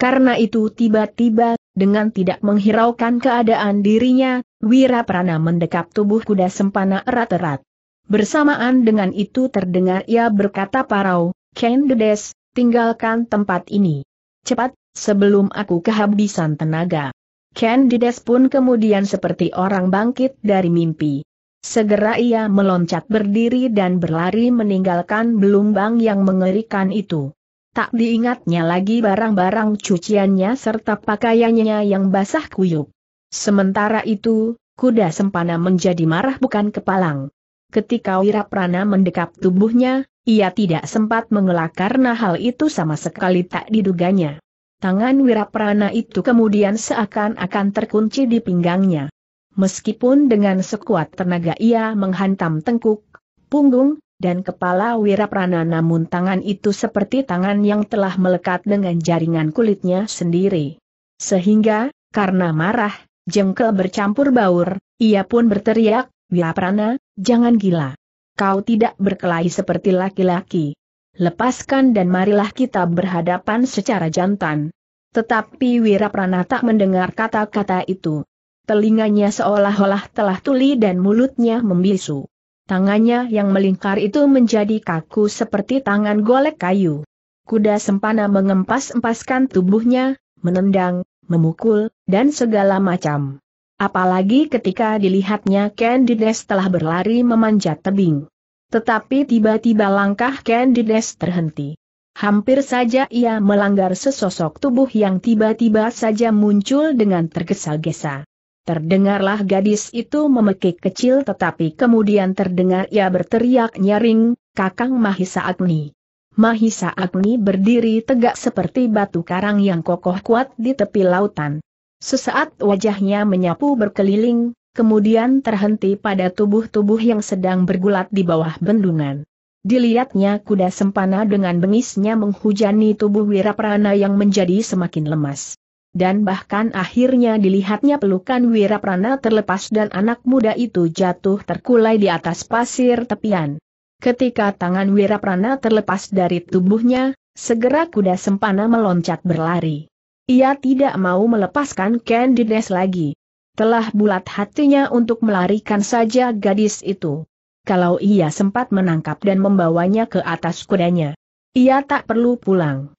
Karena itu tiba-tiba, dengan tidak menghiraukan keadaan dirinya, Wiraprana mendekap tubuh kuda sempana erat-erat. Bersamaan dengan itu terdengar ia berkata parau, Ken Dedes, tinggalkan tempat ini. Cepat, sebelum aku kehabisan tenaga. Ken Dides pun kemudian seperti orang bangkit dari mimpi. Segera ia meloncat berdiri dan berlari meninggalkan belumbang yang mengerikan itu. Tak diingatnya lagi barang-barang cuciannya serta pakaiannya yang basah kuyup. Sementara itu, kuda sempana menjadi marah bukan kepalang. Ketika Wiraprana mendekap tubuhnya, ia tidak sempat mengelak karena hal itu sama sekali tak diduganya tangan wiraprana itu kemudian seakan-akan terkunci di pinggangnya. Meskipun dengan sekuat tenaga ia menghantam tengkuk, punggung, dan kepala wiraprana namun tangan itu seperti tangan yang telah melekat dengan jaringan kulitnya sendiri. Sehingga, karena marah, jengkel bercampur baur, ia pun berteriak, Wiraprana, jangan gila. Kau tidak berkelahi seperti laki-laki lepaskan dan marilah kita berhadapan secara jantan. Tetapi Wiraprana tak mendengar kata-kata itu. Telinganya seolah-olah telah tuli dan mulutnya membisu. Tangannya yang melingkar itu menjadi kaku seperti tangan golek kayu. Kuda sempana mengempas-empaskan tubuhnya, menendang, memukul, dan segala macam. Apalagi ketika dilihatnya Candides telah berlari memanjat tebing. Tetapi tiba-tiba langkah Candides terhenti. Hampir saja ia melanggar sesosok tubuh yang tiba-tiba saja muncul dengan tergesa-gesa. Terdengarlah gadis itu memekik kecil tetapi kemudian terdengar ia berteriak nyaring, Kakang Mahisa Agni. Mahisa Agni berdiri tegak seperti batu karang yang kokoh kuat di tepi lautan. Sesaat wajahnya menyapu berkeliling, kemudian terhenti pada tubuh-tubuh yang sedang bergulat di bawah bendungan. Dilihatnya kuda sempana dengan bengisnya menghujani tubuh Wiraprana yang menjadi semakin lemas. Dan bahkan akhirnya dilihatnya pelukan Wiraprana terlepas dan anak muda itu jatuh terkulai di atas pasir tepian. Ketika tangan Wiraprana terlepas dari tubuhnya, segera kuda sempana meloncat berlari. Ia tidak mau melepaskan Candides lagi telah bulat hatinya untuk melarikan saja gadis itu. Kalau ia sempat menangkap dan membawanya ke atas kudanya, ia tak perlu pulang.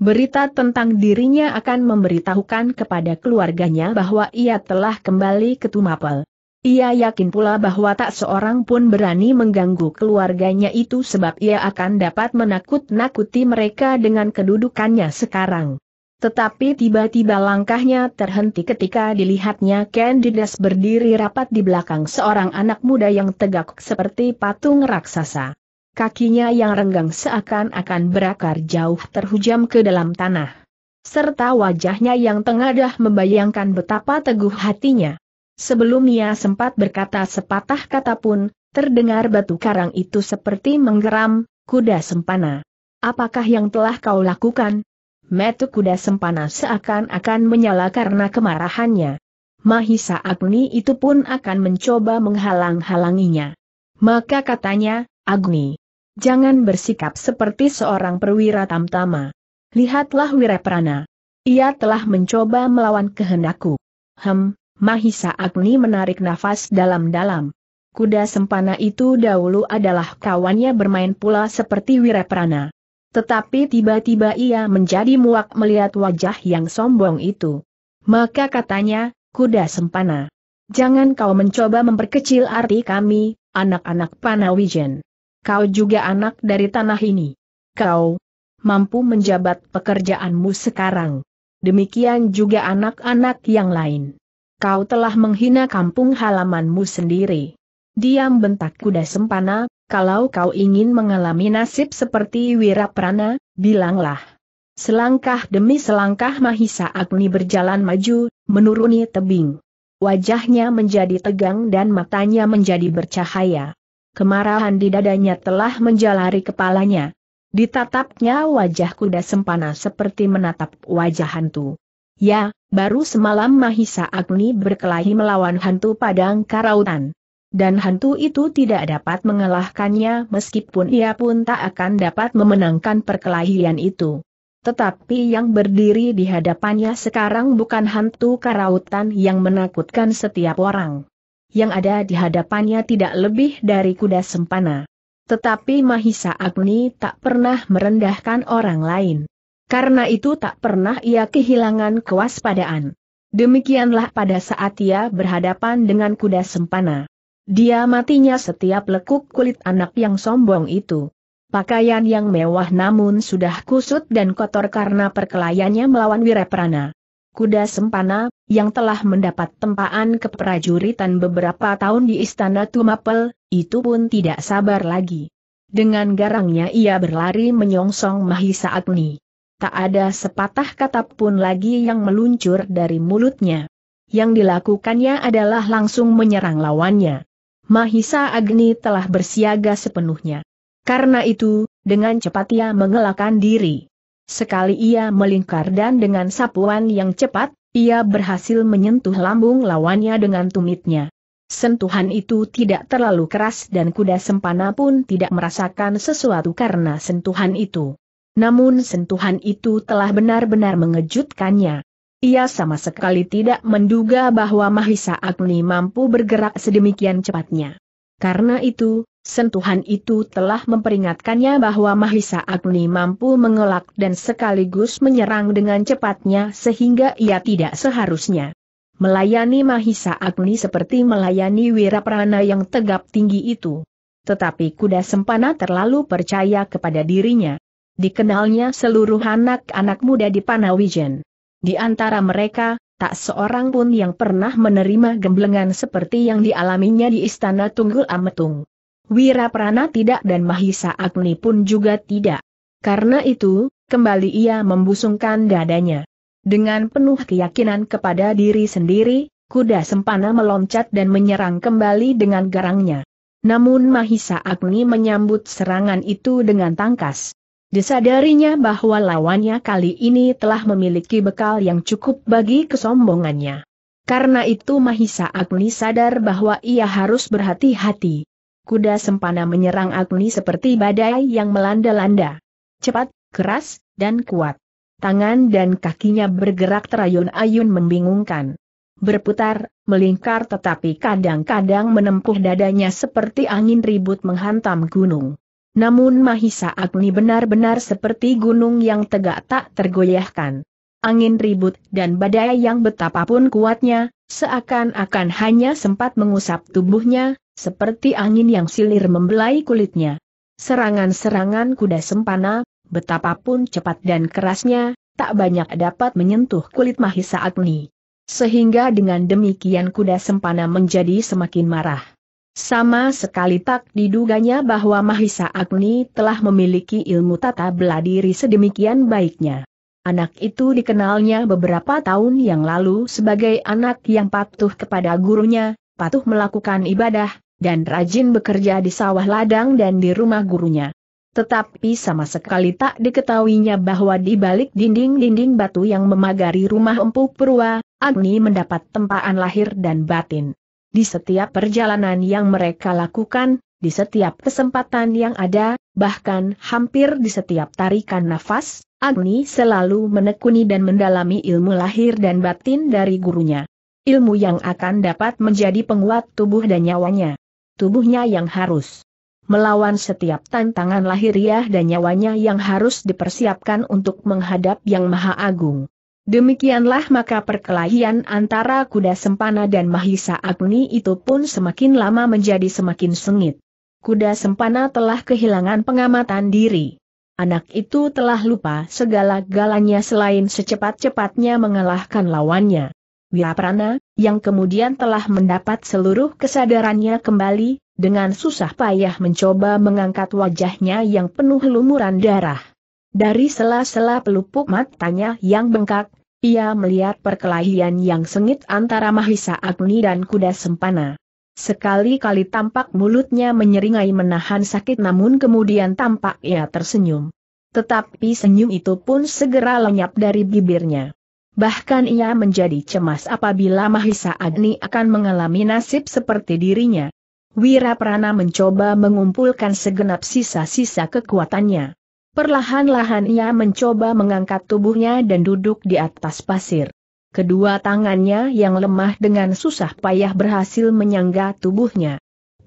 Berita tentang dirinya akan memberitahukan kepada keluarganya bahwa ia telah kembali ke Tumapel. Ia yakin pula bahwa tak seorang pun berani mengganggu keluarganya itu sebab ia akan dapat menakut-nakuti mereka dengan kedudukannya sekarang. Tetapi tiba-tiba langkahnya terhenti ketika dilihatnya Candidas berdiri rapat di belakang seorang anak muda yang tegak seperti patung raksasa. Kakinya yang renggang seakan-akan berakar jauh terhujam ke dalam tanah serta wajahnya yang tengadah membayangkan betapa teguh hatinya. Sebelum ia sempat berkata sepatah kata pun, terdengar batu karang itu seperti menggeram, kuda sempana. Apakah yang telah kau lakukan? Metu kuda sempana seakan-akan menyala karena kemarahannya. Mahisa Agni itu pun akan mencoba menghalang-halanginya. Maka katanya, Agni, jangan bersikap seperti seorang perwira tamtama. Lihatlah Wiraprana. Ia telah mencoba melawan kehendakku. Hem, Mahisa Agni menarik nafas dalam-dalam. Kuda sempana itu dahulu adalah kawannya bermain pula seperti Wiraprana. Tetapi tiba-tiba ia menjadi muak melihat wajah yang sombong itu. Maka katanya, kuda sempana. Jangan kau mencoba memperkecil arti kami, anak-anak Panawijen. Kau juga anak dari tanah ini. Kau mampu menjabat pekerjaanmu sekarang. Demikian juga anak-anak yang lain. Kau telah menghina kampung halamanmu sendiri. Diam bentak kuda sempana, kalau kau ingin mengalami nasib seperti Wiraprana, bilanglah. Selangkah demi selangkah Mahisa Agni berjalan maju, menuruni tebing. Wajahnya menjadi tegang dan matanya menjadi bercahaya. Kemarahan di dadanya telah menjalari kepalanya. Ditatapnya wajah kuda sempana seperti menatap wajah hantu. Ya, baru semalam Mahisa Agni berkelahi melawan hantu padang karautan dan hantu itu tidak dapat mengalahkannya meskipun ia pun tak akan dapat memenangkan perkelahian itu. Tetapi yang berdiri di hadapannya sekarang bukan hantu karautan yang menakutkan setiap orang. Yang ada di hadapannya tidak lebih dari kuda sempana. Tetapi Mahisa Agni tak pernah merendahkan orang lain. Karena itu tak pernah ia kehilangan kewaspadaan. Demikianlah pada saat ia berhadapan dengan kuda sempana. Dia matinya setiap lekuk kulit anak yang sombong itu. Pakaian yang mewah namun sudah kusut dan kotor karena perkelayannya melawan Wireprana. Kuda Sempana, yang telah mendapat tempaan keprajuritan beberapa tahun di Istana Tumapel, itu pun tidak sabar lagi. Dengan garangnya ia berlari menyongsong Mahisa Agni. Tak ada sepatah kata pun lagi yang meluncur dari mulutnya. Yang dilakukannya adalah langsung menyerang lawannya. Mahisa Agni telah bersiaga sepenuhnya. Karena itu, dengan cepat ia mengelakkan diri. Sekali ia melingkar dan dengan sapuan yang cepat, ia berhasil menyentuh lambung lawannya dengan tumitnya. Sentuhan itu tidak terlalu keras dan kuda sempana pun tidak merasakan sesuatu karena sentuhan itu. Namun sentuhan itu telah benar-benar mengejutkannya. Ia sama sekali tidak menduga bahwa Mahisa Agni mampu bergerak sedemikian cepatnya. Karena itu, sentuhan itu telah memperingatkannya bahwa Mahisa Agni mampu mengelak dan sekaligus menyerang dengan cepatnya sehingga ia tidak seharusnya. Melayani Mahisa Agni seperti melayani Wiraprana yang tegap tinggi itu. Tetapi kuda sempana terlalu percaya kepada dirinya. Dikenalnya seluruh anak-anak muda di Panawijen. Di antara mereka, tak seorang pun yang pernah menerima gemblengan seperti yang dialaminya di Istana Tunggul Ametung. Wiraprana tidak dan Mahisa Agni pun juga tidak. Karena itu, kembali ia membusungkan dadanya. Dengan penuh keyakinan kepada diri sendiri, kuda sempana meloncat dan menyerang kembali dengan garangnya. Namun Mahisa Agni menyambut serangan itu dengan tangkas. Disadarinya bahwa lawannya kali ini telah memiliki bekal yang cukup bagi kesombongannya. Karena itu Mahisa Agni sadar bahwa ia harus berhati-hati. Kuda sempana menyerang Agni seperti badai yang melanda-landa. Cepat, keras, dan kuat. Tangan dan kakinya bergerak terayun-ayun membingungkan. Berputar, melingkar tetapi kadang-kadang menempuh dadanya seperti angin ribut menghantam gunung. Namun Mahisa Agni benar-benar seperti gunung yang tegak tak tergoyahkan. Angin ribut dan badai yang betapapun kuatnya, seakan-akan hanya sempat mengusap tubuhnya, seperti angin yang silir membelai kulitnya. Serangan-serangan kuda sempana, betapapun cepat dan kerasnya, tak banyak dapat menyentuh kulit Mahisa Agni. Sehingga dengan demikian kuda sempana menjadi semakin marah. Sama sekali tak diduganya bahwa Mahisa Agni telah memiliki ilmu tata beladiri sedemikian baiknya. Anak itu dikenalnya beberapa tahun yang lalu sebagai anak yang patuh kepada gurunya, patuh melakukan ibadah, dan rajin bekerja di sawah ladang dan di rumah gurunya. Tetapi sama sekali tak diketahuinya bahwa di balik dinding-dinding batu yang memagari rumah empuk Perua, Agni mendapat tempaan lahir dan batin. Di setiap perjalanan yang mereka lakukan, di setiap kesempatan yang ada, bahkan hampir di setiap tarikan nafas, Agni selalu menekuni dan mendalami ilmu lahir dan batin dari gurunya. Ilmu yang akan dapat menjadi penguat tubuh dan nyawanya. Tubuhnya yang harus melawan setiap tantangan lahiriah dan nyawanya yang harus dipersiapkan untuk menghadap Yang Maha Agung. Demikianlah maka perkelahian antara kuda sempana dan Mahisa Agni itu pun semakin lama menjadi semakin sengit. Kuda sempana telah kehilangan pengamatan diri. Anak itu telah lupa segala galanya selain secepat-cepatnya mengalahkan lawannya. Wiraprana, yang kemudian telah mendapat seluruh kesadarannya kembali, dengan susah payah mencoba mengangkat wajahnya yang penuh lumuran darah. Dari sela-sela pelupuk matanya yang bengkak, ia melihat perkelahian yang sengit antara Mahisa Agni dan kuda sempana. Sekali-kali tampak mulutnya menyeringai menahan sakit namun kemudian tampak ia tersenyum. Tetapi senyum itu pun segera lenyap dari bibirnya. Bahkan ia menjadi cemas apabila Mahisa Agni akan mengalami nasib seperti dirinya. Wira Prana mencoba mengumpulkan segenap sisa-sisa kekuatannya. Perlahan-lahan ia mencoba mengangkat tubuhnya dan duduk di atas pasir. Kedua tangannya yang lemah dengan susah payah berhasil menyangga tubuhnya.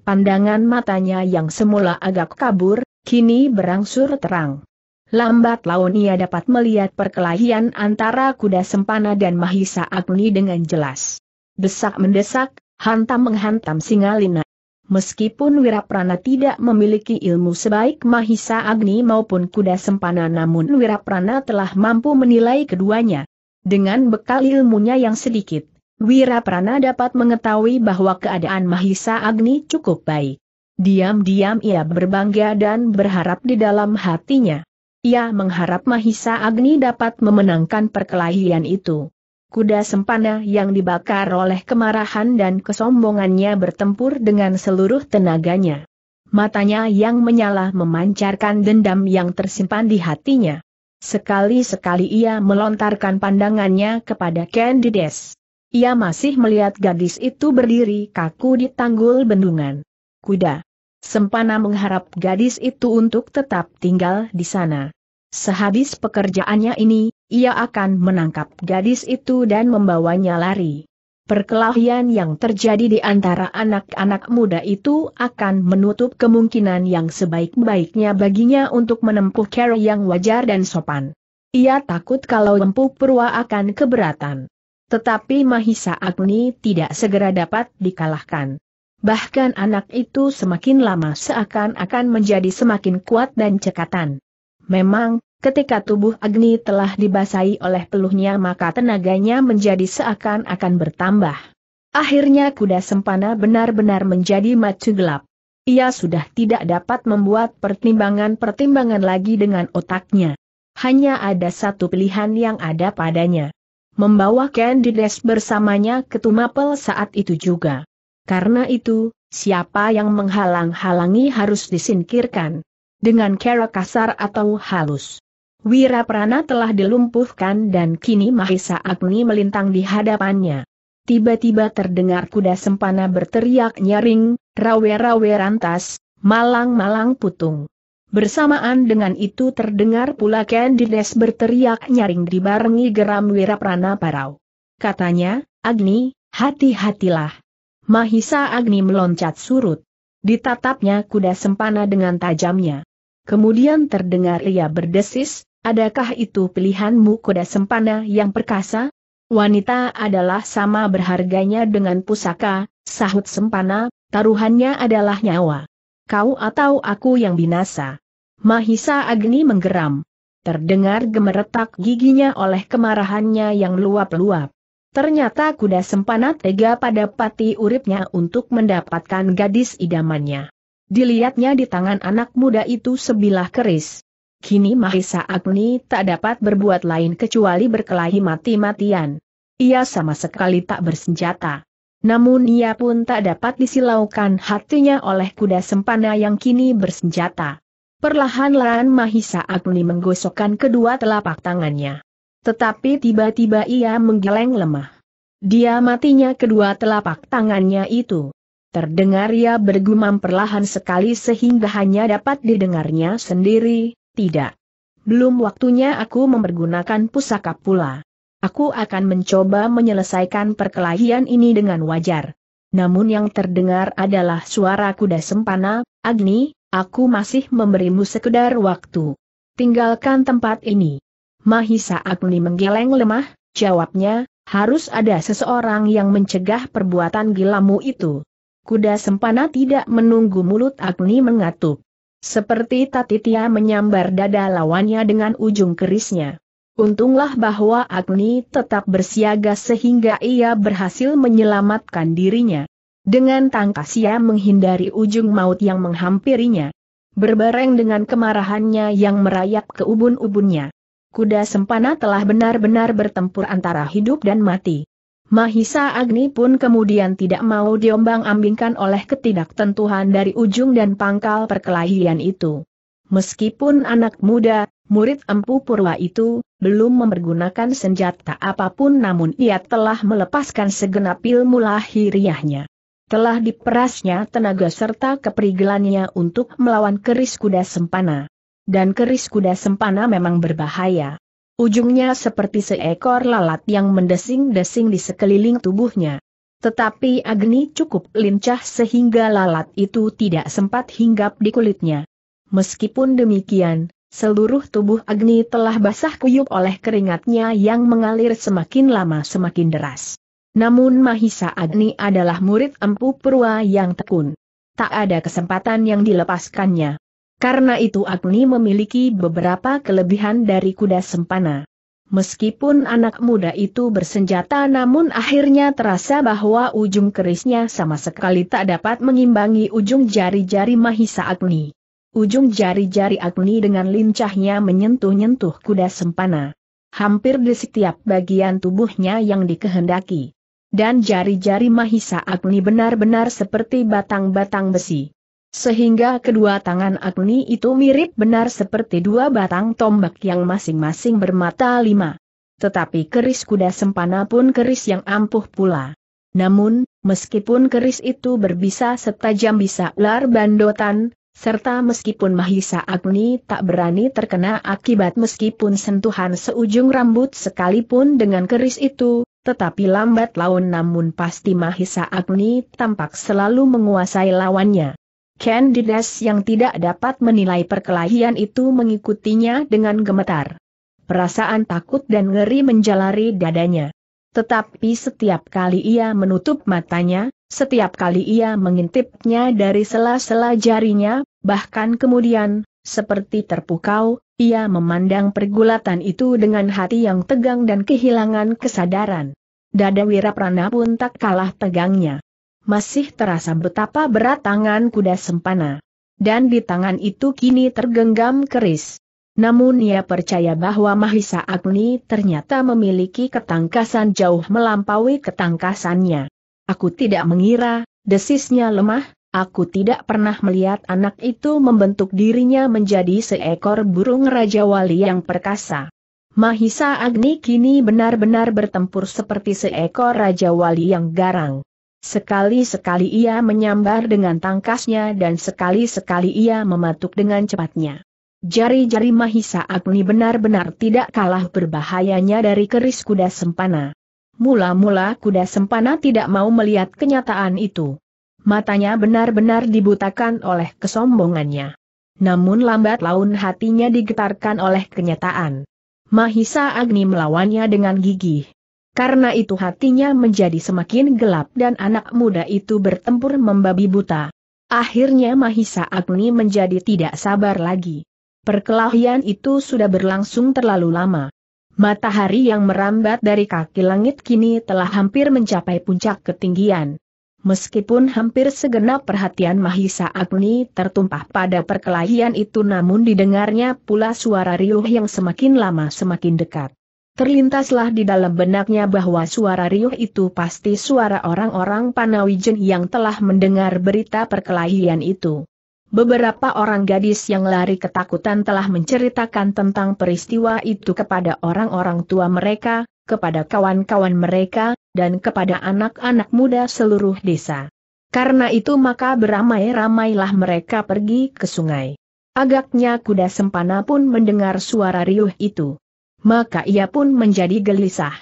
Pandangan matanya yang semula agak kabur, kini berangsur terang. Lambat laun ia dapat melihat perkelahian antara kuda sempana dan Mahisa Agni dengan jelas. Desak mendesak, hantam menghantam singa Lina Meskipun Wiraprana tidak memiliki ilmu sebaik Mahisa Agni maupun kuda sempana namun Wiraprana telah mampu menilai keduanya. Dengan bekal ilmunya yang sedikit, Wiraprana dapat mengetahui bahwa keadaan Mahisa Agni cukup baik. Diam-diam ia berbangga dan berharap di dalam hatinya. Ia mengharap Mahisa Agni dapat memenangkan perkelahian itu. Kuda sempana yang dibakar oleh kemarahan dan kesombongannya bertempur dengan seluruh tenaganya. Matanya yang menyala memancarkan dendam yang tersimpan di hatinya. Sekali-sekali ia melontarkan pandangannya kepada Candides. Ia masih melihat gadis itu berdiri kaku di tanggul bendungan. Kuda. Sempana mengharap gadis itu untuk tetap tinggal di sana. Sehabis pekerjaannya ini, ia akan menangkap gadis itu dan membawanya lari. Perkelahian yang terjadi di antara anak-anak muda itu akan menutup kemungkinan yang sebaik-baiknya baginya untuk menempuh cara yang wajar dan sopan. Ia takut kalau Empu Purwa akan keberatan. Tetapi Mahisa Agni tidak segera dapat dikalahkan. Bahkan anak itu semakin lama seakan-akan menjadi semakin kuat dan cekatan. Memang, Ketika tubuh Agni telah dibasahi oleh peluhnya maka tenaganya menjadi seakan-akan bertambah. Akhirnya kuda sempana benar-benar menjadi macu gelap. Ia sudah tidak dapat membuat pertimbangan-pertimbangan lagi dengan otaknya. Hanya ada satu pilihan yang ada padanya. Membawa Candides bersamanya ke Tumapel saat itu juga. Karena itu, siapa yang menghalang-halangi harus disingkirkan. Dengan cara kasar atau halus. Wiraprana telah dilumpuhkan dan kini Mahisa Agni melintang di hadapannya. Tiba-tiba terdengar kuda sempana berteriak nyaring, rawe-rawe rantas, malang-malang putung. Bersamaan dengan itu terdengar pula Kendines berteriak nyaring dibarengi geram Wiraprana Parau. Katanya, Agni, hati-hatilah. Mahisa Agni meloncat surut. Ditatapnya kuda sempana dengan tajamnya. Kemudian terdengar ia berdesis, Adakah itu pilihanmu kuda sempana yang perkasa? Wanita adalah sama berharganya dengan pusaka, sahut sempana, taruhannya adalah nyawa. Kau atau aku yang binasa. Mahisa Agni menggeram. Terdengar gemeretak giginya oleh kemarahannya yang luap-luap. Ternyata kuda sempana tega pada pati uripnya untuk mendapatkan gadis idamannya. Dilihatnya di tangan anak muda itu sebilah keris kini Mahisa Agni tak dapat berbuat lain kecuali berkelahi mati-matian. Ia sama sekali tak bersenjata. Namun ia pun tak dapat disilaukan hatinya oleh kuda sempana yang kini bersenjata. Perlahan-lahan Mahisa Agni menggosokkan kedua telapak tangannya. Tetapi tiba-tiba ia menggeleng lemah. Dia matinya kedua telapak tangannya itu. Terdengar ia bergumam perlahan sekali sehingga hanya dapat didengarnya sendiri, tidak. Belum waktunya aku mempergunakan pusaka pula. Aku akan mencoba menyelesaikan perkelahian ini dengan wajar. Namun yang terdengar adalah suara kuda sempana, Agni, aku masih memberimu sekedar waktu. Tinggalkan tempat ini. Mahisa Agni menggeleng lemah, jawabnya, harus ada seseorang yang mencegah perbuatan gilamu itu. Kuda sempana tidak menunggu mulut Agni mengatup. Seperti Tatitia menyambar dada lawannya dengan ujung kerisnya. Untunglah bahwa Agni tetap bersiaga sehingga ia berhasil menyelamatkan dirinya. Dengan tangkas ia menghindari ujung maut yang menghampirinya. Berbareng dengan kemarahannya yang merayap ke ubun-ubunnya. Kuda sempana telah benar-benar bertempur antara hidup dan mati. Mahisa Agni pun kemudian tidak mau diombang-ambingkan oleh ketidaktentuhan dari ujung dan pangkal perkelahian itu. Meskipun anak muda, murid Empu Purwa itu, belum mempergunakan senjata apapun namun ia telah melepaskan segenap ilmu lahiriahnya. Telah diperasnya tenaga serta keperigelannya untuk melawan keris kuda sempana. Dan keris kuda sempana memang berbahaya. Ujungnya seperti seekor lalat yang mendesing-desing di sekeliling tubuhnya. Tetapi Agni cukup lincah sehingga lalat itu tidak sempat hinggap di kulitnya. Meskipun demikian, seluruh tubuh Agni telah basah kuyup oleh keringatnya yang mengalir semakin lama semakin deras. Namun Mahisa Agni adalah murid empu Perua yang tekun. Tak ada kesempatan yang dilepaskannya. Karena itu Agni memiliki beberapa kelebihan dari kuda sempana. Meskipun anak muda itu bersenjata namun akhirnya terasa bahwa ujung kerisnya sama sekali tak dapat mengimbangi ujung jari-jari Mahisa Agni. Ujung jari-jari Agni dengan lincahnya menyentuh-nyentuh kuda sempana. Hampir di setiap bagian tubuhnya yang dikehendaki. Dan jari-jari Mahisa Agni benar-benar seperti batang-batang besi sehingga kedua tangan Agni itu mirip benar seperti dua batang tombak yang masing-masing bermata lima. Tetapi keris kuda sempana pun keris yang ampuh pula. Namun, meskipun keris itu berbisa setajam bisa ular bandotan, serta meskipun Mahisa Agni tak berani terkena akibat meskipun sentuhan seujung rambut sekalipun dengan keris itu, tetapi lambat laun namun pasti Mahisa Agni tampak selalu menguasai lawannya. Candides yang tidak dapat menilai perkelahian itu mengikutinya dengan gemetar. Perasaan takut dan ngeri menjalari dadanya. Tetapi setiap kali ia menutup matanya, setiap kali ia mengintipnya dari sela-sela jarinya, bahkan kemudian, seperti terpukau, ia memandang pergulatan itu dengan hati yang tegang dan kehilangan kesadaran. Dada Wiraprana pun tak kalah tegangnya masih terasa betapa berat tangan kuda sempana. Dan di tangan itu kini tergenggam keris. Namun ia percaya bahwa Mahisa Agni ternyata memiliki ketangkasan jauh melampaui ketangkasannya. Aku tidak mengira, desisnya lemah, aku tidak pernah melihat anak itu membentuk dirinya menjadi seekor burung Raja Wali yang perkasa. Mahisa Agni kini benar-benar bertempur seperti seekor Raja Wali yang garang. Sekali-sekali ia menyambar dengan tangkasnya dan sekali-sekali ia mematuk dengan cepatnya. Jari-jari Mahisa Agni benar-benar tidak kalah berbahayanya dari keris kuda sempana. Mula-mula kuda sempana tidak mau melihat kenyataan itu. Matanya benar-benar dibutakan oleh kesombongannya. Namun lambat laun hatinya digetarkan oleh kenyataan. Mahisa Agni melawannya dengan gigih. Karena itu hatinya menjadi semakin gelap dan anak muda itu bertempur membabi buta. Akhirnya Mahisa Agni menjadi tidak sabar lagi. Perkelahian itu sudah berlangsung terlalu lama. Matahari yang merambat dari kaki langit kini telah hampir mencapai puncak ketinggian. Meskipun hampir segenap perhatian Mahisa Agni tertumpah pada perkelahian itu namun didengarnya pula suara riuh yang semakin lama semakin dekat. Terlintaslah di dalam benaknya bahwa suara riuh itu pasti suara orang-orang Panawijen yang telah mendengar berita perkelahian itu. Beberapa orang gadis yang lari ketakutan telah menceritakan tentang peristiwa itu kepada orang-orang tua mereka, kepada kawan-kawan mereka, dan kepada anak-anak muda seluruh desa. Karena itu maka beramai-ramailah mereka pergi ke sungai. Agaknya kuda sempana pun mendengar suara riuh itu maka ia pun menjadi gelisah.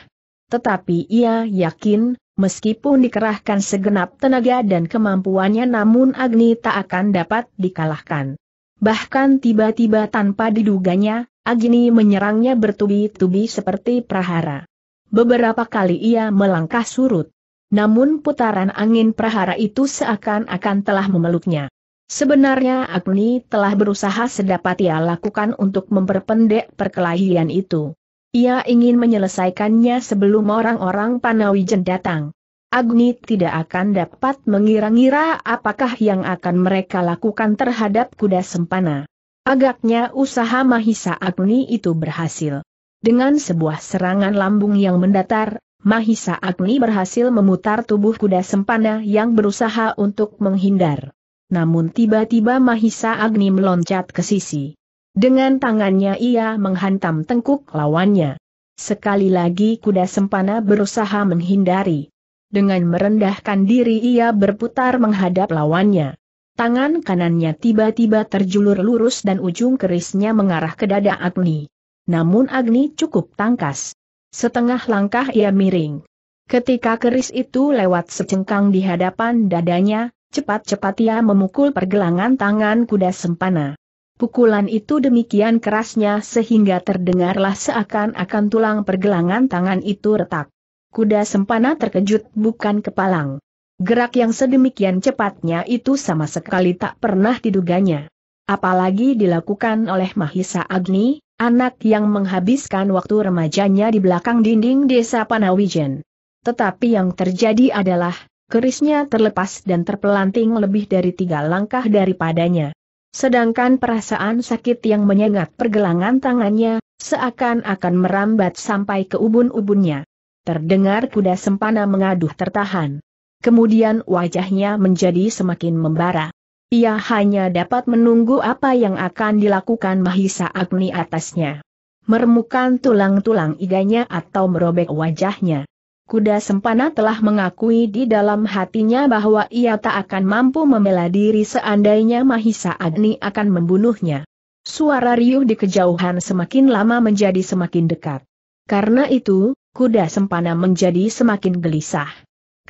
Tetapi ia yakin, meskipun dikerahkan segenap tenaga dan kemampuannya namun Agni tak akan dapat dikalahkan. Bahkan tiba-tiba tanpa diduganya, Agni menyerangnya bertubi-tubi seperti prahara. Beberapa kali ia melangkah surut. Namun putaran angin prahara itu seakan-akan telah memeluknya. Sebenarnya Agni telah berusaha sedapat ia lakukan untuk memperpendek perkelahian itu. Ia ingin menyelesaikannya sebelum orang-orang Panawijen datang. Agni tidak akan dapat mengira-ngira apakah yang akan mereka lakukan terhadap kuda sempana. Agaknya usaha Mahisa Agni itu berhasil. Dengan sebuah serangan lambung yang mendatar, Mahisa Agni berhasil memutar tubuh kuda sempana yang berusaha untuk menghindar namun tiba-tiba Mahisa Agni meloncat ke sisi. Dengan tangannya ia menghantam tengkuk lawannya. Sekali lagi kuda sempana berusaha menghindari. Dengan merendahkan diri ia berputar menghadap lawannya. Tangan kanannya tiba-tiba terjulur lurus dan ujung kerisnya mengarah ke dada Agni. Namun Agni cukup tangkas. Setengah langkah ia miring. Ketika keris itu lewat secengkang di hadapan dadanya, Cepat-cepat ia memukul pergelangan tangan kuda sempana. Pukulan itu demikian kerasnya sehingga terdengarlah seakan-akan tulang pergelangan tangan itu retak. Kuda sempana terkejut bukan kepalang. Gerak yang sedemikian cepatnya itu sama sekali tak pernah diduganya. Apalagi dilakukan oleh Mahisa Agni, anak yang menghabiskan waktu remajanya di belakang dinding desa Panawijen. Tetapi yang terjadi adalah, kerisnya terlepas dan terpelanting lebih dari tiga langkah daripadanya. Sedangkan perasaan sakit yang menyengat pergelangan tangannya, seakan-akan merambat sampai ke ubun-ubunnya. Terdengar kuda sempana mengaduh tertahan. Kemudian wajahnya menjadi semakin membara. Ia hanya dapat menunggu apa yang akan dilakukan Mahisa Agni atasnya. Meremukan tulang-tulang iganya atau merobek wajahnya. Kuda Sempana telah mengakui di dalam hatinya bahwa ia tak akan mampu membela diri seandainya Mahisa Agni akan membunuhnya. Suara riuh di kejauhan semakin lama menjadi semakin dekat. Karena itu, kuda Sempana menjadi semakin gelisah.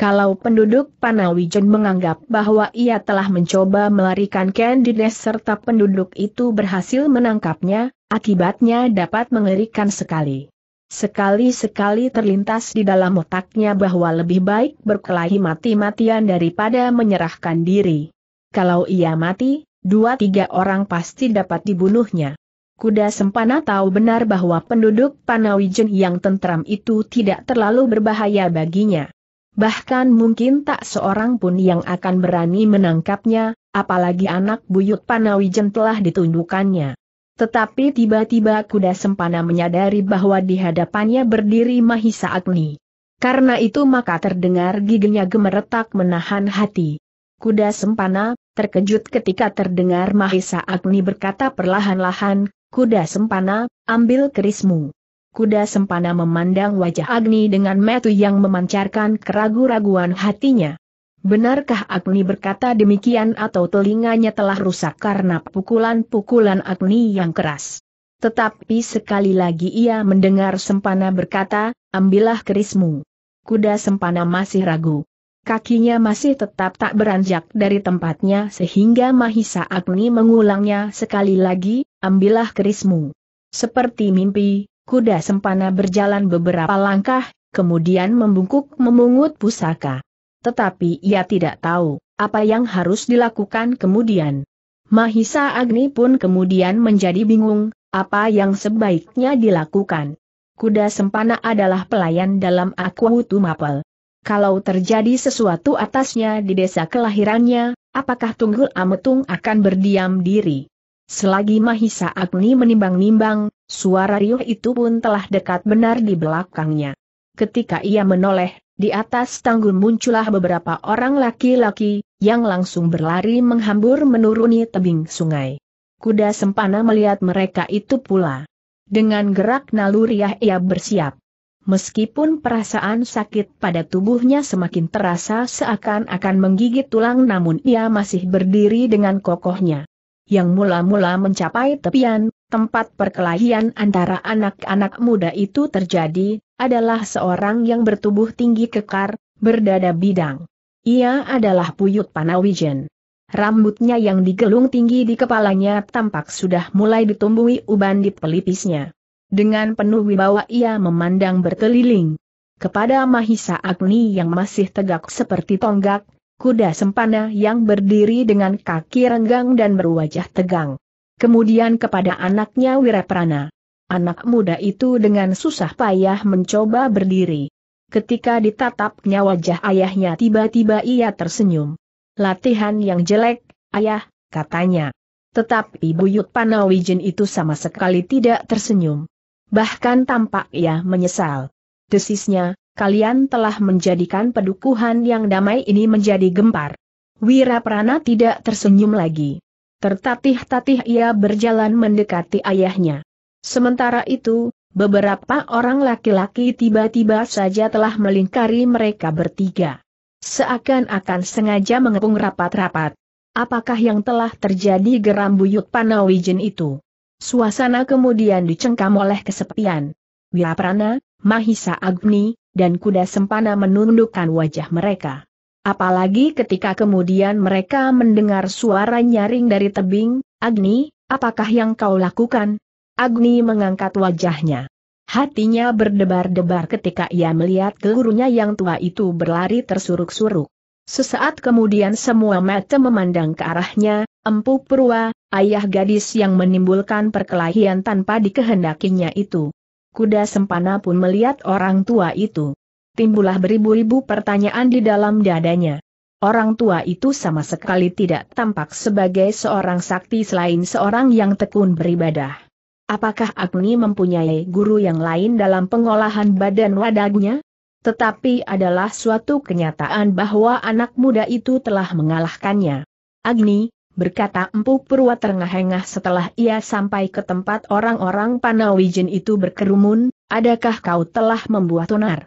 Kalau penduduk Panawijen menganggap bahwa ia telah mencoba melarikan Candides serta penduduk itu berhasil menangkapnya, akibatnya dapat mengerikan sekali. Sekali-sekali terlintas di dalam otaknya bahwa lebih baik berkelahi mati-matian daripada menyerahkan diri. Kalau ia mati, dua tiga orang pasti dapat dibunuhnya. Kuda Sempana tahu benar bahwa penduduk Panawijen yang tentram itu tidak terlalu berbahaya baginya. Bahkan mungkin tak seorang pun yang akan berani menangkapnya, apalagi anak buyut Panawijen telah ditundukannya. Tetapi tiba-tiba kuda sempana menyadari bahwa di hadapannya berdiri Mahisa Agni. Karena itu maka terdengar giginya gemeretak menahan hati. Kuda sempana, terkejut ketika terdengar Mahisa Agni berkata perlahan-lahan, Kuda sempana, ambil kerismu. Kuda sempana memandang wajah Agni dengan metu yang memancarkan keraguan raguan hatinya. Benarkah Agni berkata demikian atau telinganya telah rusak karena pukulan-pukulan Agni yang keras? Tetapi sekali lagi ia mendengar Sempana berkata, ambillah kerismu. Kuda Sempana masih ragu. Kakinya masih tetap tak beranjak dari tempatnya sehingga Mahisa Agni mengulangnya sekali lagi, ambillah kerismu. Seperti mimpi, kuda Sempana berjalan beberapa langkah, kemudian membungkuk memungut pusaka tetapi ia tidak tahu apa yang harus dilakukan kemudian. Mahisa Agni pun kemudian menjadi bingung, apa yang sebaiknya dilakukan. Kuda Sempana adalah pelayan dalam Akwutu Mapel. Kalau terjadi sesuatu atasnya di desa kelahirannya, apakah Tunggul Ametung akan berdiam diri? Selagi Mahisa Agni menimbang-nimbang, suara riuh itu pun telah dekat benar di belakangnya. Ketika ia menoleh, di atas tanggul muncullah beberapa orang laki-laki, yang langsung berlari menghambur menuruni tebing sungai. Kuda sempana melihat mereka itu pula. Dengan gerak naluriah ia bersiap. Meskipun perasaan sakit pada tubuhnya semakin terasa seakan-akan menggigit tulang namun ia masih berdiri dengan kokohnya. Yang mula-mula mencapai tepian, tempat perkelahian antara anak-anak muda itu terjadi, adalah seorang yang bertubuh tinggi kekar, berdada bidang. Ia adalah Puyut Panawijen. Rambutnya yang digelung tinggi di kepalanya tampak sudah mulai ditumbuhi uban di pelipisnya. Dengan penuh wibawa ia memandang berkeliling. Kepada Mahisa Agni yang masih tegak seperti tonggak, kuda sempana yang berdiri dengan kaki renggang dan berwajah tegang kemudian kepada anaknya Wiraprana. Anak muda itu dengan susah payah mencoba berdiri. Ketika ditatapnya wajah ayahnya tiba-tiba ia tersenyum. Latihan yang jelek, ayah, katanya. Tetapi Buyut Panawijen itu sama sekali tidak tersenyum. Bahkan tampak ia menyesal. Desisnya, kalian telah menjadikan pedukuhan yang damai ini menjadi gempar. Wiraprana tidak tersenyum lagi. Tertatih-tatih ia berjalan mendekati ayahnya. Sementara itu, beberapa orang laki-laki tiba-tiba saja telah melingkari mereka bertiga. Seakan-akan sengaja mengepung rapat-rapat. Apakah yang telah terjadi geram buyut Panawijen itu? Suasana kemudian dicengkam oleh kesepian. Wiraprana, Mahisa Agni, dan kuda sempana menundukkan wajah mereka. Apalagi ketika kemudian mereka mendengar suara nyaring dari tebing, Agni, apakah yang kau lakukan? Agni mengangkat wajahnya. Hatinya berdebar-debar ketika ia melihat gurunya yang tua itu berlari tersuruk-suruk. Sesaat kemudian semua mata memandang ke arahnya, Empu Purwa, ayah gadis yang menimbulkan perkelahian tanpa dikehendakinya itu. Kuda Sempana pun melihat orang tua itu timbullah beribu-ribu pertanyaan di dalam dadanya. Orang tua itu sama sekali tidak tampak sebagai seorang sakti selain seorang yang tekun beribadah. Apakah Agni mempunyai guru yang lain dalam pengolahan badan wadagnya? Tetapi adalah suatu kenyataan bahwa anak muda itu telah mengalahkannya. Agni, berkata Empu Purwa terengah-engah setelah ia sampai ke tempat orang-orang Panawijen itu berkerumun, adakah kau telah membuat onar?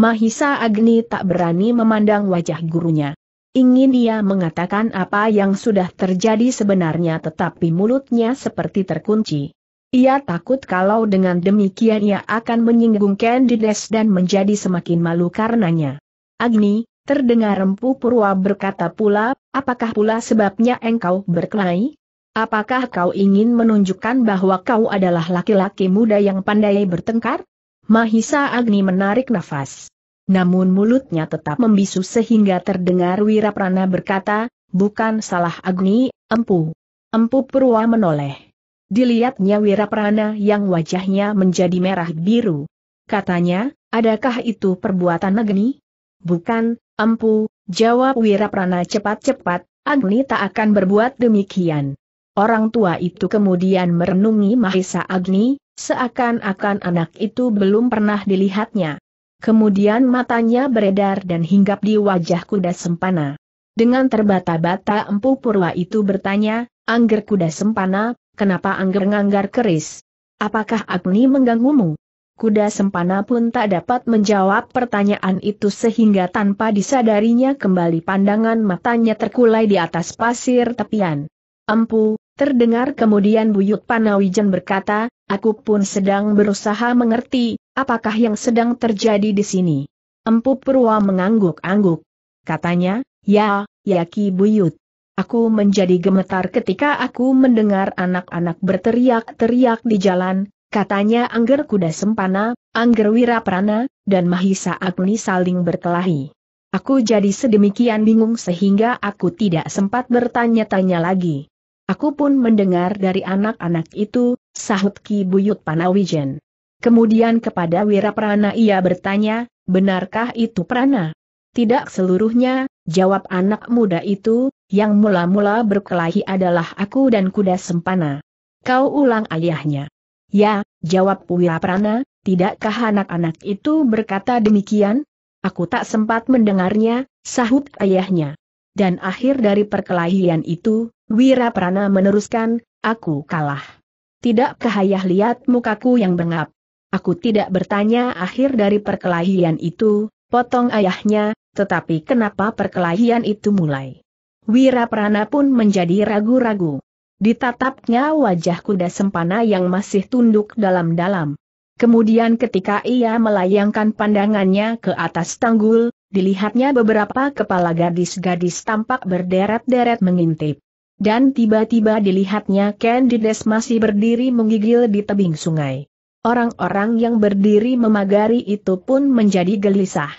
Mahisa Agni tak berani memandang wajah gurunya. Ingin dia mengatakan apa yang sudah terjadi sebenarnya tetapi mulutnya seperti terkunci. Ia takut kalau dengan demikian ia akan menyinggung Candides dan menjadi semakin malu karenanya. Agni, terdengar Empu Purwa berkata pula, apakah pula sebabnya engkau berkelahi? Apakah kau ingin menunjukkan bahwa kau adalah laki-laki muda yang pandai bertengkar? Mahisa Agni menarik nafas namun mulutnya tetap membisu sehingga terdengar Wiraprana berkata, bukan salah Agni, empu. Empu Purwa menoleh. Dilihatnya Wiraprana yang wajahnya menjadi merah biru. Katanya, adakah itu perbuatan Agni? Bukan, empu, jawab Wiraprana cepat-cepat, Agni tak akan berbuat demikian. Orang tua itu kemudian merenungi Mahisa Agni, seakan-akan anak itu belum pernah dilihatnya. Kemudian matanya beredar dan hinggap di wajah kuda sempana. Dengan terbata-bata Empu Purwa itu bertanya, Angger kuda sempana, kenapa angger nganggar keris? Apakah Agni mengganggumu? Kuda sempana pun tak dapat menjawab pertanyaan itu sehingga tanpa disadarinya kembali pandangan matanya terkulai di atas pasir tepian. Empu, terdengar kemudian Buyut panawijen berkata, aku pun sedang berusaha mengerti, apakah yang sedang terjadi di sini? Empu Purwa mengangguk-angguk. Katanya, ya, ya Ki Buyut. Aku menjadi gemetar ketika aku mendengar anak-anak berteriak-teriak di jalan, katanya Angger Kuda Sempana, Angger Prana, dan Mahisa Agni saling berkelahi. Aku jadi sedemikian bingung sehingga aku tidak sempat bertanya-tanya lagi. Aku pun mendengar dari anak-anak itu, sahut Ki Buyut Panawijen. Kemudian kepada Wiraprana ia bertanya, benarkah itu Prana? Tidak seluruhnya, jawab anak muda itu, yang mula-mula berkelahi adalah aku dan kuda sempana. Kau ulang ayahnya. Ya, jawab Wiraprana, tidakkah anak-anak itu berkata demikian? Aku tak sempat mendengarnya, sahut ayahnya. Dan akhir dari perkelahian itu, Wiraprana meneruskan, aku kalah. Tidakkah ayah lihat mukaku yang bengap? Aku tidak bertanya akhir dari perkelahian itu, potong ayahnya, tetapi kenapa perkelahian itu mulai? Wira pun menjadi ragu-ragu. Ditatapnya wajah kuda sempana yang masih tunduk dalam-dalam. Kemudian ketika ia melayangkan pandangannya ke atas tanggul, dilihatnya beberapa kepala gadis-gadis tampak berderet-deret mengintip. Dan tiba-tiba dilihatnya Candides masih berdiri menggigil di tebing sungai. Orang-orang yang berdiri memagari itu pun menjadi gelisah.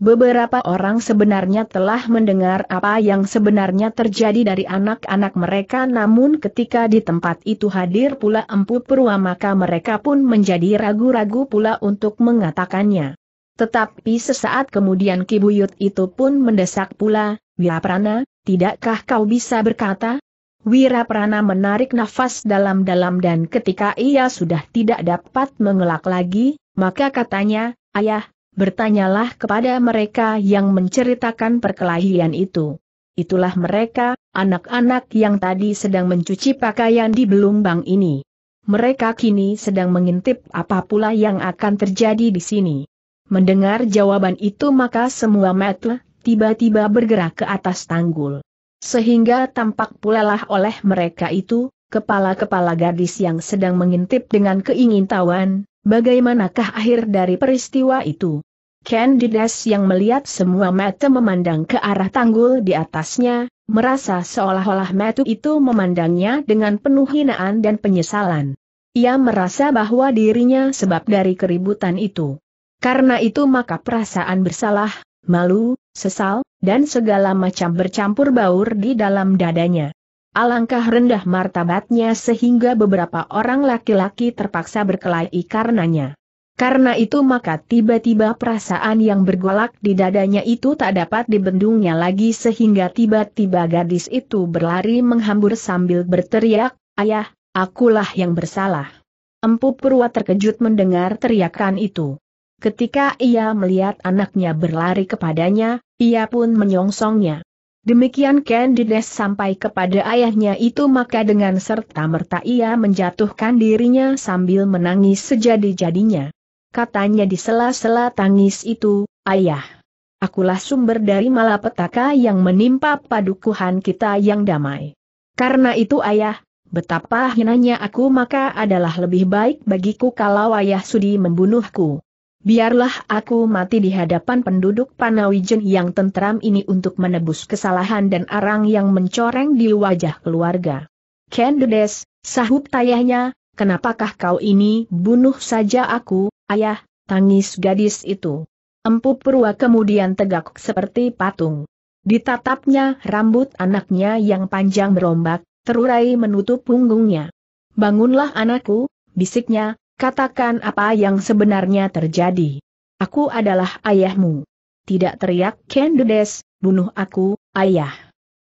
Beberapa orang sebenarnya telah mendengar apa yang sebenarnya terjadi dari anak-anak mereka namun ketika di tempat itu hadir pula Empu perua maka mereka pun menjadi ragu-ragu pula untuk mengatakannya. Tetapi sesaat kemudian Kibuyut itu pun mendesak pula, Wiaprana, tidakkah kau bisa berkata, Wira Prana menarik nafas dalam-dalam dan ketika ia sudah tidak dapat mengelak lagi, maka katanya, Ayah, bertanyalah kepada mereka yang menceritakan perkelahian itu. Itulah mereka, anak-anak yang tadi sedang mencuci pakaian di belumbang ini. Mereka kini sedang mengintip apa pula yang akan terjadi di sini. Mendengar jawaban itu maka semua metle tiba-tiba bergerak ke atas tanggul. Sehingga tampak pulalah oleh mereka itu, kepala-kepala gadis yang sedang mengintip dengan keingintahuan, bagaimanakah akhir dari peristiwa itu. Candides yang melihat semua mata memandang ke arah tanggul di atasnya, merasa seolah-olah mata itu memandangnya dengan penuh hinaan dan penyesalan. Ia merasa bahwa dirinya sebab dari keributan itu. Karena itu maka perasaan bersalah, malu, sesal, dan segala macam bercampur baur di dalam dadanya. Alangkah rendah martabatnya sehingga beberapa orang laki-laki terpaksa berkelahi karenanya. Karena itu maka tiba-tiba perasaan yang bergolak di dadanya itu tak dapat dibendungnya lagi sehingga tiba-tiba gadis itu berlari menghambur sambil berteriak, Ayah, akulah yang bersalah. Empu Purwa terkejut mendengar teriakan itu. Ketika ia melihat anaknya berlari kepadanya, ia pun menyongsongnya. Demikian Candides sampai kepada ayahnya itu maka dengan serta-merta ia menjatuhkan dirinya sambil menangis sejadi-jadinya. Katanya di sela-sela tangis itu, Ayah, akulah sumber dari malapetaka yang menimpa padukuhan kita yang damai. Karena itu ayah, betapa hinanya aku maka adalah lebih baik bagiku kalau ayah sudi membunuhku. Biarlah aku mati di hadapan penduduk Panawijen yang tentram ini untuk menebus kesalahan dan arang yang mencoreng di wajah keluarga. Kendedes, sahut tayahnya, kenapakah kau ini bunuh saja aku, ayah, tangis gadis itu. Empu Purwa kemudian tegak seperti patung. Ditatapnya rambut anaknya yang panjang berombak, terurai menutup punggungnya. Bangunlah anakku, bisiknya, Katakan apa yang sebenarnya terjadi. Aku adalah ayahmu. Tidak teriak Kendudes, bunuh aku, ayah.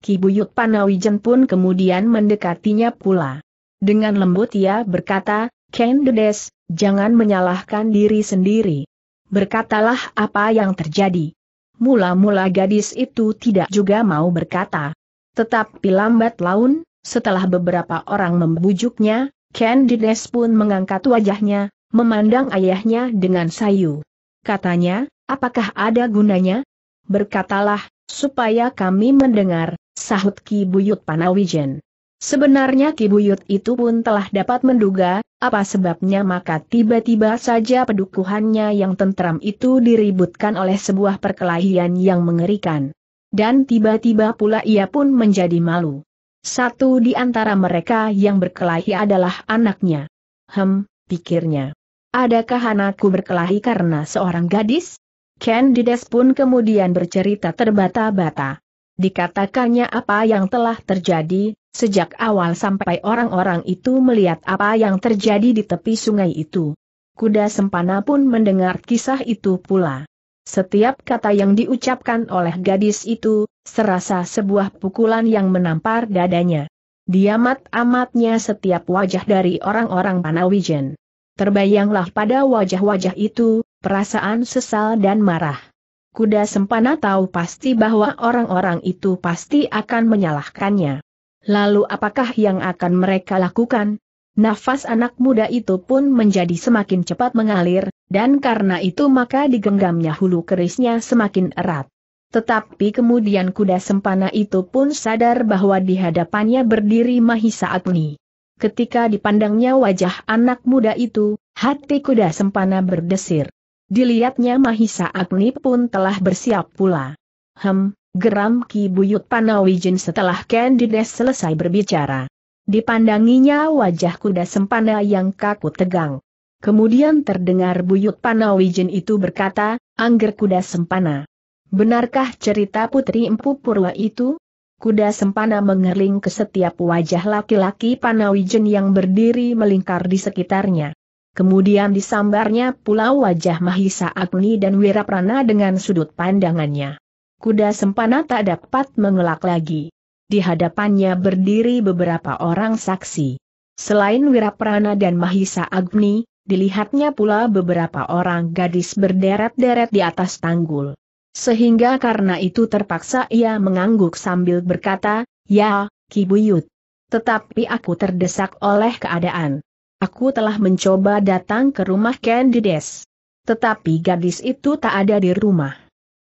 Kibuyut Panawijen pun kemudian mendekatinya pula. Dengan lembut ia berkata, Kendudes, jangan menyalahkan diri sendiri. Berkatalah apa yang terjadi. Mula-mula gadis itu tidak juga mau berkata. Tetapi lambat laun, setelah beberapa orang membujuknya, Ken Candides pun mengangkat wajahnya, memandang ayahnya dengan sayu. Katanya, apakah ada gunanya? Berkatalah, supaya kami mendengar, sahut Ki Buyut Panawijen. Sebenarnya Ki Buyut itu pun telah dapat menduga, apa sebabnya maka tiba-tiba saja pedukuhannya yang tentram itu diributkan oleh sebuah perkelahian yang mengerikan. Dan tiba-tiba pula ia pun menjadi malu. Satu di antara mereka yang berkelahi adalah anaknya. Hem, pikirnya. Adakah anakku berkelahi karena seorang gadis? Candides pun kemudian bercerita terbata-bata. Dikatakannya apa yang telah terjadi, sejak awal sampai orang-orang itu melihat apa yang terjadi di tepi sungai itu. Kuda Sempana pun mendengar kisah itu pula. Setiap kata yang diucapkan oleh gadis itu, Serasa sebuah pukulan yang menampar dadanya. Diamat amatnya setiap wajah dari orang-orang Panawijen. Terbayanglah pada wajah-wajah itu, perasaan sesal dan marah. Kuda Sempana tahu pasti bahwa orang-orang itu pasti akan menyalahkannya. Lalu apakah yang akan mereka lakukan? Nafas anak muda itu pun menjadi semakin cepat mengalir, dan karena itu maka digenggamnya hulu kerisnya semakin erat. Tetapi kemudian kuda sempana itu pun sadar bahwa di hadapannya berdiri Mahisa Agni. Ketika dipandangnya wajah anak muda itu, hati kuda sempana berdesir. Dilihatnya Mahisa Agni pun telah bersiap pula. Hem, geram Ki Buyut Panawijin setelah Candides selesai berbicara. Dipandanginya wajah kuda sempana yang kaku tegang. Kemudian terdengar Buyut Panawijin itu berkata, Angger kuda sempana. Benarkah cerita Putri Empu Purwa itu? Kuda sempana mengerling ke setiap wajah laki-laki Panawijen yang berdiri melingkar di sekitarnya. Kemudian disambarnya pula wajah Mahisa Agni dan Wiraprana dengan sudut pandangannya. Kuda sempana tak dapat mengelak lagi. Di hadapannya berdiri beberapa orang saksi. Selain Wiraprana dan Mahisa Agni, dilihatnya pula beberapa orang gadis berderet-deret di atas tanggul. Sehingga karena itu terpaksa ia mengangguk sambil berkata, Ya, Kibuyut. Tetapi aku terdesak oleh keadaan. Aku telah mencoba datang ke rumah Candides. Tetapi gadis itu tak ada di rumah.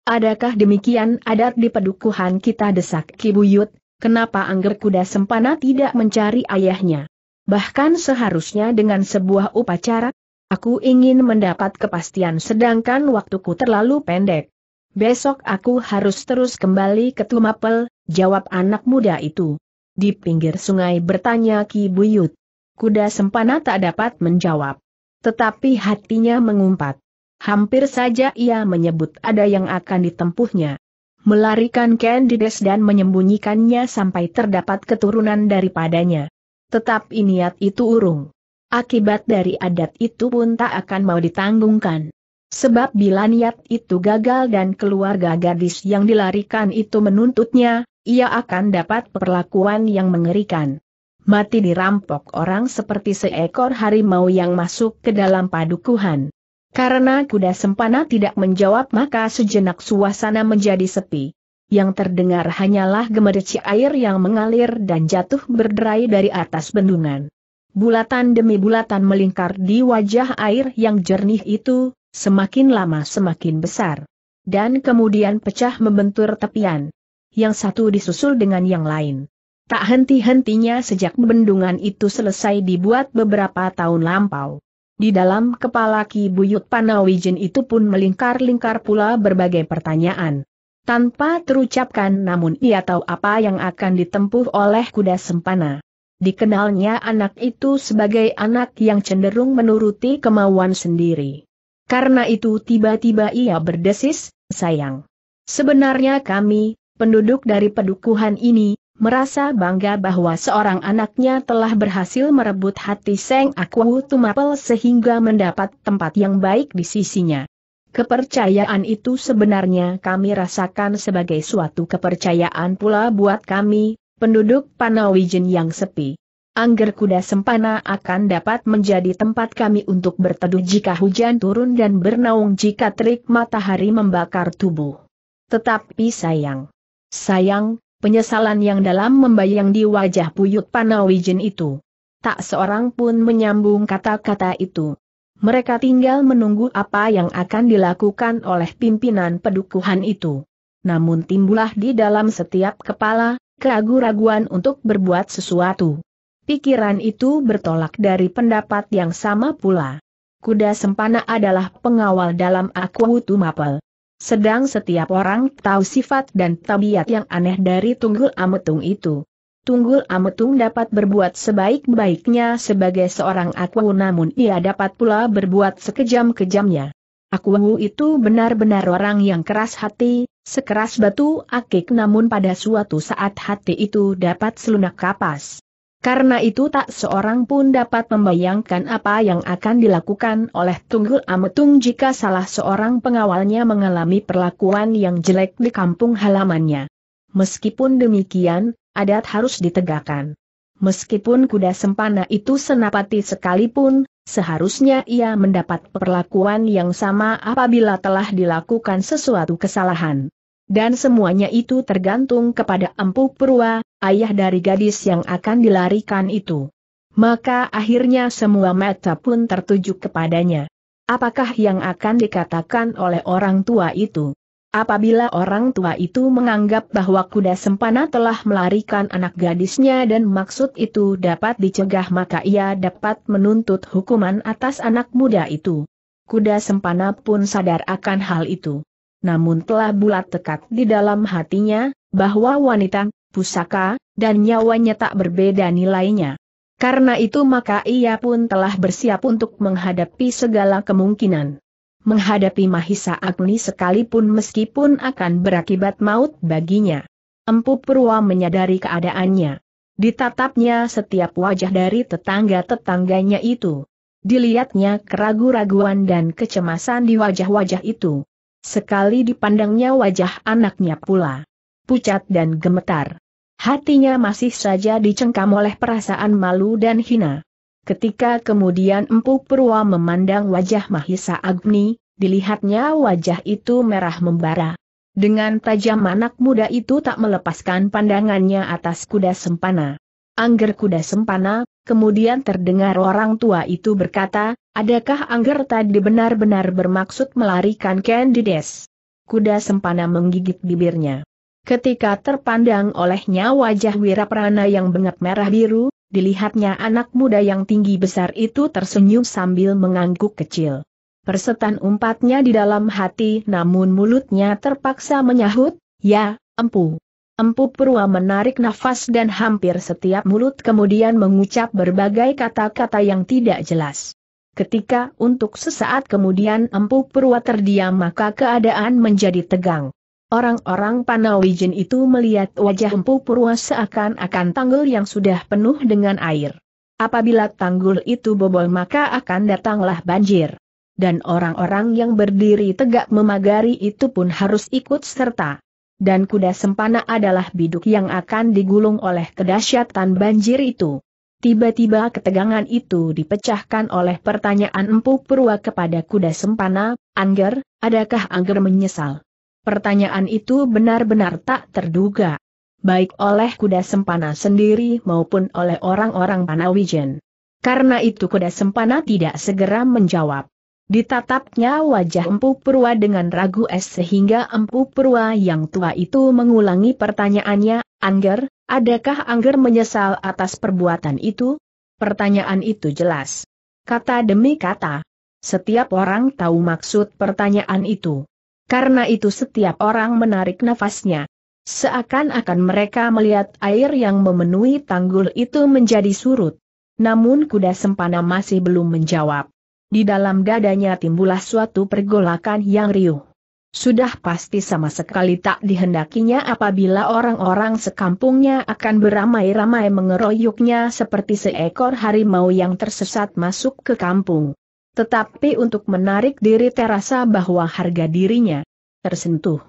Adakah demikian adat di pedukuhan kita desak Kibuyut, kenapa angger kuda sempana tidak mencari ayahnya? Bahkan seharusnya dengan sebuah upacara, aku ingin mendapat kepastian sedangkan waktuku terlalu pendek. Besok aku harus terus kembali ke Tumapel, jawab anak muda itu. Di pinggir sungai bertanya Ki Buyut. Kuda sempana tak dapat menjawab. Tetapi hatinya mengumpat. Hampir saja ia menyebut ada yang akan ditempuhnya. Melarikan Candides dan menyembunyikannya sampai terdapat keturunan daripadanya. Tetap niat itu urung. Akibat dari adat itu pun tak akan mau ditanggungkan. Sebab bila niat itu gagal dan keluarga gadis yang dilarikan itu menuntutnya, ia akan dapat perlakuan yang mengerikan. Mati dirampok orang seperti seekor harimau yang masuk ke dalam padukuhan. Karena kuda sempana tidak menjawab maka sejenak suasana menjadi sepi. Yang terdengar hanyalah gemerci air yang mengalir dan jatuh berderai dari atas bendungan. Bulatan demi bulatan melingkar di wajah air yang jernih itu, semakin lama semakin besar. Dan kemudian pecah membentur tepian. Yang satu disusul dengan yang lain. Tak henti-hentinya sejak bendungan itu selesai dibuat beberapa tahun lampau. Di dalam kepala Ki Buyut Panawijen itu pun melingkar-lingkar pula berbagai pertanyaan. Tanpa terucapkan namun ia tahu apa yang akan ditempuh oleh kuda sempana. Dikenalnya anak itu sebagai anak yang cenderung menuruti kemauan sendiri. Karena itu tiba-tiba ia berdesis, sayang. Sebenarnya kami, penduduk dari pedukuhan ini, merasa bangga bahwa seorang anaknya telah berhasil merebut hati Seng Aku Tumapel sehingga mendapat tempat yang baik di sisinya. Kepercayaan itu sebenarnya kami rasakan sebagai suatu kepercayaan pula buat kami, penduduk Panawijen yang sepi. Angger kuda sempana akan dapat menjadi tempat kami untuk berteduh jika hujan turun dan bernaung jika terik matahari membakar tubuh. Tetapi sayang. Sayang, penyesalan yang dalam membayang di wajah Puyut Panawijen itu. Tak seorang pun menyambung kata-kata itu. Mereka tinggal menunggu apa yang akan dilakukan oleh pimpinan pedukuhan itu. Namun timbullah di dalam setiap kepala, keraguan-raguan untuk berbuat sesuatu. Pikiran itu bertolak dari pendapat yang sama pula. Kuda sempana adalah pengawal dalam Akutu Mapel. Sedang setiap orang tahu sifat dan tabiat yang aneh dari Tunggul Ametung itu. Tunggul Ametung dapat berbuat sebaik-baiknya sebagai seorang Akwu namun ia dapat pula berbuat sekejam-kejamnya. Akwu itu benar-benar orang yang keras hati, sekeras batu akik namun pada suatu saat hati itu dapat selunak kapas. Karena itu tak seorang pun dapat membayangkan apa yang akan dilakukan oleh Tunggul Ametung jika salah seorang pengawalnya mengalami perlakuan yang jelek di kampung halamannya. Meskipun demikian, adat harus ditegakkan. Meskipun kuda sempana itu senapati sekalipun, seharusnya ia mendapat perlakuan yang sama apabila telah dilakukan sesuatu kesalahan. Dan semuanya itu tergantung kepada Empu Purwa, ayah dari gadis yang akan dilarikan itu. Maka akhirnya semua mata pun tertuju kepadanya. Apakah yang akan dikatakan oleh orang tua itu? Apabila orang tua itu menganggap bahwa kuda sempana telah melarikan anak gadisnya dan maksud itu dapat dicegah maka ia dapat menuntut hukuman atas anak muda itu. Kuda sempana pun sadar akan hal itu namun telah bulat tekad di dalam hatinya, bahwa wanita, pusaka, dan nyawanya tak berbeda nilainya. Karena itu maka ia pun telah bersiap untuk menghadapi segala kemungkinan. Menghadapi Mahisa Agni sekalipun meskipun akan berakibat maut baginya. Empu Purwa menyadari keadaannya. Ditatapnya setiap wajah dari tetangga-tetangganya itu. Dilihatnya keraguan raguan dan kecemasan di wajah-wajah itu. Sekali dipandangnya wajah anaknya pula. Pucat dan gemetar. Hatinya masih saja dicengkam oleh perasaan malu dan hina. Ketika kemudian Empu Purwa memandang wajah Mahisa Agni, dilihatnya wajah itu merah membara. Dengan tajam anak muda itu tak melepaskan pandangannya atas kuda sempana. Angger kuda sempana, Kemudian terdengar orang tua itu berkata, adakah Angger tadi benar-benar bermaksud melarikan Candides? Kuda sempana menggigit bibirnya. Ketika terpandang olehnya wajah Wiraprana yang bengap merah biru, dilihatnya anak muda yang tinggi besar itu tersenyum sambil mengangguk kecil. Persetan umpatnya di dalam hati namun mulutnya terpaksa menyahut, ya, empu. Empu Purwa menarik nafas dan hampir setiap mulut kemudian mengucap berbagai kata-kata yang tidak jelas. Ketika untuk sesaat kemudian Empu Purwa terdiam maka keadaan menjadi tegang. Orang-orang Panawijen itu melihat wajah Empu Purwa seakan-akan tanggul yang sudah penuh dengan air. Apabila tanggul itu bobol maka akan datanglah banjir. Dan orang-orang yang berdiri tegak memagari itu pun harus ikut serta dan kuda sempana adalah biduk yang akan digulung oleh kedahsyatan banjir itu. Tiba-tiba ketegangan itu dipecahkan oleh pertanyaan Empu Purwa kepada kuda sempana, Angger, adakah Angger menyesal? Pertanyaan itu benar-benar tak terduga. Baik oleh kuda sempana sendiri maupun oleh orang-orang Panawijen. Karena itu kuda sempana tidak segera menjawab. Ditatapnya wajah Empu Purwa dengan ragu es sehingga Empu Purwa yang tua itu mengulangi pertanyaannya, Angger, adakah Angger menyesal atas perbuatan itu? Pertanyaan itu jelas. Kata demi kata. Setiap orang tahu maksud pertanyaan itu. Karena itu setiap orang menarik nafasnya. Seakan-akan mereka melihat air yang memenuhi tanggul itu menjadi surut. Namun kuda sempana masih belum menjawab. Di dalam dadanya timbullah suatu pergolakan yang riuh. Sudah pasti sama sekali tak dihendakinya apabila orang-orang sekampungnya akan beramai-ramai mengeroyoknya seperti seekor harimau yang tersesat masuk ke kampung. Tetapi untuk menarik diri terasa bahwa harga dirinya tersentuh.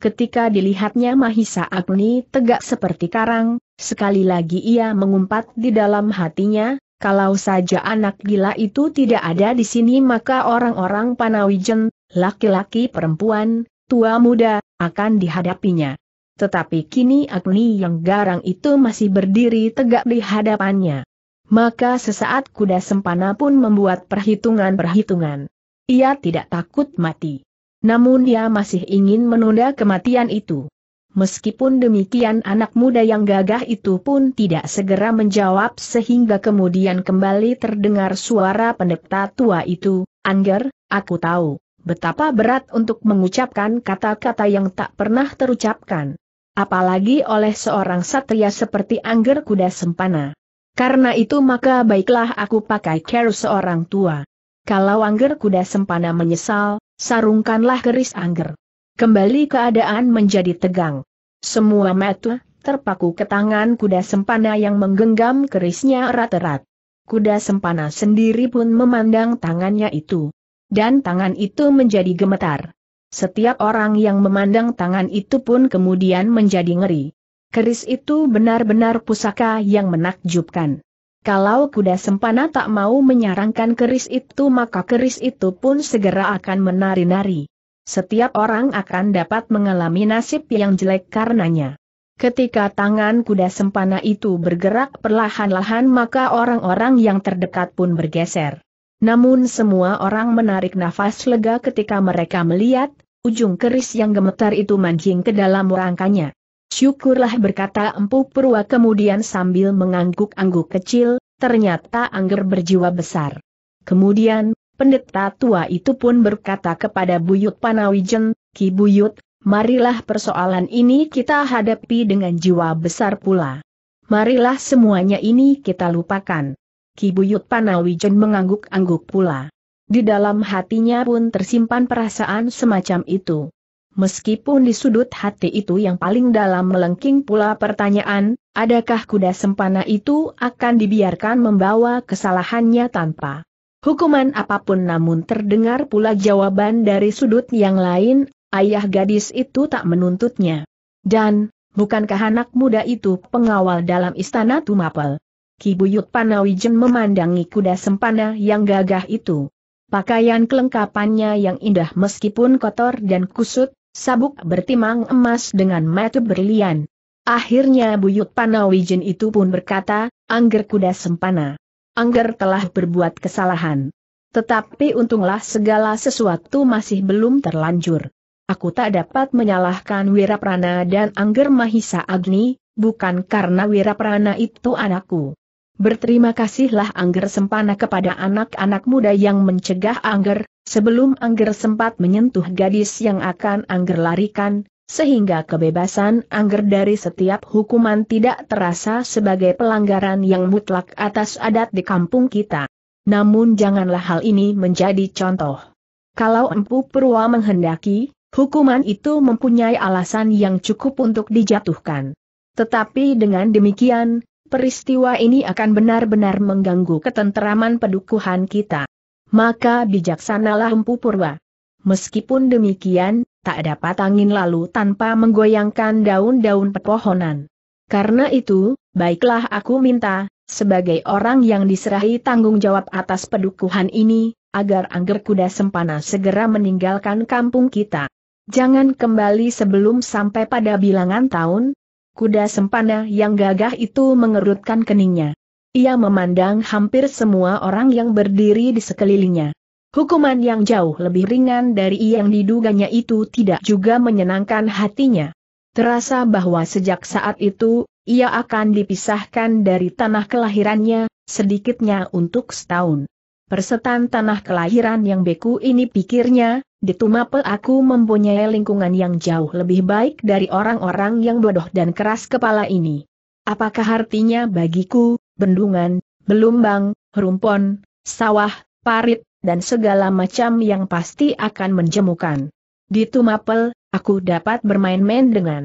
Ketika dilihatnya Mahisa Agni tegak seperti karang, sekali lagi ia mengumpat di dalam hatinya, kalau saja anak gila itu tidak ada di sini maka orang-orang Panawijen, laki-laki perempuan, tua muda, akan dihadapinya. Tetapi kini Agni yang garang itu masih berdiri tegak di hadapannya. Maka sesaat kuda sempana pun membuat perhitungan-perhitungan. Ia tidak takut mati. Namun ia masih ingin menunda kematian itu. Meskipun demikian anak muda yang gagah itu pun tidak segera menjawab sehingga kemudian kembali terdengar suara pendeta tua itu, Angger, aku tahu, betapa berat untuk mengucapkan kata-kata yang tak pernah terucapkan. Apalagi oleh seorang satria seperti Angger Kuda Sempana. Karena itu maka baiklah aku pakai care seorang tua. Kalau Angger Kuda Sempana menyesal, sarungkanlah keris Angger. Kembali keadaan menjadi tegang. Semua mata terpaku ke tangan kuda sempana yang menggenggam kerisnya erat-erat. Kuda sempana sendiri pun memandang tangannya itu. Dan tangan itu menjadi gemetar. Setiap orang yang memandang tangan itu pun kemudian menjadi ngeri. Keris itu benar-benar pusaka yang menakjubkan. Kalau kuda sempana tak mau menyarankan keris itu maka keris itu pun segera akan menari-nari. Setiap orang akan dapat mengalami nasib yang jelek karenanya. Ketika tangan kuda sempana itu bergerak perlahan-lahan maka orang-orang yang terdekat pun bergeser. Namun semua orang menarik nafas lega ketika mereka melihat, ujung keris yang gemetar itu mancing ke dalam rangkanya. Syukurlah berkata Empu Purwa kemudian sambil mengangguk-angguk kecil, ternyata angger berjiwa besar. Kemudian, Pendeta tua itu pun berkata kepada Buyut Panawijen, Ki Buyut, marilah persoalan ini kita hadapi dengan jiwa besar pula. Marilah semuanya ini kita lupakan. Ki Buyut Panawijen mengangguk-angguk pula. Di dalam hatinya pun tersimpan perasaan semacam itu. Meskipun di sudut hati itu yang paling dalam melengking pula pertanyaan, adakah kuda sempana itu akan dibiarkan membawa kesalahannya tanpa hukuman apapun namun terdengar pula jawaban dari sudut yang lain, ayah gadis itu tak menuntutnya. Dan, bukankah anak muda itu pengawal dalam istana Tumapel? Kibuyut Panawijen memandangi kuda sempana yang gagah itu. Pakaian kelengkapannya yang indah meskipun kotor dan kusut, sabuk bertimang emas dengan mata berlian. Akhirnya Buyut Panawijen itu pun berkata, Angger kuda sempana. Angger telah berbuat kesalahan. Tetapi untunglah segala sesuatu masih belum terlanjur. Aku tak dapat menyalahkan Wiraprana dan Angger Mahisa Agni, bukan karena Wiraprana itu anakku. Berterima kasihlah Angger Sempana kepada anak-anak muda yang mencegah Angger, sebelum Angger sempat menyentuh gadis yang akan Angger larikan, sehingga kebebasan angger dari setiap hukuman tidak terasa sebagai pelanggaran yang mutlak atas adat di kampung kita. Namun janganlah hal ini menjadi contoh. Kalau Empu Purwa menghendaki, hukuman itu mempunyai alasan yang cukup untuk dijatuhkan. Tetapi dengan demikian, peristiwa ini akan benar-benar mengganggu ketenteraman pedukuhan kita. Maka bijaksanalah Empu Purwa. Meskipun demikian, tak dapat angin lalu tanpa menggoyangkan daun-daun pepohonan. Karena itu, baiklah aku minta, sebagai orang yang diserahi tanggung jawab atas pedukuhan ini, agar Angger Kuda Sempana segera meninggalkan kampung kita. Jangan kembali sebelum sampai pada bilangan tahun. Kuda Sempana yang gagah itu mengerutkan keningnya. Ia memandang hampir semua orang yang berdiri di sekelilingnya. Hukuman yang jauh lebih ringan dari yang diduganya itu tidak juga menyenangkan hatinya. Terasa bahwa sejak saat itu, ia akan dipisahkan dari tanah kelahirannya, sedikitnya untuk setahun. Persetan tanah kelahiran yang beku ini pikirnya, di Tumapel aku mempunyai lingkungan yang jauh lebih baik dari orang-orang yang bodoh dan keras kepala ini. Apakah artinya bagiku, bendungan, belumbang, rumpon, sawah, parit, dan segala macam yang pasti akan menjemukan. Di Tumapel, aku dapat bermain-main dengan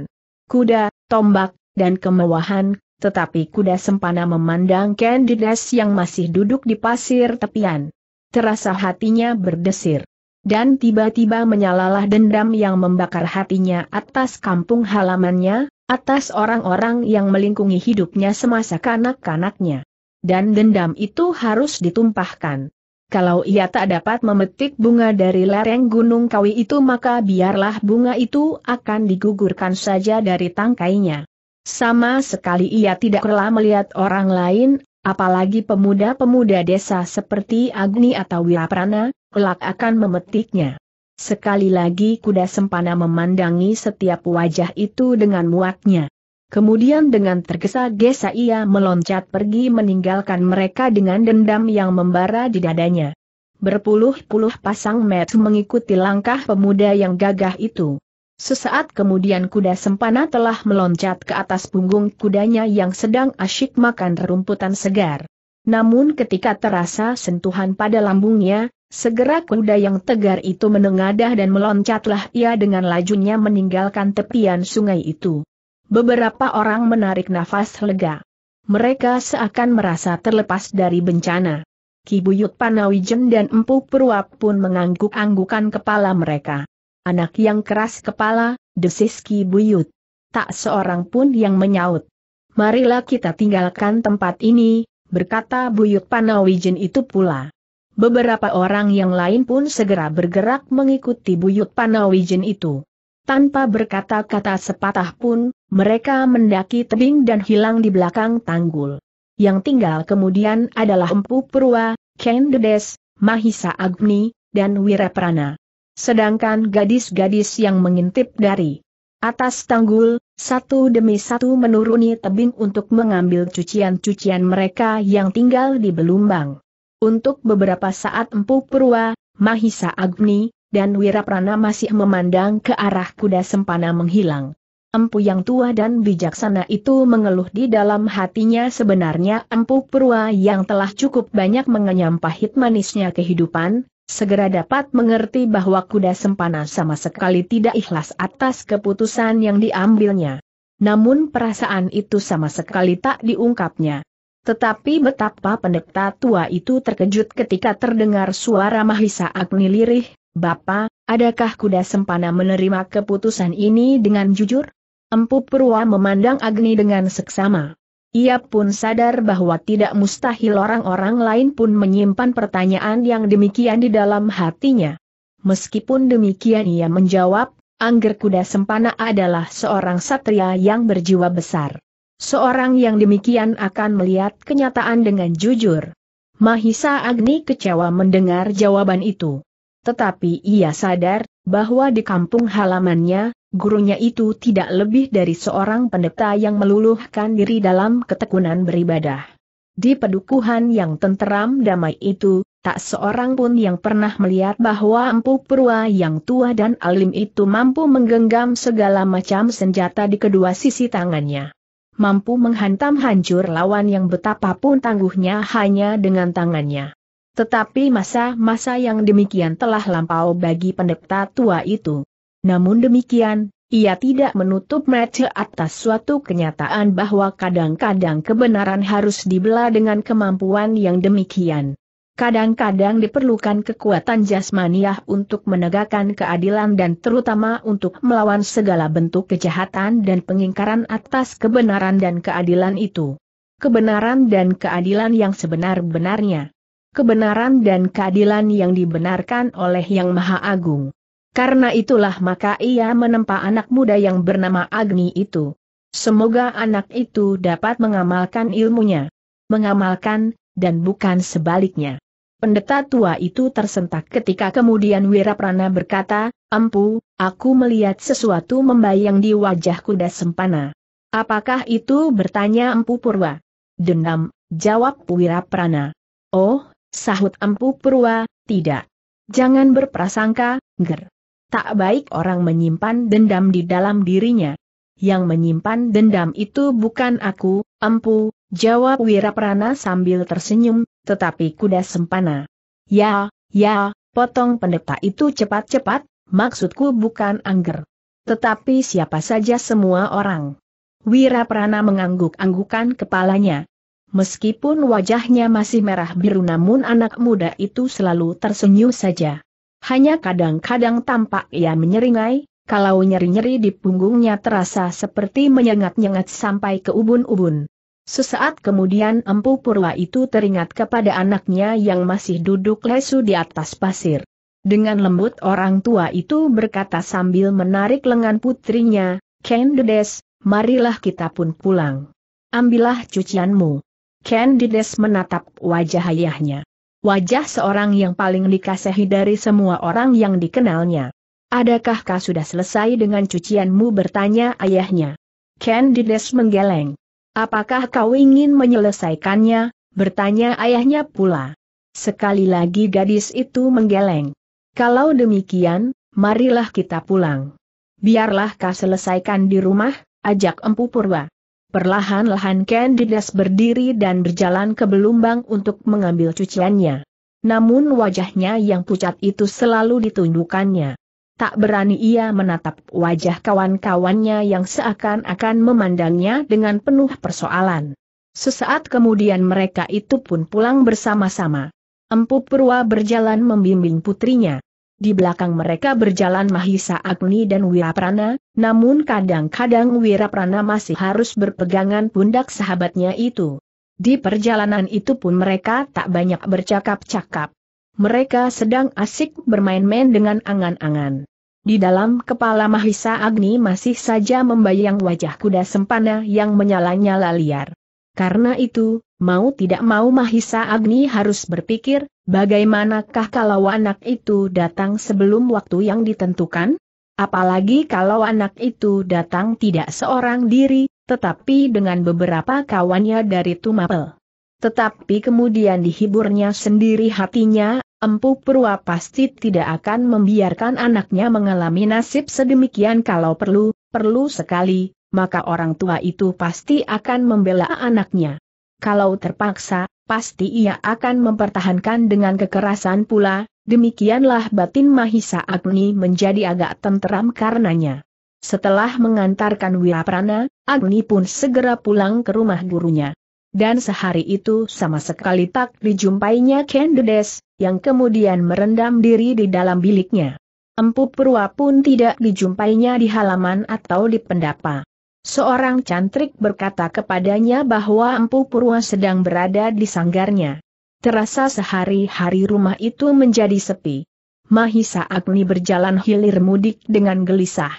kuda, tombak, dan kemewahan, tetapi kuda sempana memandang Didas yang masih duduk di pasir tepian. Terasa hatinya berdesir. Dan tiba-tiba menyalalah dendam yang membakar hatinya atas kampung halamannya, atas orang-orang yang melingkungi hidupnya semasa kanak-kanaknya. Dan dendam itu harus ditumpahkan. Kalau ia tak dapat memetik bunga dari lereng gunung kawi itu maka biarlah bunga itu akan digugurkan saja dari tangkainya. Sama sekali ia tidak rela melihat orang lain, apalagi pemuda-pemuda desa seperti Agni atau Wiraprana, kelak akan memetiknya. Sekali lagi kuda sempana memandangi setiap wajah itu dengan muaknya. Kemudian dengan tergesa-gesa ia meloncat pergi meninggalkan mereka dengan dendam yang membara di dadanya. Berpuluh-puluh pasang mata mengikuti langkah pemuda yang gagah itu. Sesaat kemudian kuda sempana telah meloncat ke atas punggung kudanya yang sedang asyik makan rumputan segar. Namun ketika terasa sentuhan pada lambungnya, segera kuda yang tegar itu menengadah dan meloncatlah ia dengan lajunya meninggalkan tepian sungai itu. Beberapa orang menarik nafas lega. Mereka seakan merasa terlepas dari bencana. Kibuyut Panawijen dan Empu Purwap pun mengangguk-anggukan kepala mereka. Anak yang keras kepala, desis Kibuyut. Tak seorang pun yang menyaut. Marilah kita tinggalkan tempat ini, berkata Buyut Panawijen itu pula. Beberapa orang yang lain pun segera bergerak mengikuti Buyut Panawijen itu. Tanpa berkata-kata sepatah pun, mereka mendaki tebing dan hilang di belakang tanggul. Yang tinggal kemudian adalah Empu Purwa, Ken Dedes, Mahisa Agni, dan Wiraprana. Sedangkan gadis-gadis yang mengintip dari atas tanggul, satu demi satu menuruni tebing untuk mengambil cucian-cucian mereka yang tinggal di belumbang. Untuk beberapa saat Empu Purwa, Mahisa Agni, dan Wiraprana masih memandang ke arah kuda sempana menghilang. Empu yang tua dan bijaksana itu mengeluh di dalam hatinya sebenarnya empu Purwa yang telah cukup banyak mengenyam pahit manisnya kehidupan, segera dapat mengerti bahwa kuda sempana sama sekali tidak ikhlas atas keputusan yang diambilnya. Namun perasaan itu sama sekali tak diungkapnya. Tetapi betapa pendeta tua itu terkejut ketika terdengar suara Mahisa Agni lirih, Bapak, adakah kuda sempana menerima keputusan ini dengan jujur? Empu Purwa memandang Agni dengan seksama. Ia pun sadar bahwa tidak mustahil orang-orang lain pun menyimpan pertanyaan yang demikian di dalam hatinya. Meskipun demikian ia menjawab, Angger Kuda Sempana adalah seorang satria yang berjiwa besar. Seorang yang demikian akan melihat kenyataan dengan jujur. Mahisa Agni kecewa mendengar jawaban itu. Tetapi ia sadar, bahwa di kampung halamannya, gurunya itu tidak lebih dari seorang pendeta yang meluluhkan diri dalam ketekunan beribadah. Di pedukuhan yang tenteram damai itu, tak seorang pun yang pernah melihat bahwa Empu perua yang tua dan alim itu mampu menggenggam segala macam senjata di kedua sisi tangannya. Mampu menghantam hancur lawan yang betapapun tangguhnya hanya dengan tangannya. Tetapi masa-masa yang demikian telah lampau bagi pendeta tua itu. Namun demikian, ia tidak menutup mata atas suatu kenyataan bahwa kadang-kadang kebenaran harus dibelah dengan kemampuan yang demikian. Kadang-kadang diperlukan kekuatan jasmaniah untuk menegakkan keadilan dan terutama untuk melawan segala bentuk kejahatan dan pengingkaran atas kebenaran dan keadilan itu. Kebenaran dan keadilan yang sebenar-benarnya kebenaran dan keadilan yang dibenarkan oleh Yang Maha Agung. Karena itulah maka ia menempa anak muda yang bernama Agni itu. Semoga anak itu dapat mengamalkan ilmunya. Mengamalkan, dan bukan sebaliknya. Pendeta tua itu tersentak ketika kemudian Wiraprana berkata, Empu, aku melihat sesuatu membayang di wajah kuda sempana. Apakah itu bertanya Empu Purwa? Dendam, jawab Wiraprana. Oh, Sahut Empu Purwa, tidak. Jangan berprasangka, ger. Tak baik orang menyimpan dendam di dalam dirinya. Yang menyimpan dendam itu bukan aku, Empu, jawab Wiraprana sambil tersenyum, tetapi kuda sempana. Ya, ya, potong pendeta itu cepat-cepat, maksudku bukan angger. Tetapi siapa saja semua orang. Wiraprana mengangguk-anggukan kepalanya. Meskipun wajahnya masih merah biru namun anak muda itu selalu tersenyum saja. Hanya kadang-kadang tampak ia menyeringai, kalau nyeri-nyeri di punggungnya terasa seperti menyengat-nyengat sampai ke ubun-ubun. Sesaat kemudian Empu Purwa itu teringat kepada anaknya yang masih duduk lesu di atas pasir. Dengan lembut orang tua itu berkata sambil menarik lengan putrinya, Ken Dedes, marilah kita pun pulang. Ambillah cucianmu. Candides menatap wajah ayahnya. Wajah seorang yang paling dikasihi dari semua orang yang dikenalnya. Adakah kau sudah selesai dengan cucianmu bertanya ayahnya. Candides menggeleng. Apakah kau ingin menyelesaikannya, bertanya ayahnya pula. Sekali lagi gadis itu menggeleng. Kalau demikian, marilah kita pulang. Biarlah kau selesaikan di rumah, ajak Empu purwa. Perlahan-lahan Candidas berdiri dan berjalan ke belumbang untuk mengambil cuciannya. Namun wajahnya yang pucat itu selalu ditundukannya. Tak berani ia menatap wajah kawan-kawannya yang seakan-akan memandangnya dengan penuh persoalan. Sesaat kemudian mereka itu pun pulang bersama-sama. Empu Purwa berjalan membimbing putrinya. Di belakang mereka berjalan Mahisa Agni dan Wiraprana, namun kadang-kadang Wiraprana masih harus berpegangan pundak sahabatnya itu. Di perjalanan itu pun mereka tak banyak bercakap-cakap. Mereka sedang asik bermain-main dengan angan-angan. Di dalam kepala Mahisa Agni masih saja membayang wajah kuda sempana yang menyala-nyala liar. Karena itu, mau tidak mau Mahisa Agni harus berpikir, bagaimanakah kalau anak itu datang sebelum waktu yang ditentukan? Apalagi kalau anak itu datang tidak seorang diri, tetapi dengan beberapa kawannya dari Tumapel. Tetapi kemudian dihiburnya sendiri hatinya, Empu Purwa pasti tidak akan membiarkan anaknya mengalami nasib sedemikian kalau perlu, perlu sekali, maka orang tua itu pasti akan membela anaknya. Kalau terpaksa, pasti ia akan mempertahankan dengan kekerasan pula, demikianlah batin Mahisa Agni menjadi agak tenteram karenanya. Setelah mengantarkan Wiraprana, Agni pun segera pulang ke rumah gurunya. Dan sehari itu sama sekali tak dijumpainya Kendedes, yang kemudian merendam diri di dalam biliknya. Empu Purwa pun tidak dijumpainya di halaman atau di pendapa. Seorang cantrik berkata kepadanya bahwa Empu Purwa sedang berada di sanggarnya. Terasa sehari-hari rumah itu menjadi sepi. Mahisa Agni berjalan hilir mudik dengan gelisah.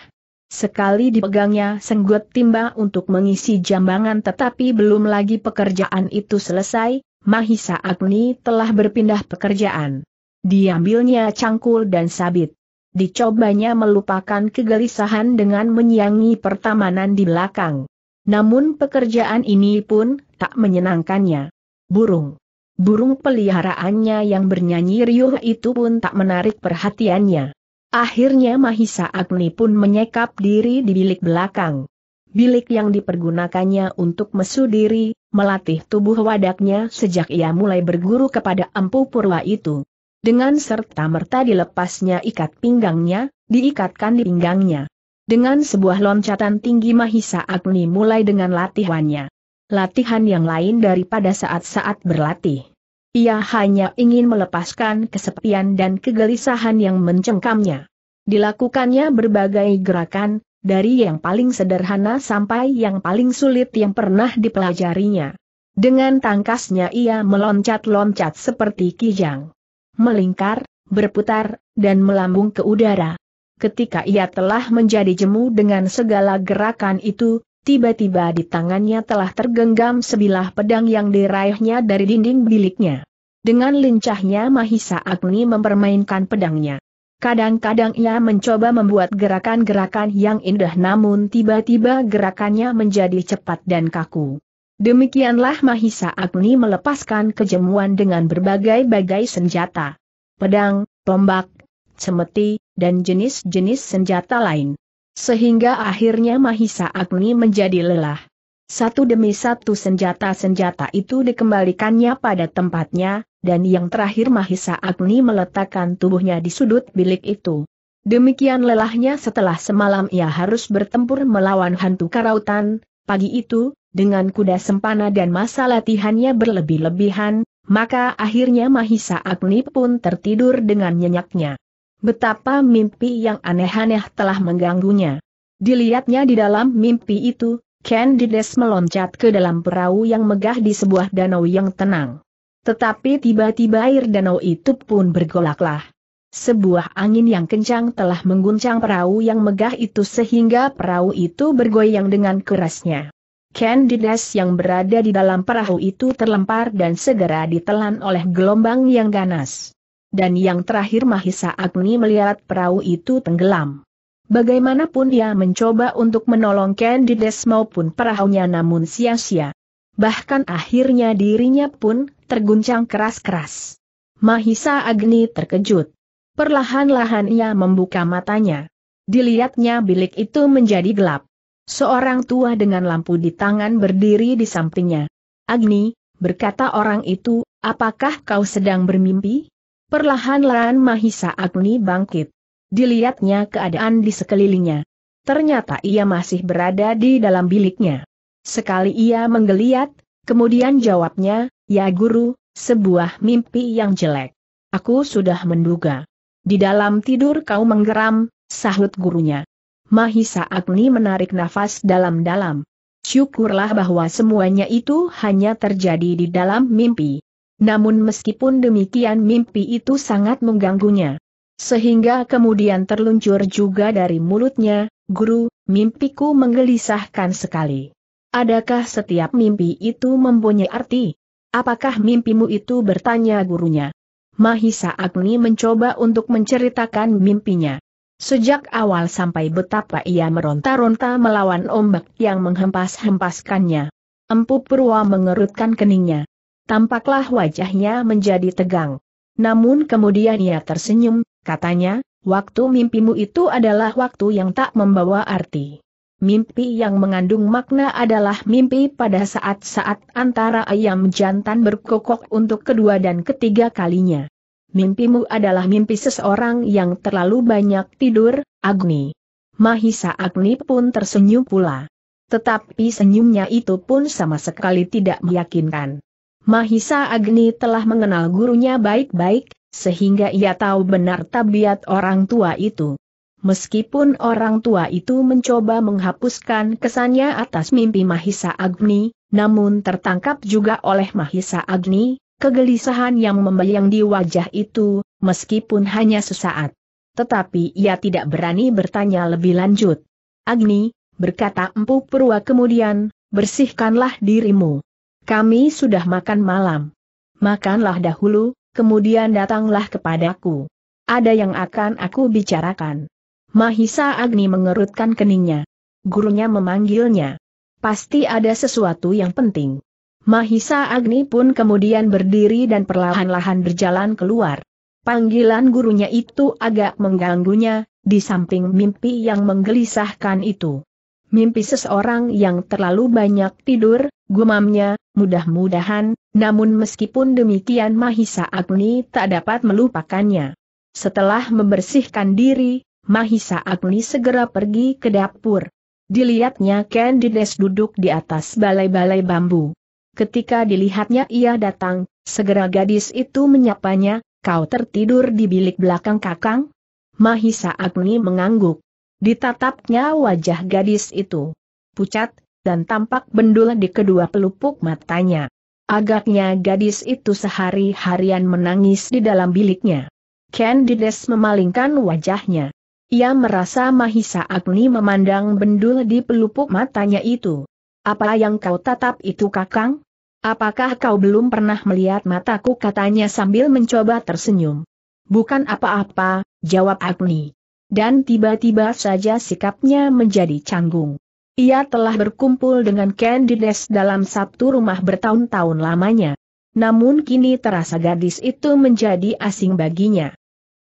Sekali dipegangnya senggut timba untuk mengisi jambangan tetapi belum lagi pekerjaan itu selesai, Mahisa Agni telah berpindah pekerjaan. Diambilnya cangkul dan sabit dicobanya melupakan kegelisahan dengan menyiangi pertamanan di belakang. Namun pekerjaan ini pun tak menyenangkannya. Burung. Burung peliharaannya yang bernyanyi riuh itu pun tak menarik perhatiannya. Akhirnya Mahisa Agni pun menyekap diri di bilik belakang. Bilik yang dipergunakannya untuk mesu diri, melatih tubuh wadaknya sejak ia mulai berguru kepada empu purwa itu. Dengan serta-merta dilepasnya ikat pinggangnya, diikatkan di pinggangnya. Dengan sebuah loncatan tinggi Mahisa Agni mulai dengan latihannya. Latihan yang lain daripada saat-saat berlatih. Ia hanya ingin melepaskan kesepian dan kegelisahan yang mencengkamnya. Dilakukannya berbagai gerakan, dari yang paling sederhana sampai yang paling sulit yang pernah dipelajarinya. Dengan tangkasnya ia meloncat-loncat seperti kijang melingkar, berputar, dan melambung ke udara. Ketika ia telah menjadi jemu dengan segala gerakan itu, tiba-tiba di tangannya telah tergenggam sebilah pedang yang diraihnya dari dinding biliknya. Dengan lincahnya Mahisa Agni mempermainkan pedangnya. Kadang-kadang ia mencoba membuat gerakan-gerakan yang indah namun tiba-tiba gerakannya menjadi cepat dan kaku. Demikianlah Mahisa Agni melepaskan kejemuan dengan berbagai-bagai senjata. Pedang, tombak, cemeti, dan jenis-jenis senjata lain. Sehingga akhirnya Mahisa Agni menjadi lelah. Satu demi satu senjata-senjata itu dikembalikannya pada tempatnya, dan yang terakhir Mahisa Agni meletakkan tubuhnya di sudut bilik itu. Demikian lelahnya setelah semalam ia harus bertempur melawan hantu karautan, pagi itu, dengan kuda sempana dan masa latihannya berlebih-lebihan, maka akhirnya Mahisa Agni pun tertidur dengan nyenyaknya. Betapa mimpi yang aneh-aneh telah mengganggunya. Dilihatnya di dalam mimpi itu, Candides meloncat ke dalam perahu yang megah di sebuah danau yang tenang. Tetapi tiba-tiba air danau itu pun bergolaklah. Sebuah angin yang kencang telah mengguncang perahu yang megah itu sehingga perahu itu bergoyang dengan kerasnya. Candidas yang berada di dalam perahu itu terlempar dan segera ditelan oleh gelombang yang ganas. Dan yang terakhir Mahisa Agni melihat perahu itu tenggelam. Bagaimanapun ia mencoba untuk menolong Candides maupun perahunya namun sia-sia. Bahkan akhirnya dirinya pun terguncang keras-keras. Mahisa Agni terkejut. Perlahan-lahan ia membuka matanya. Dilihatnya bilik itu menjadi gelap. Seorang tua dengan lampu di tangan berdiri di sampingnya. Agni, berkata orang itu, apakah kau sedang bermimpi? Perlahan-lahan Mahisa Agni bangkit. Dilihatnya keadaan di sekelilingnya. Ternyata ia masih berada di dalam biliknya. Sekali ia menggeliat, kemudian jawabnya, ya guru, sebuah mimpi yang jelek. Aku sudah menduga. Di dalam tidur kau menggeram, sahut gurunya. Mahisa Agni menarik nafas dalam-dalam. Syukurlah bahwa semuanya itu hanya terjadi di dalam mimpi. Namun meskipun demikian mimpi itu sangat mengganggunya. Sehingga kemudian terluncur juga dari mulutnya, Guru, mimpiku menggelisahkan sekali. Adakah setiap mimpi itu mempunyai arti? Apakah mimpimu itu bertanya gurunya? Mahisa Agni mencoba untuk menceritakan mimpinya. Sejak awal sampai betapa ia meronta-ronta melawan ombak yang menghempas-hempaskannya. Empu Purwa mengerutkan keningnya. Tampaklah wajahnya menjadi tegang. Namun kemudian ia tersenyum, katanya, waktu mimpimu itu adalah waktu yang tak membawa arti. Mimpi yang mengandung makna adalah mimpi pada saat-saat antara ayam jantan berkokok untuk kedua dan ketiga kalinya mimpimu adalah mimpi seseorang yang terlalu banyak tidur, Agni. Mahisa Agni pun tersenyum pula. Tetapi senyumnya itu pun sama sekali tidak meyakinkan. Mahisa Agni telah mengenal gurunya baik-baik, sehingga ia tahu benar tabiat orang tua itu. Meskipun orang tua itu mencoba menghapuskan kesannya atas mimpi Mahisa Agni, namun tertangkap juga oleh Mahisa Agni, Kegelisahan yang membayang di wajah itu, meskipun hanya sesaat. Tetapi ia tidak berani bertanya lebih lanjut. Agni, berkata Empu Purwa kemudian, bersihkanlah dirimu. Kami sudah makan malam. Makanlah dahulu, kemudian datanglah kepadaku. Ada yang akan aku bicarakan. Mahisa Agni mengerutkan keningnya. Gurunya memanggilnya. Pasti ada sesuatu yang penting. Mahisa Agni pun kemudian berdiri dan perlahan-lahan berjalan keluar. Panggilan gurunya itu agak mengganggunya, di samping mimpi yang menggelisahkan itu. Mimpi seseorang yang terlalu banyak tidur, gumamnya, mudah-mudahan, namun meskipun demikian Mahisa Agni tak dapat melupakannya. Setelah membersihkan diri, Mahisa Agni segera pergi ke dapur. Dilihatnya Candides duduk di atas balai-balai bambu. Ketika dilihatnya ia datang, segera gadis itu menyapanya, kau tertidur di bilik belakang kakang? Mahisa Agni mengangguk. Ditatapnya wajah gadis itu. Pucat, dan tampak bendul di kedua pelupuk matanya. Agaknya gadis itu sehari-harian menangis di dalam biliknya. Candides memalingkan wajahnya. Ia merasa Mahisa Agni memandang bendul di pelupuk matanya itu. Apa yang kau tatap itu kakang? Apakah kau belum pernah melihat mataku katanya sambil mencoba tersenyum. Bukan apa-apa, jawab Agni. Dan tiba-tiba saja sikapnya menjadi canggung. Ia telah berkumpul dengan Candides dalam satu rumah bertahun-tahun lamanya. Namun kini terasa gadis itu menjadi asing baginya.